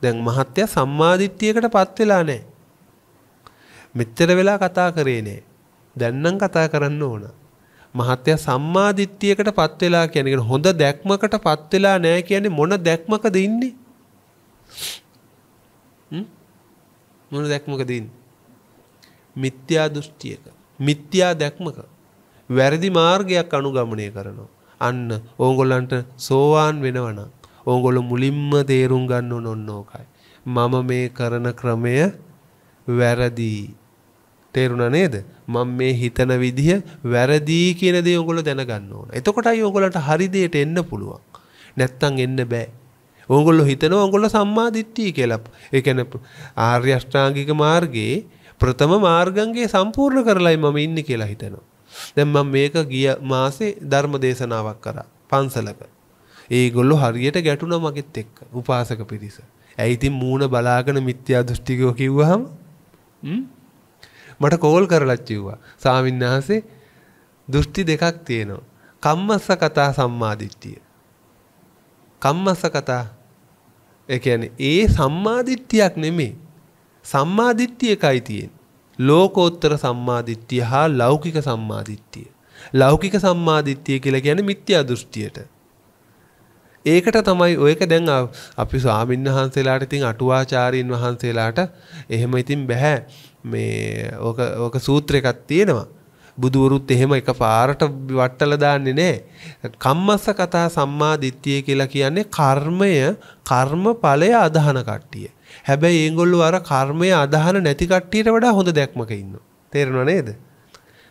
දැන් මහත්යා සම්මා දිට්ඨියකට පත් වෙලා නැහැ. මෙච්චර වෙලා කතා කරේ නෑ. දැන් නම් කතා කරන්න ඕන. මහත්ය සම්මාදිට්ඨියකට පත් වෙලා කියන්නේ හොඳ දැක්මකට පත් වෙලා නැහැ කියන්නේ මොන දැක්මකද ඉන්නේ? මොන දැක්මකද ඉන්නේ? මිත්‍යා දෘෂ්ටියක. මිත්‍යා දැක්මක. වැරදි මාර්ගයක් අනුගමනය කරනවා. අන්න ඕගොල්ලන්ට සෝවාන් වෙනවනම් ඕගොල්ලෝ මුලින්ම තේරුම් ගන්න ඕන ඕකයි. මම මේ කරන ක්‍රමය වැරදි. තේරුණා නේද? මම මේ හිතන විදිහ වැරදි කියන දේ ඔයගොල්ලෝ දැනගන්න ඕන. එතකොටයි ඔයගොල්ලන්ට හරි දෙයට එන්න පුළුවන්. නැත්තම් එන්න බෑ. ඕගොල්ලෝ හිතනවා ඕගොල්ලෝ සම්මා දිට්ඨිය කියලා. ඒ කියන්නේ ආර්ය අෂ්ටාංගික මාර්ගයේ ප්‍රථම මාර්ගංගේ සම්පූර්ණ කරලයි මම ඉන්නේ කියලා හිතනවා. දැන් මම මේක ගිය මාසේ ධර්ම දේශනාවක් කරා පන්සලක. ඒගොල්ලෝ හරියට ගැටුණා මගෙත් එක්ක උපාසක පිරිස. ඇයි ඉතින් මූණ බලාගෙන මිත්‍යා දෘෂ්ටිකෝ කිව්වහම? හ්ම් මට කෝල් කරලත් කිව්වා. ස්වාමින්වහන්සේ දෘෂ්ටි දෙකක් තියෙනවා. කම්මස්ස කතා සම්මාදිට්ඨිය. කම්මස්ස කතා ඒ කියන්නේ ඒ සම්මාදිට්ඨියක් නෙමෙයි. සම්මාදිට්ඨිය එකයි තියෙන්නේ. ලෝකෝත්තර සම්මාදිට්ඨිය හා ලෞකික සම්මාදිට්ඨිය. ලෞකික සම්මාදිට්ඨිය කියලා කියන්නේ මිත්‍යා දෘෂ්ටියට. ඒකට තමයි ඔයක දැන් අපි ස්වාමින්වහන්සේලාට ඉතින් අටුවාචාරීන් වහන්සේලාට එහෙම ඉතින් බෑ. මේ ඕක ඕක සූත්‍රයකත් තියෙනවා. බුදුවරුත් එහෙම එක පාරට වට්ටල දාන්නේ නෑ. කම්මස්ස කතා සම්මා දිට්ඨිය කියලා කියන්නේ කර්මය කර්මඵලය අදහන කට්ටිය. හැබැයි ඒගොල්ලෝ අර කර්මය අදහන නැති කට්ටියට වඩා හොඳ දැක්මක ඉන්නවා. තේරෙනව නේද?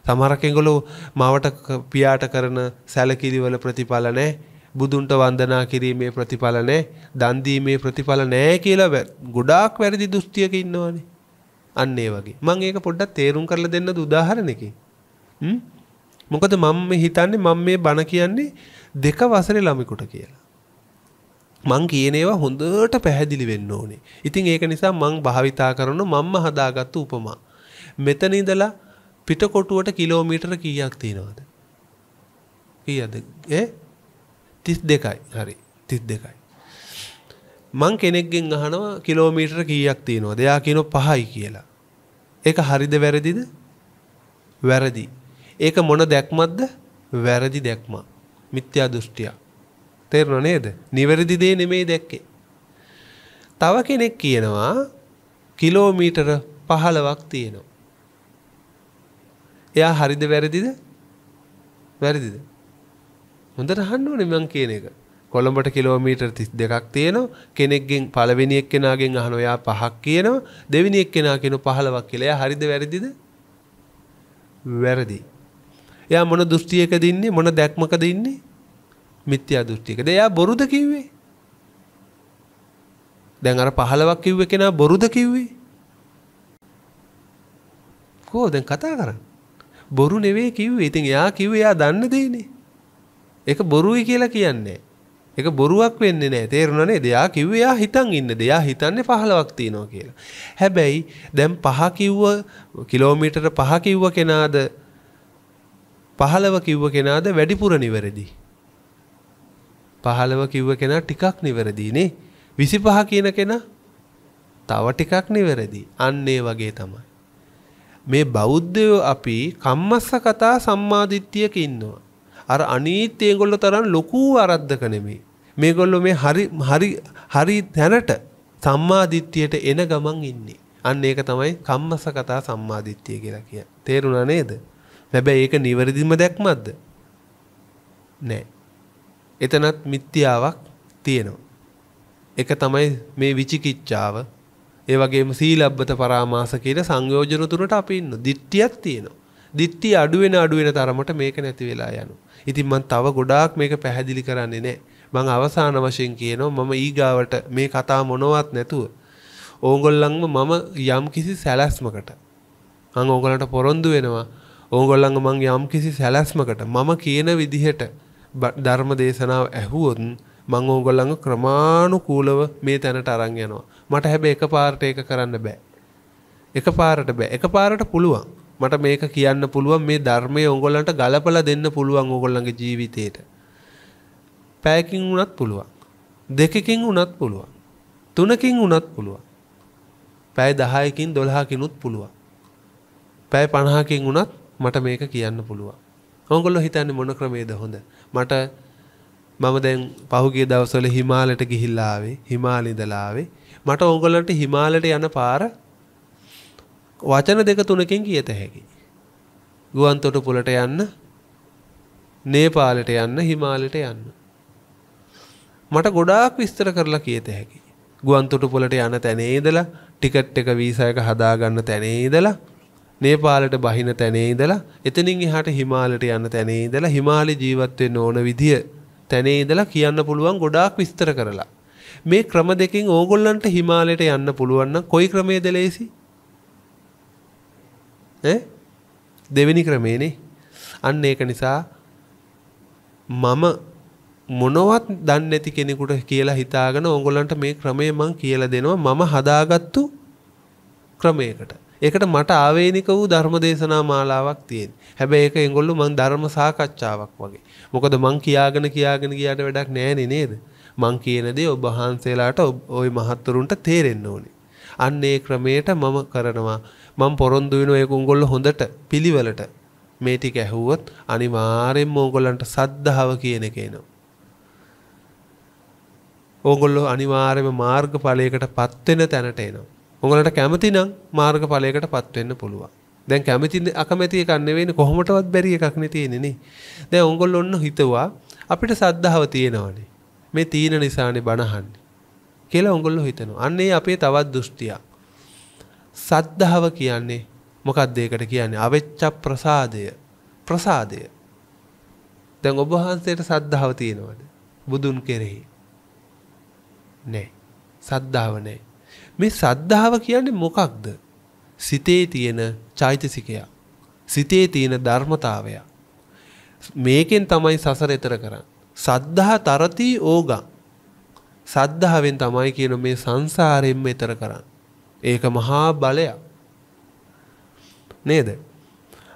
සමහරක් ඒගොල්ලෝ මවට පියාට කරන සැලකිලිවල ප්‍රතිඵල නැහැ. බුදුන්ට වන්දනා කිරීමේ ප්‍රතිඵල නැහැ. දන් දීමේ ප්‍රතිඵල නැහැ කියලා ගොඩාක් වැරදි දෘෂ්ටියක ඉන්නවනේ. අන්න ඒ වගේ. මම ඒක පොඩ්ඩක් තේරුම් කරලා දෙන්නද උදාහරණකින්. හ්ම් මොකද මම හිතන්නේ මම මේ බණ කියන්නේ දෙක වසරේ ළමෙකුට කියලා. මං කියන ඒවා හොඳට පැහැදිලි වෙන්න ඕනේ. ඉතින් ඒක නිසා මං භාවිතා කරන මම්ම හදාගත්තු උපමා. මෙතන ඉඳලා පිටකොටුවට කිලෝමීටර කීයක් තියෙනවද? කීයද? ඈ 32යි. හරි. 32යි. මං කෙනෙක්ගෙන් අහනවා කිලෝමීටර කීයක් තියෙනවා දෙයා කියනො පහයි කියලා. ඒක හරිද වැරදිද වැරදි. ඒක මොන දැක්මත්ද වැරදි දැක්ම මිත්‍යා දෘෂ්ටිය. තේරෙන නේද? නිවැරදි දේ නෙමෙයි දැක්කේ. තව කෙනෙක් කියනවා කිලෝමීටර 15ක් තියෙනවා. එයා හරිද වැරදිද? වැරදිද? හොඳට අහන්න ඕනේ මං කියන එක. කොළඹට කිලෝමීටර් 32ක් තියෙනවා කෙනෙක්ගෙන් පළවෙනි එක්කෙනාගෙන් අහන ඔයා පහක් කියනවා දෙවෙනි එක්කෙනා කියන 15ක් කියලා. එයා හරිද වැරදිද? වැරදි. එයා මොන දෘෂ්ටියකද ඉන්නේ? මොන දැක්මකද ඉන්නේ? මිත්‍යා දෘෂ්ටියකද? එයා බොරුද කිව්වේ? දැන් අර 15ක් කිව්ව කෙනා බොරුද කිව්වේ? කොහොමද කතා කරන්නේ? බොරු නෙවෙයි කිව්වේ. ඉතින් එයා කිව්වේ එයා දන්න දෙයනේ. ඒක බොරුයි කියලා කියන්නේ. ඒක බොරුවක් වෙන්නේ නෑ තේරුණා නේද? එයා කිව්වේ එයා හිතන් ඉන්න දෙයා හිතන්නේ 15ක් තියෙනවා කියලා. හැබැයි දැන් පහ කිව්ව කිලෝමීටර පහ කිව්ව කෙනාද 15 කිව්ව කෙනාද වැඩිපුර නිවැරදි. 15 කිව්ව කෙනා ටිකක් නිවැරදි නේ. 25 කියන කෙනා තව ටිකක් නිවැරදි. අන්න ඒ වගේ තමයි. මේ බෞද්ධයෝ අපි කම්මස්ස කතා සම්මාදිට්ඨියක ඉන්නවා. අර අනිත් ඒගොල්ලෝ තරම් ලොකු ආරද්දක නෙමෙයි. මේගොල්ලෝ මේ හරි හරි හරි තැනට සම්මාදිට්ඨියට එන ගමන් ඉන්නේ. අන්න ඒක තමයි කම්මස කතා සම්මාදිට්ඨිය කියලා කියන්නේ. තේරුණා නේද? හැබැයි ඒක නිවැරදිම දැක්මක්ද? නෑ. එතනත් මිත්‍යාවක් තියෙනවා. එක තමයි මේ විචිකිච්ඡාව. ඒ වගේම සීලබ්බත පරාමාස කියන සංයෝජන තුනට අපි ඉන්නවා. දිට්ඨියක් තියෙනවා. දිට්ඨිය අඩු වෙන අඩු වෙන තරමට මේක නැති වෙලා යනවා. ඉතින් මම තව ගොඩාක් මේක පැහැදිලි කරන්නේ නැහැ. මම අවසාන වශයෙන් කියනවා මම ඊගාවට මේ කතා මොනවත් නැතුව ඕගොල්ලන්ව මම යම් කිසි සැලැස්මකට මම ඕගොල්ලන්ට පොරොන්දු වෙනවා. ඕගොල්ලන්ව මම යම් කිසි සැලැස්මකට මම කියන විදිහට ධර්ම දේශනාව ඇහුවොත් මං ඕගොල්ලන්ව ක්‍රමානුකූලව මේ තැනට අරන් යනවා. මට හැබැයි එකපාරට ඒක කරන්න බෑ. එකපාරට බෑ. එකපාරට පුළුවන්. මට මේක කියන්න පුළුවන් මේ ධර්මය ඔගොල්ලන්ට ගලපලා දෙන්න පුළුවන් ඔගොල්ලන්ගේ ජීවිතේට. පැයකින් වුණත් පුළුවන්. දෙකකින් වුණත් පුළුවන්. තුනකින් වුණත් පුළුවන්. පැය 10කින් 12කිනුත් පුළුවන්. පැය 50කින් වුණත් මට මේක කියන්න පුළුවන්. ඔයගොල්ලෝ හිතන්නේ මොන ක්‍රමේද හොඳ? මට මම දැන් පහුගිය දවස්වල හිමාලයට ගිහිල්ලා ආවේ. හිමාලේ ඉඳලා ආවේ. මට ඕගොල්ලන්ට හිමාලයට යන පාර වචන දෙක තුනකින් කියත හැකි. ගුවන්තොටුපුලට යන්න, නේපාලට යන්න, හිමාලයට යන්න. මට ගොඩාක් විස්තර කරලා කියත හැකි. ගුවන්තොටුපුලට යන තැනේ ඉඳලා ටිකට් එක වීසා එක හදා ගන්න තැනේ ඉඳලා නේපාලට බහින තැනේ ඉඳලා එතනින් එහාට හිමාලයට යන තැනේ ඉඳලා හිමාලේ ජීවත් වෙන්න ඕන විදිය තැනේ ඉඳලා කියන්න පුළුවන් ගොඩාක් විස්තර කරලා මේ ක්‍රම දෙකෙන් ඕගොල්ලන්ට හිමාලයට යන්න පුළුවන් නම් කොයි ක්‍රමේද ලේසි? දෙවෙනි ක්‍රමේනේ අන්න ඒක නිසා මම මොනවත් දන්නේ නැති කෙනෙකුට කියලා හිතාගෙන ඕගොල්ලන්ට මේ ක්‍රමය මං කියලා දෙනවා මම හදාගත්තු ක්‍රමයකට. ඒකට මට ආවේනික වූ ධර්ම දේශනා මාලාවක් තියෙන. හැබැයි ඒක එංගොල්ලෝ මං ධර්ම සාකච්ඡාවක් වගේ. මොකද මං කියාගෙන කියාගෙන ගියාට වැඩක් නැහැ නේද? මං කියන දේ ඔබ වහන්සේලාට ওই මහත්තුරුන්ට තේරෙන්න ඕනේ. අන්න ඒ ක්‍රමයට මම කරනවා. මම පොරොන්දු වෙනවා ඒක උන්ගොල්ලෝ හොඳට පිළිවෙලට මේ ටික ඇහුවොත් අනිවාර්යෙන්ම ඕගොල්ලන්ට සද්ධාව කියන එක එනවා. ඕගොල්ලෝ අනිවාර්යෙන්ම මාර්ගඵලයකටපත් වෙන තැනට එනවා. ඕගොල්ලන්ට කැමති නම් මාර්ගඵලයකටපත් වෙන්න පුළුවන්. දැන් කැමති අකමැති එකක් නෙවෙයි කොහොමටවත් බැරි එකක් නේ තියෙන්නේ නේ. දැන් ඕගොල්ලෝ ඔන්න හිතුවා අපිට සද්ධාව තියෙනවනේ. මේ තීන නිසානේ බනහන්නේ. කියලා ඕගොල්ලෝ හිතනවා. අන්න ඒ අපේ තවත් දෘෂ්ටියක්. සද්ධාව කියන්නේ මොකක්ද ඒකට කියන්නේ අවෙච්ච ප්‍රසාදය ප්‍රසාදය දැන් ඔබ වහන්සේට සද්ධාව තියෙනවද බුදුන් කෙරෙහි නෑ සද්ධාව නෑ මේ සද්ධාව කියන්නේ මොකක්ද සිතේ තියෙන චෛතසිකය සිතේ තියෙන ධර්මතාවය මේකෙන් තමයි සසර එතර කරන්නේ සද්ධා තරති ඕගං සද්ධාවෙන් තමයි කියන මේ සංසාරයෙන් එතර කරන්න. ඒක මහා බලයක්. නේද?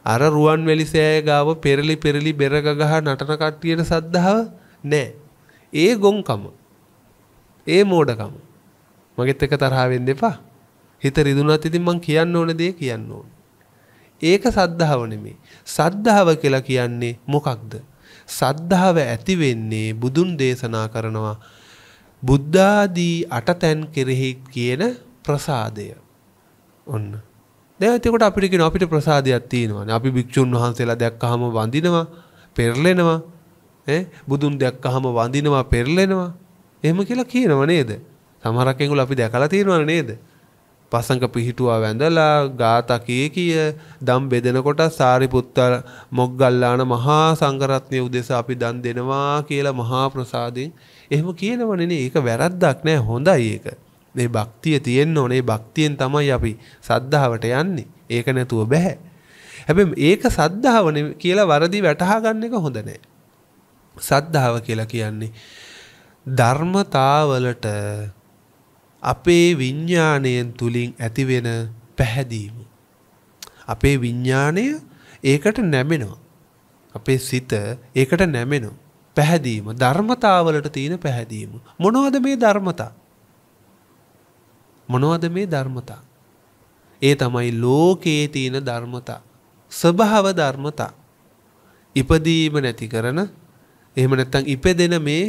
අර රුවන්වැලි සෑය ගාව පෙරලි පෙරලි බෙරග ගහ නටන කට්ටියට සද්ධාව නැහැ. ඒ ගොංකම. ඒ මෝඩකම. මගෙත් එක තරහා වෙන්න එපා. හිත රිදුනත් ඉතින් මං කියන්න ඕන දේ කියන්න ඕන. ඒක සද්ධාව නෙමෙයි. සද්ධාව කියලා කියන්නේ මොකක්ද? සද්ධාව ඇති වෙන්නේ බුදුන් දේශනා කරනවා බුද්ධාදී අටතැන් කෙරෙහි කියන ප්‍රසාදය ඔන්න දැතකොට අපිටකෙන අපිට ප්‍රසාධයක් තියෙනවන අපි භික්‍ෂූන් වහන්සේලා දැක් හම වඳනවා පෙරලෙනවා බුදුන් දැක්ක හම වඳනවා පෙරලෙනවා එහම කියලා කියනව නේද සමහරක්කෙකුල අපි දැකලා තියෙනවන නේද පසංක පිහිටුවා වැඳලා ගාතා කිය කිය දම් බෙදෙනකොට සාරිපුත්තර මොග්ගල්ලාන මහා සංඝරත්නය උදෙස අපි දන් දෙනවා කියලා මහා ප්‍රසාදයෙන් එහෙම කියනවනේ ඒක වැරද්දක් නෑ හොඳයි ඒක මේ භක්තිය තියෙන්න ඕනේ භක්තියෙන් තමයි අපි සද්ධාවට යන්නේ. ඒක නැතුව බෑ. හැබැයි ඒක සද්ධාව කියලා වරදි වැටහා ගන්න එක හොඳ නෑ. සද්ධාව කියලා කියන්නේ ධර්මතාවලට අපේ විඥාණයෙන් තුලින් ඇතිවෙන පැහැදීම. අපේ විඥාණය ඒකට නැමෙනවා. අපේ සිත ඒකට නැමෙනවා. පැහැදීම ධර්මතාවලට තියෙන පැහැදීම. මොනවද මේ ධර්මතා? මොනවද මේ ධර්මතා. ඒ තමයි ලෝකයේ තියෙන ධර්මතා. ස්වභාව ධර්මතා. ඉපදීම නැති කරන එහෙම නැත්තම් ඉපදෙන මේ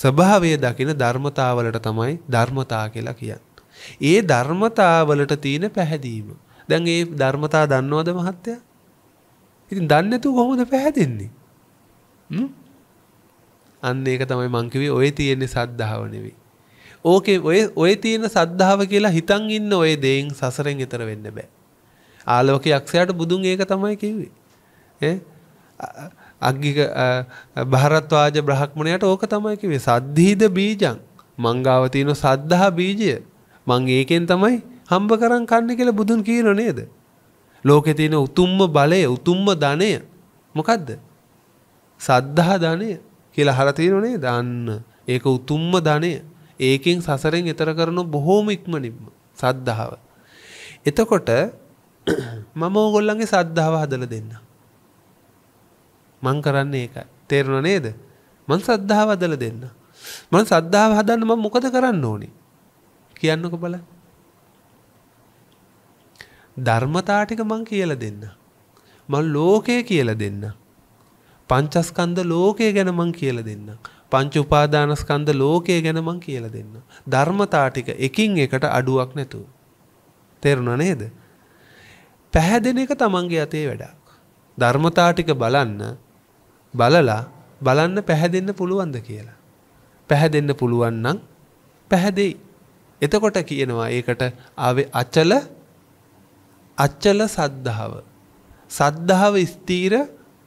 ස්වභාවය දකින ධර්මතාවලට තමයි ධර්මතා කියලා කියන්නේ. ඒ ධර්මතාවලට තියෙන පැහැදීම. දැන් ඒ ධර්මතා දන්නවද මහත්තයා? ඉතින් දන්නේ නැතුව කොහොමද පැහැදෙන්නේ? අන්න ඒක තමයි මං කිව්වේ ඔය තියෙන්නේ සද්ධාව නෙවෙයි. ඕකේ ඔය ඔය තියෙන සද්ධාව කියලා හිතන් ඉන්න ඔය දේෙන් සසරෙන් එතර වෙන්න බෑ. ආලෝක යක්ෂයාට බුදුන් ඒක තමයි කිව්වේ. ඈ අග්ගික භාරත්වාජ බ්‍රහ්මණයට ඕක තමයි කිව්වේ සද්ධීද බීජං මංගාව තියෙන සද්ධා බීජය මං ඒකෙන් තමයි හම්බ කරන් කන්නේ කියලා බුදුන් කියනෝ නේද? ලෝකේ තියෙන උතුම්ම බලය උතුම්ම ධනය මොකද්ද? සද්ධා ධනය කියලා අහලා තියෙනෝ නේද? අන්න ඒක උතුම්ම ධනය. ඒකෙන් සසරෙන් එතර කරනු බොහෝම ඉක්මනින්ම සද්ධාව. එතකොට මම ඕගොල්ලන්ගේ සද්ධාව හදලා දෙන්න. මං කරන්නේ ඒකයි. තේරුණා නේද? මං සද්ධාව හදලා දෙන්න. මං සද්ධාව හදන්න මම මොකද කරන්න ඕනේ? කියන්නකෝ බලන්න. ධර්මතා ටික මං කියලා දෙන්න. මං ලෝකය කියලා දෙන්න. පංචස්කන්ධ ලෝකය ගැන මං කියලා දෙන්නම්. පංච උපාදානස්කන්ධ ලෝකය ගැන මං කියලා දෙන්න. ධර්මතා ටික එකින් එකට අඩුවක් නැතුව. තේරුණා නේද? පැහැදෙන එක තමන්ගේ අතේ වැඩක්. ධර්මතා ටික බලන්න බලලා බලන්න පැහැදෙන්න පුළුවන්ද කියලා. පැහැදෙන්න පුළුවන් නම් පැහැදෙයි. එතකොට කියනවා ඒකට ආවේ අචල අච්චල සද්ධාව. සද්ධාව ස්ථීර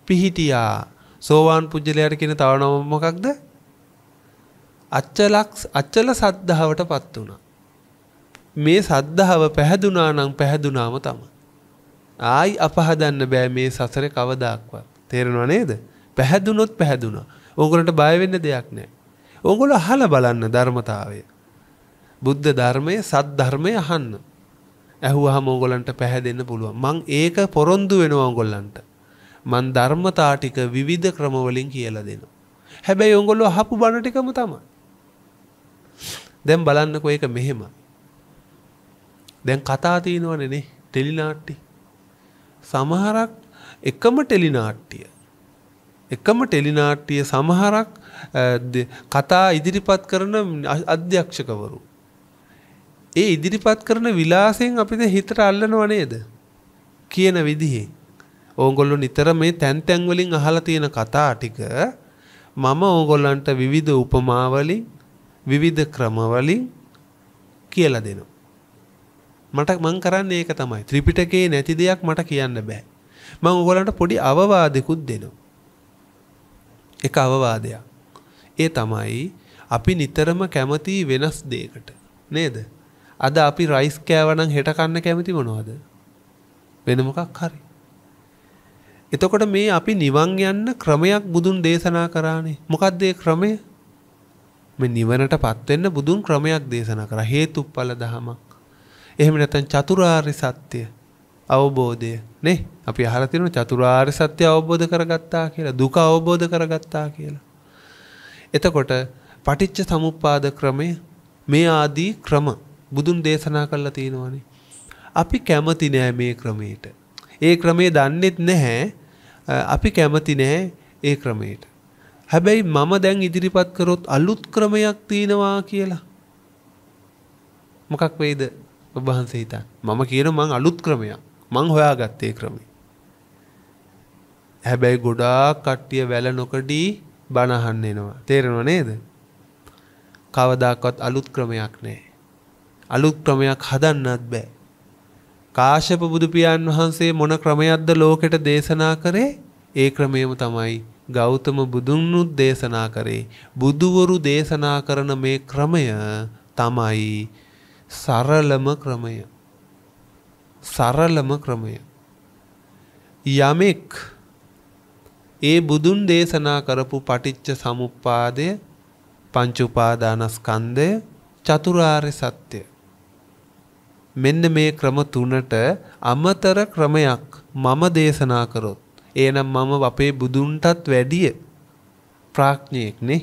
පිහිටියා. සෝවාන් පුජ්‍යලයට කියන තව නම මොකක්ද? අච්චලක්ෂ අච්චල සද්ධාවට පත් වුණා. මේ සද්ධාව පැහැදුනා නම් පැහැදුනාම තම. ආයි අපහදන්න බෑ මේ සසර කවදක්වත්. තේරෙනවා නේද? පැහැදුනොත් පැහැදුනා. ඕගොල්ලන්ට බය වෙන්න දෙයක් නැහැ. ඕගොල්ලෝ අහලා බලන්න ධර්මතාවය. බුද්ධ ධර්මයේ සත් ධර්මය අහන්න. ඇහුවහම ඕගොල්ලන්ට පැහැදෙන්න පුළුවන්. මං ඒක පොරොන්දු වෙනවා ඕගොල්ලන්ට. මං ධර්මතා ටික විවිධ ක්‍රමවලින් කියලා දෙනවා. හැබැයි ඕගොල්ලෝ අහපු බණ ටිකම තමයි. දැන් බලන්නකො ඒක මෙහෙම. දැන් කතා තියෙනවනේ ටෙලිනාට්ටි. සමහරක් එකම ටෙලිනාට්ටිය. එකම ටෙලිනාට්ටිය සමහරක් කතා ඉදිරිපත් කරන අධ්‍යක්ෂකවරු. ඒ ඉදිරිපත් කරන විලාසයෙන් අපිට හිතට අල්ලනව නේද? කියන විදිහේ. ඕගොල්ලෝ නිතර මේ තැන් තැන් වලින් අහලා තියෙන කතා ටික මම ඕගොල්ලන්ට විවිධ උපමා වලින් විවිධ ක්‍රමවලින් කියලා දෙනවා. මට මං කරන්නේ ඒක තමයි. ත්‍රිපිටකේ නැති දෙයක් මට කියන්න බෑ. මම ඔයගලන්ට පොඩි අවවාදෙකුත් දෙනවා. එක අවවාදයක්. ඒ තමයි අපි නිතරම කැමති වෙනස් දෙයකට. නේද? අද අපි රයිස් කෑවනම් හෙට කන්න කැමති මොනවද? වෙන මොකක් හරි. එතකොට මේ අපි නිවන් යන්න ක්‍රමයක් බුදුන් දේශනා කරානේ. මොකක්ද ඒ ක්‍රමය? මේ නිවනටපත් වෙන්න බුදුන් ක්‍රමයක් දේශනා කරා හේතුඵල ධමයක්. එහෙම නැත්නම් චතුරාර්ය සත්‍ය අවබෝධය නේ අපි අහලා තියෙනවා චතුරාර්ය සත්‍ය අවබෝධ කරගත්තා කියලා දුක අවබෝධ කරගත්තා කියලා. එතකොට පටිච්ච සමුප්පාද ක්‍රමය මේ ආදී ක්‍රම බුදුන් දේශනා කරලා තියෙනවානේ. අපි කැමති නෑ මේ ක්‍රමයට. ඒ ක්‍රමේ දන්නෙත් නැහැ. අපි කැමති නෑ ඒ ක්‍රමයට. හැබැයි මම දැන් ඉදිරිපත් කරොත් අලුත් ක්‍රමයක් තියෙනවා කියලා. මොකක් වෙයිද ඔබ වහන්සේ හිතන්? මම කියන මං අලුත් ක්‍රමයක්. මං හොයාගත්තේ ක්‍රමය. හැබැයි ගොඩාක් කට්ටිය වැල නොකඩී බණ අහන්න එනවා. තේරෙනව නේද? කවදාකවත් අලුත් ක්‍රමයක් නැහැ. අලුත් ක්‍රමයක් හදන්නත් බෑ. කාශ්‍යප බුදු පියාණන් වහන්සේ මොන ක්‍රමයක්ද ලෝකෙට දේශනා කරේ? ඒ ක්‍රමයම තමයි ගෞතම බුදුන්නුත් දේශනා කරේ. බුදුවරු දේශනා කරන මේ ක්‍රමය තමයි සරලම ක්‍රමය. සරලම ක්‍රමය. යමෙක් ඒ බුදුන් දේශනා කරපු පටිච්ච සමුප්පාදය පංච උපාදානස්කන්ධය චතුරාර්ය සත්‍ය මෙන්න මේ ක්‍රම තුනට අමතර ක්‍රමයක් මම දේශනා කරොත් එනම් මම අපේ බුදුන්ටත් වැඩිය ප්‍රාඥයෙක් නේ.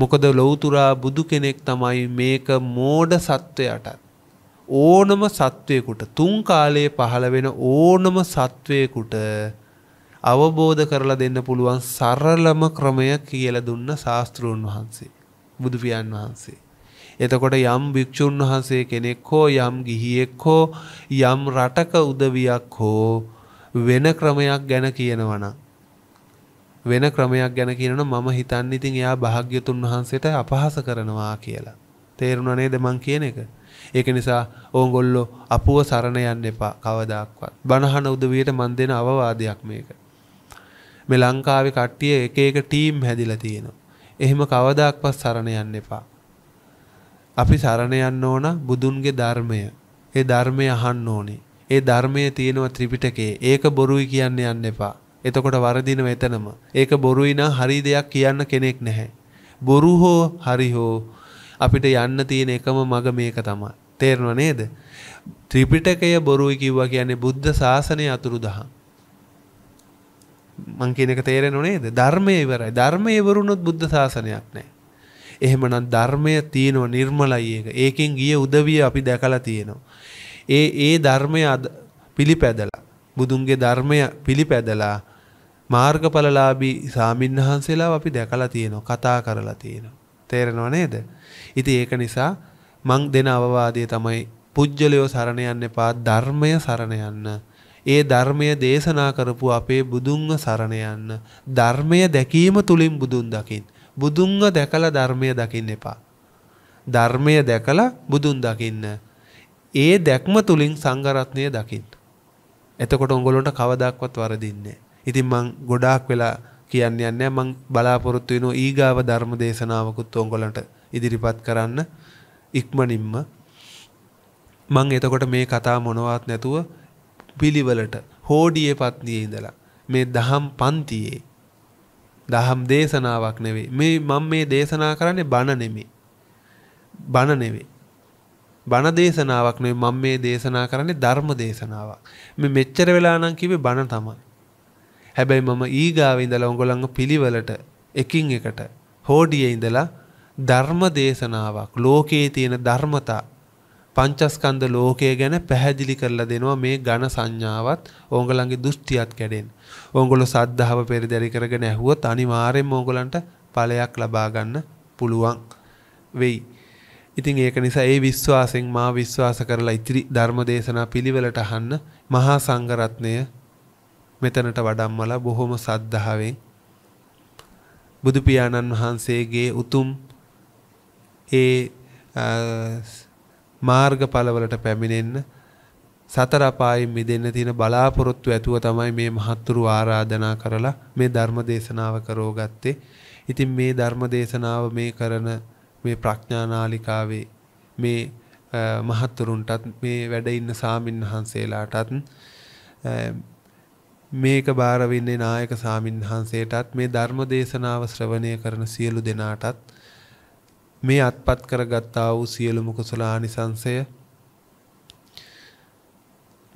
මොකද ලෞතුරා බුදු කෙනෙක් තමයි මේක මෝඩ සත්වයටත් ඕනම සත්වයකුට තුන් කාලයේ පහළ වෙන ඕනම සත්වයකුට අවබෝධ කරලා දෙන්න පුළුවන් සරලම ක්‍රමය කියලා දුන්න ශාස්ත්‍රූන් වහන්සේ බුදු පියන් වහන්සේ එතකොට යම් භික්ෂුන් වහන්සේ කෙනෙක් හෝ යම් ගිහියෙක් හෝ යම් රටක උදවියක් හෝ වෙන ක්‍රමයක් ගැන කියනවනම් වෙන ක්‍රමයක් ගැන කියනවනම් මම හිතන්නේ ඉතින් එයා භාග්‍යතුන් වහන්සේට අපහාස කරනවා කියලා. තේරුණා නේද මං කියන එක? ඒක නිසා ඕගොල්ලෝ අපුව සරණ යන්න එපා කවදාක්වත්. බණහන උදවියට මන් දෙන අවවාදයක් මේක. මේ ලංකාවේ කට්ටිය එක එක ටීම් හැදිලා තියෙනවා. එහෙම කවදාක්වත් සරණ යන්න එපා. අපි සරණ යන්න ඕන බුදුන්ගේ ධර්මය. ඒ ධර්මය අහන්න ඕනේ. ඒ ධර්මයේ තියෙනවා ත්‍රිපිටකේ ඒක බොරුයි කියන්න යන්න එපා. එතකොට වරදිනව එතනම. ඒක බොරුයි නම් හරි දෙයක් කියන්න කෙනෙක් නැහැ. බොරු හෝ හරි හෝ අපිට යන්න තියෙන එකම මඟ මේක තමයි. තේරෙනව නේද? ත්‍රිපිටකය බොරුයි කිව්වා කියන්නේ බුද්ධ ශාසනය අතුරුදහන්. මං කියන එක තේරෙනව නේද? ධර්මයේ ඉවරයි. ධර්මයේ ඉවරුනොත් බුද්ධ ශාසනයක් නැහැ. එහෙමනම් ධර්මය තියෙනවා නිර්මලයි ඒක. ඒකෙන් ගිය උදවිය අපි දැකලා තියෙනවා. ඒ ඒ ධර්මය පිළිපැදලා බුදුන්ගේ ධර්මය පිළිපැදලා මාර්ගඵලලාභී සාමින්හන්සේලා අපි දැකලා තියෙනවා කතා කරලා තියෙනවා තේරෙනව නේද ඉතින් ඒක නිසා මං දෙන අවවාදය තමයි පුජ්‍යලයෝ සරණ යන්න එපා ධර්මය සරණ යන්න ඒ ධර්මය දේශනා කරපු අපේ බුදුන්ව සරණ යන්න ධර්මය දැකීම තුලින් බුදුන් දකින් බුදුන්ව දැකලා ධර්මය දකින්න එපා ධර්මය දැකලා බුදුන් දකින්න ඒ දැක්ම තුලින් සංඝරත්නය දකින්න. එතකොට උගලොන්ට කවදාක්වත් වරදින්නේ. ඉතින් මං ගොඩාක් වෙලා කියන්න යන්නේ මං බලාපොරොත්තු වෙන ඊගාව ධර්ම දේශනාවකුත් උගලන්ට ඉදිරිපත් කරන්න ඉක්මනින්ම මං එතකොට මේ කතා මොනවත් නැතුව පිළිවෙලට හෝඩියේ පත්නියේ ඉඳලා මේ දහම් පන්තියේ දහම් දේශනාවක් නෙවෙයි මේ මම මේ දේශනා කරන්නේ බණ නෙමෙයි බණ නෙවෙයි බණ දේශනාවක් නෙවෙයි මම මේ දේශනා කරන්නේ ධර්ම දේශනාවක්. මේ මෙච්චර වෙලා නම් කිව්වේ බණ තමයි. හැබැයි මම ඊගාවේ ඉඳලා උගලංග පිළිවෙලට එකින් එකට හෝඩියේ ඉඳලා ධර්ම දේශනාවක් ලෝකයේ තියෙන ධර්මතා පංචස්කන්ධ ලෝකය ගැන පැහැදිලි කරලා දෙනවා මේ ඝන සංඥාවත් ඕගලන්ගේ දෘෂ්ටියත් කැඩෙන. ඕගොල්ලෝ සද්ධාව පෙරදරි කරගෙන ඇහුවොත් අනිවාර්යයෙන්ම ඕගලන්ට ඵලයක් ලබා ගන්න පුළුවන් වෙයි. ඉතින් ඒක නිසා ඒ විශ්වාසෙන් මා විශ්වාස කරලා ඉතිරි ධර්ම දේශනා පිළිවෙලට අහන්න මහා සංඝරත්නය මෙතනට වඩම්මලා බොහොම සද්ධාවෙන් බුදු පියාණන් වහන්සේගේ උතුම් ඒ මාර්ගඵලවලට පැමිණෙන්න සතර අපායෙන් මිදෙන්න තියෙන බලාපොරොත්තු ඇතුව තමයි මේ මහත්තුරු ආරාධනා කරලා මේ ධර්ම දේශනාව කරෝගත්තේ. ඉතින් මේ ධර්ම දේශනාව මේ කරන මේ ප්‍රඥානාලිකාවේ මේ මහත්තුරුන්ටත් මේ වැඩ ඉන්න සාමින් වහන්සේලාටත් මේක බාර වෙන්නේ නායක සාමින් වහන්සේටත් මේ ධර්ම දේශනාව ශ්‍රවණය කරන සියලු දෙනාටත් මේ අත්පත් කරගත්තා වූ සියලුම කුසලානිසංසය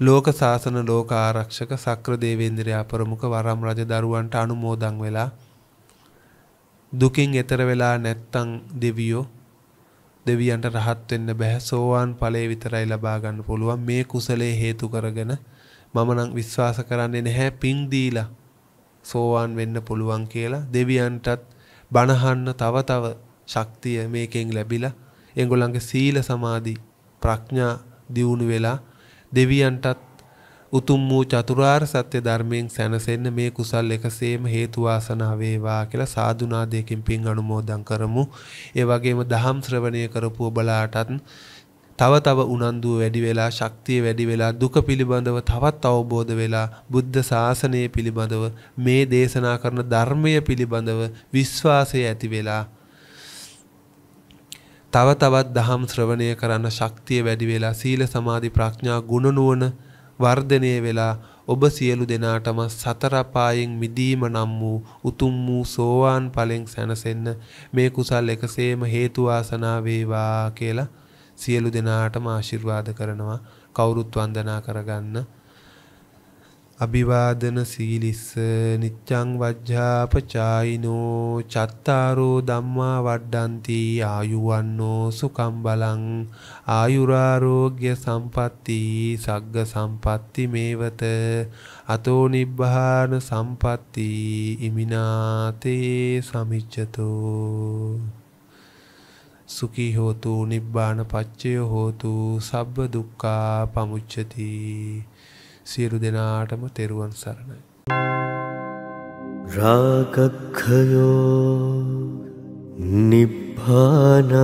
ලෝක සාසන ලෝක ආරක්ෂක සක්‍ර දේවේන්ද්‍රයා ප්‍රමුඛ වරම් රජ දරුවන්ට අනුමෝදන් වෙලා දුකින් එතර වෙලා නැත්තම් දෙවියෝ දෙවියන්ට රහත් වෙන්න බෑ සෝවාන් ඵලයේ විතරයි ලබා ගන්න පුළුවන් මේ කුසලයේ හේතු කරගෙන මම නම් විශ්වාස කරන්නේ නැහැ පින් දීලා සෝවාන් වෙන්න පුළුවන් කියලා දෙවියන්ටත් බණහන්න තව තව ශක්තිය මේකෙන් ලැබිලා ඒගොල්ලන්ගේ සීල සමාධි ප්‍රඥා දියුණු වෙලා දෙවියන්ටත් උතුම් වූ චතුරාර්ය සත්‍ය ධර්මයෙන් සැනසෙන්න මේ කුසල් එකසේම හේතු වාසනා වේවා කියලා සාදුනාදයෙන් පින් අනුමෝදන් කරමු. ඒ වගේම දහම් ශ්‍රවණය කරපු ඔබලාටත් තව තව උනන්දු වැඩි වෙලා ශක්තිය වැඩි වෙලා දුක පිළිබඳව තවත් අවබෝධ වෙලා බුද්ධ ශාසනය පිළිබඳව මේ දේශනා කරන ධර්මය පිළිබඳව විශ්වාසය ඇති වෙලා තව තවත් දහම් ශ්‍රවණය කරන්න ශක්තිය වැඩි වෙලා සීල සමාධි ප්‍රඥා ගුණ නුවණ වර්ධනය වෙලා ඔබ සියලු දෙනාටම සතර පායෙන් මිදීම නම් වූ උතුම් වූ සෝවාන් ඵලෙන් සැනසෙන්න මේ කුසල් එකසේම හේතු වාසනා වේවා කියලා සියලු දෙනාටම ආශිර්වාද කරනවා කවුරුත් වන්දනා කරගන්න අභිවාදන සීලිස්ස නිච්චං වජ්ජාපචායිනෝ චත්තාරෝ ධම්මා වඩ්ඩಂತಿ ආයුවන්නෝ සුකම් බලං ආයුරාෝග්‍ය සම්පatti සග්ග සම්පatti මේවත අතෝ නිබ්බාන සම්පatti ඉමිනාතේ සමිච්ඡතෝ සුඛී හෝතු නිබ්බාන පච්චය හෝතු සබ්බ දුක්ඛා පමුච්ඡති සියලු දෙනාටම තෙරුවන් සරණයි. රාගක්ඛයෝ නිබ්බානං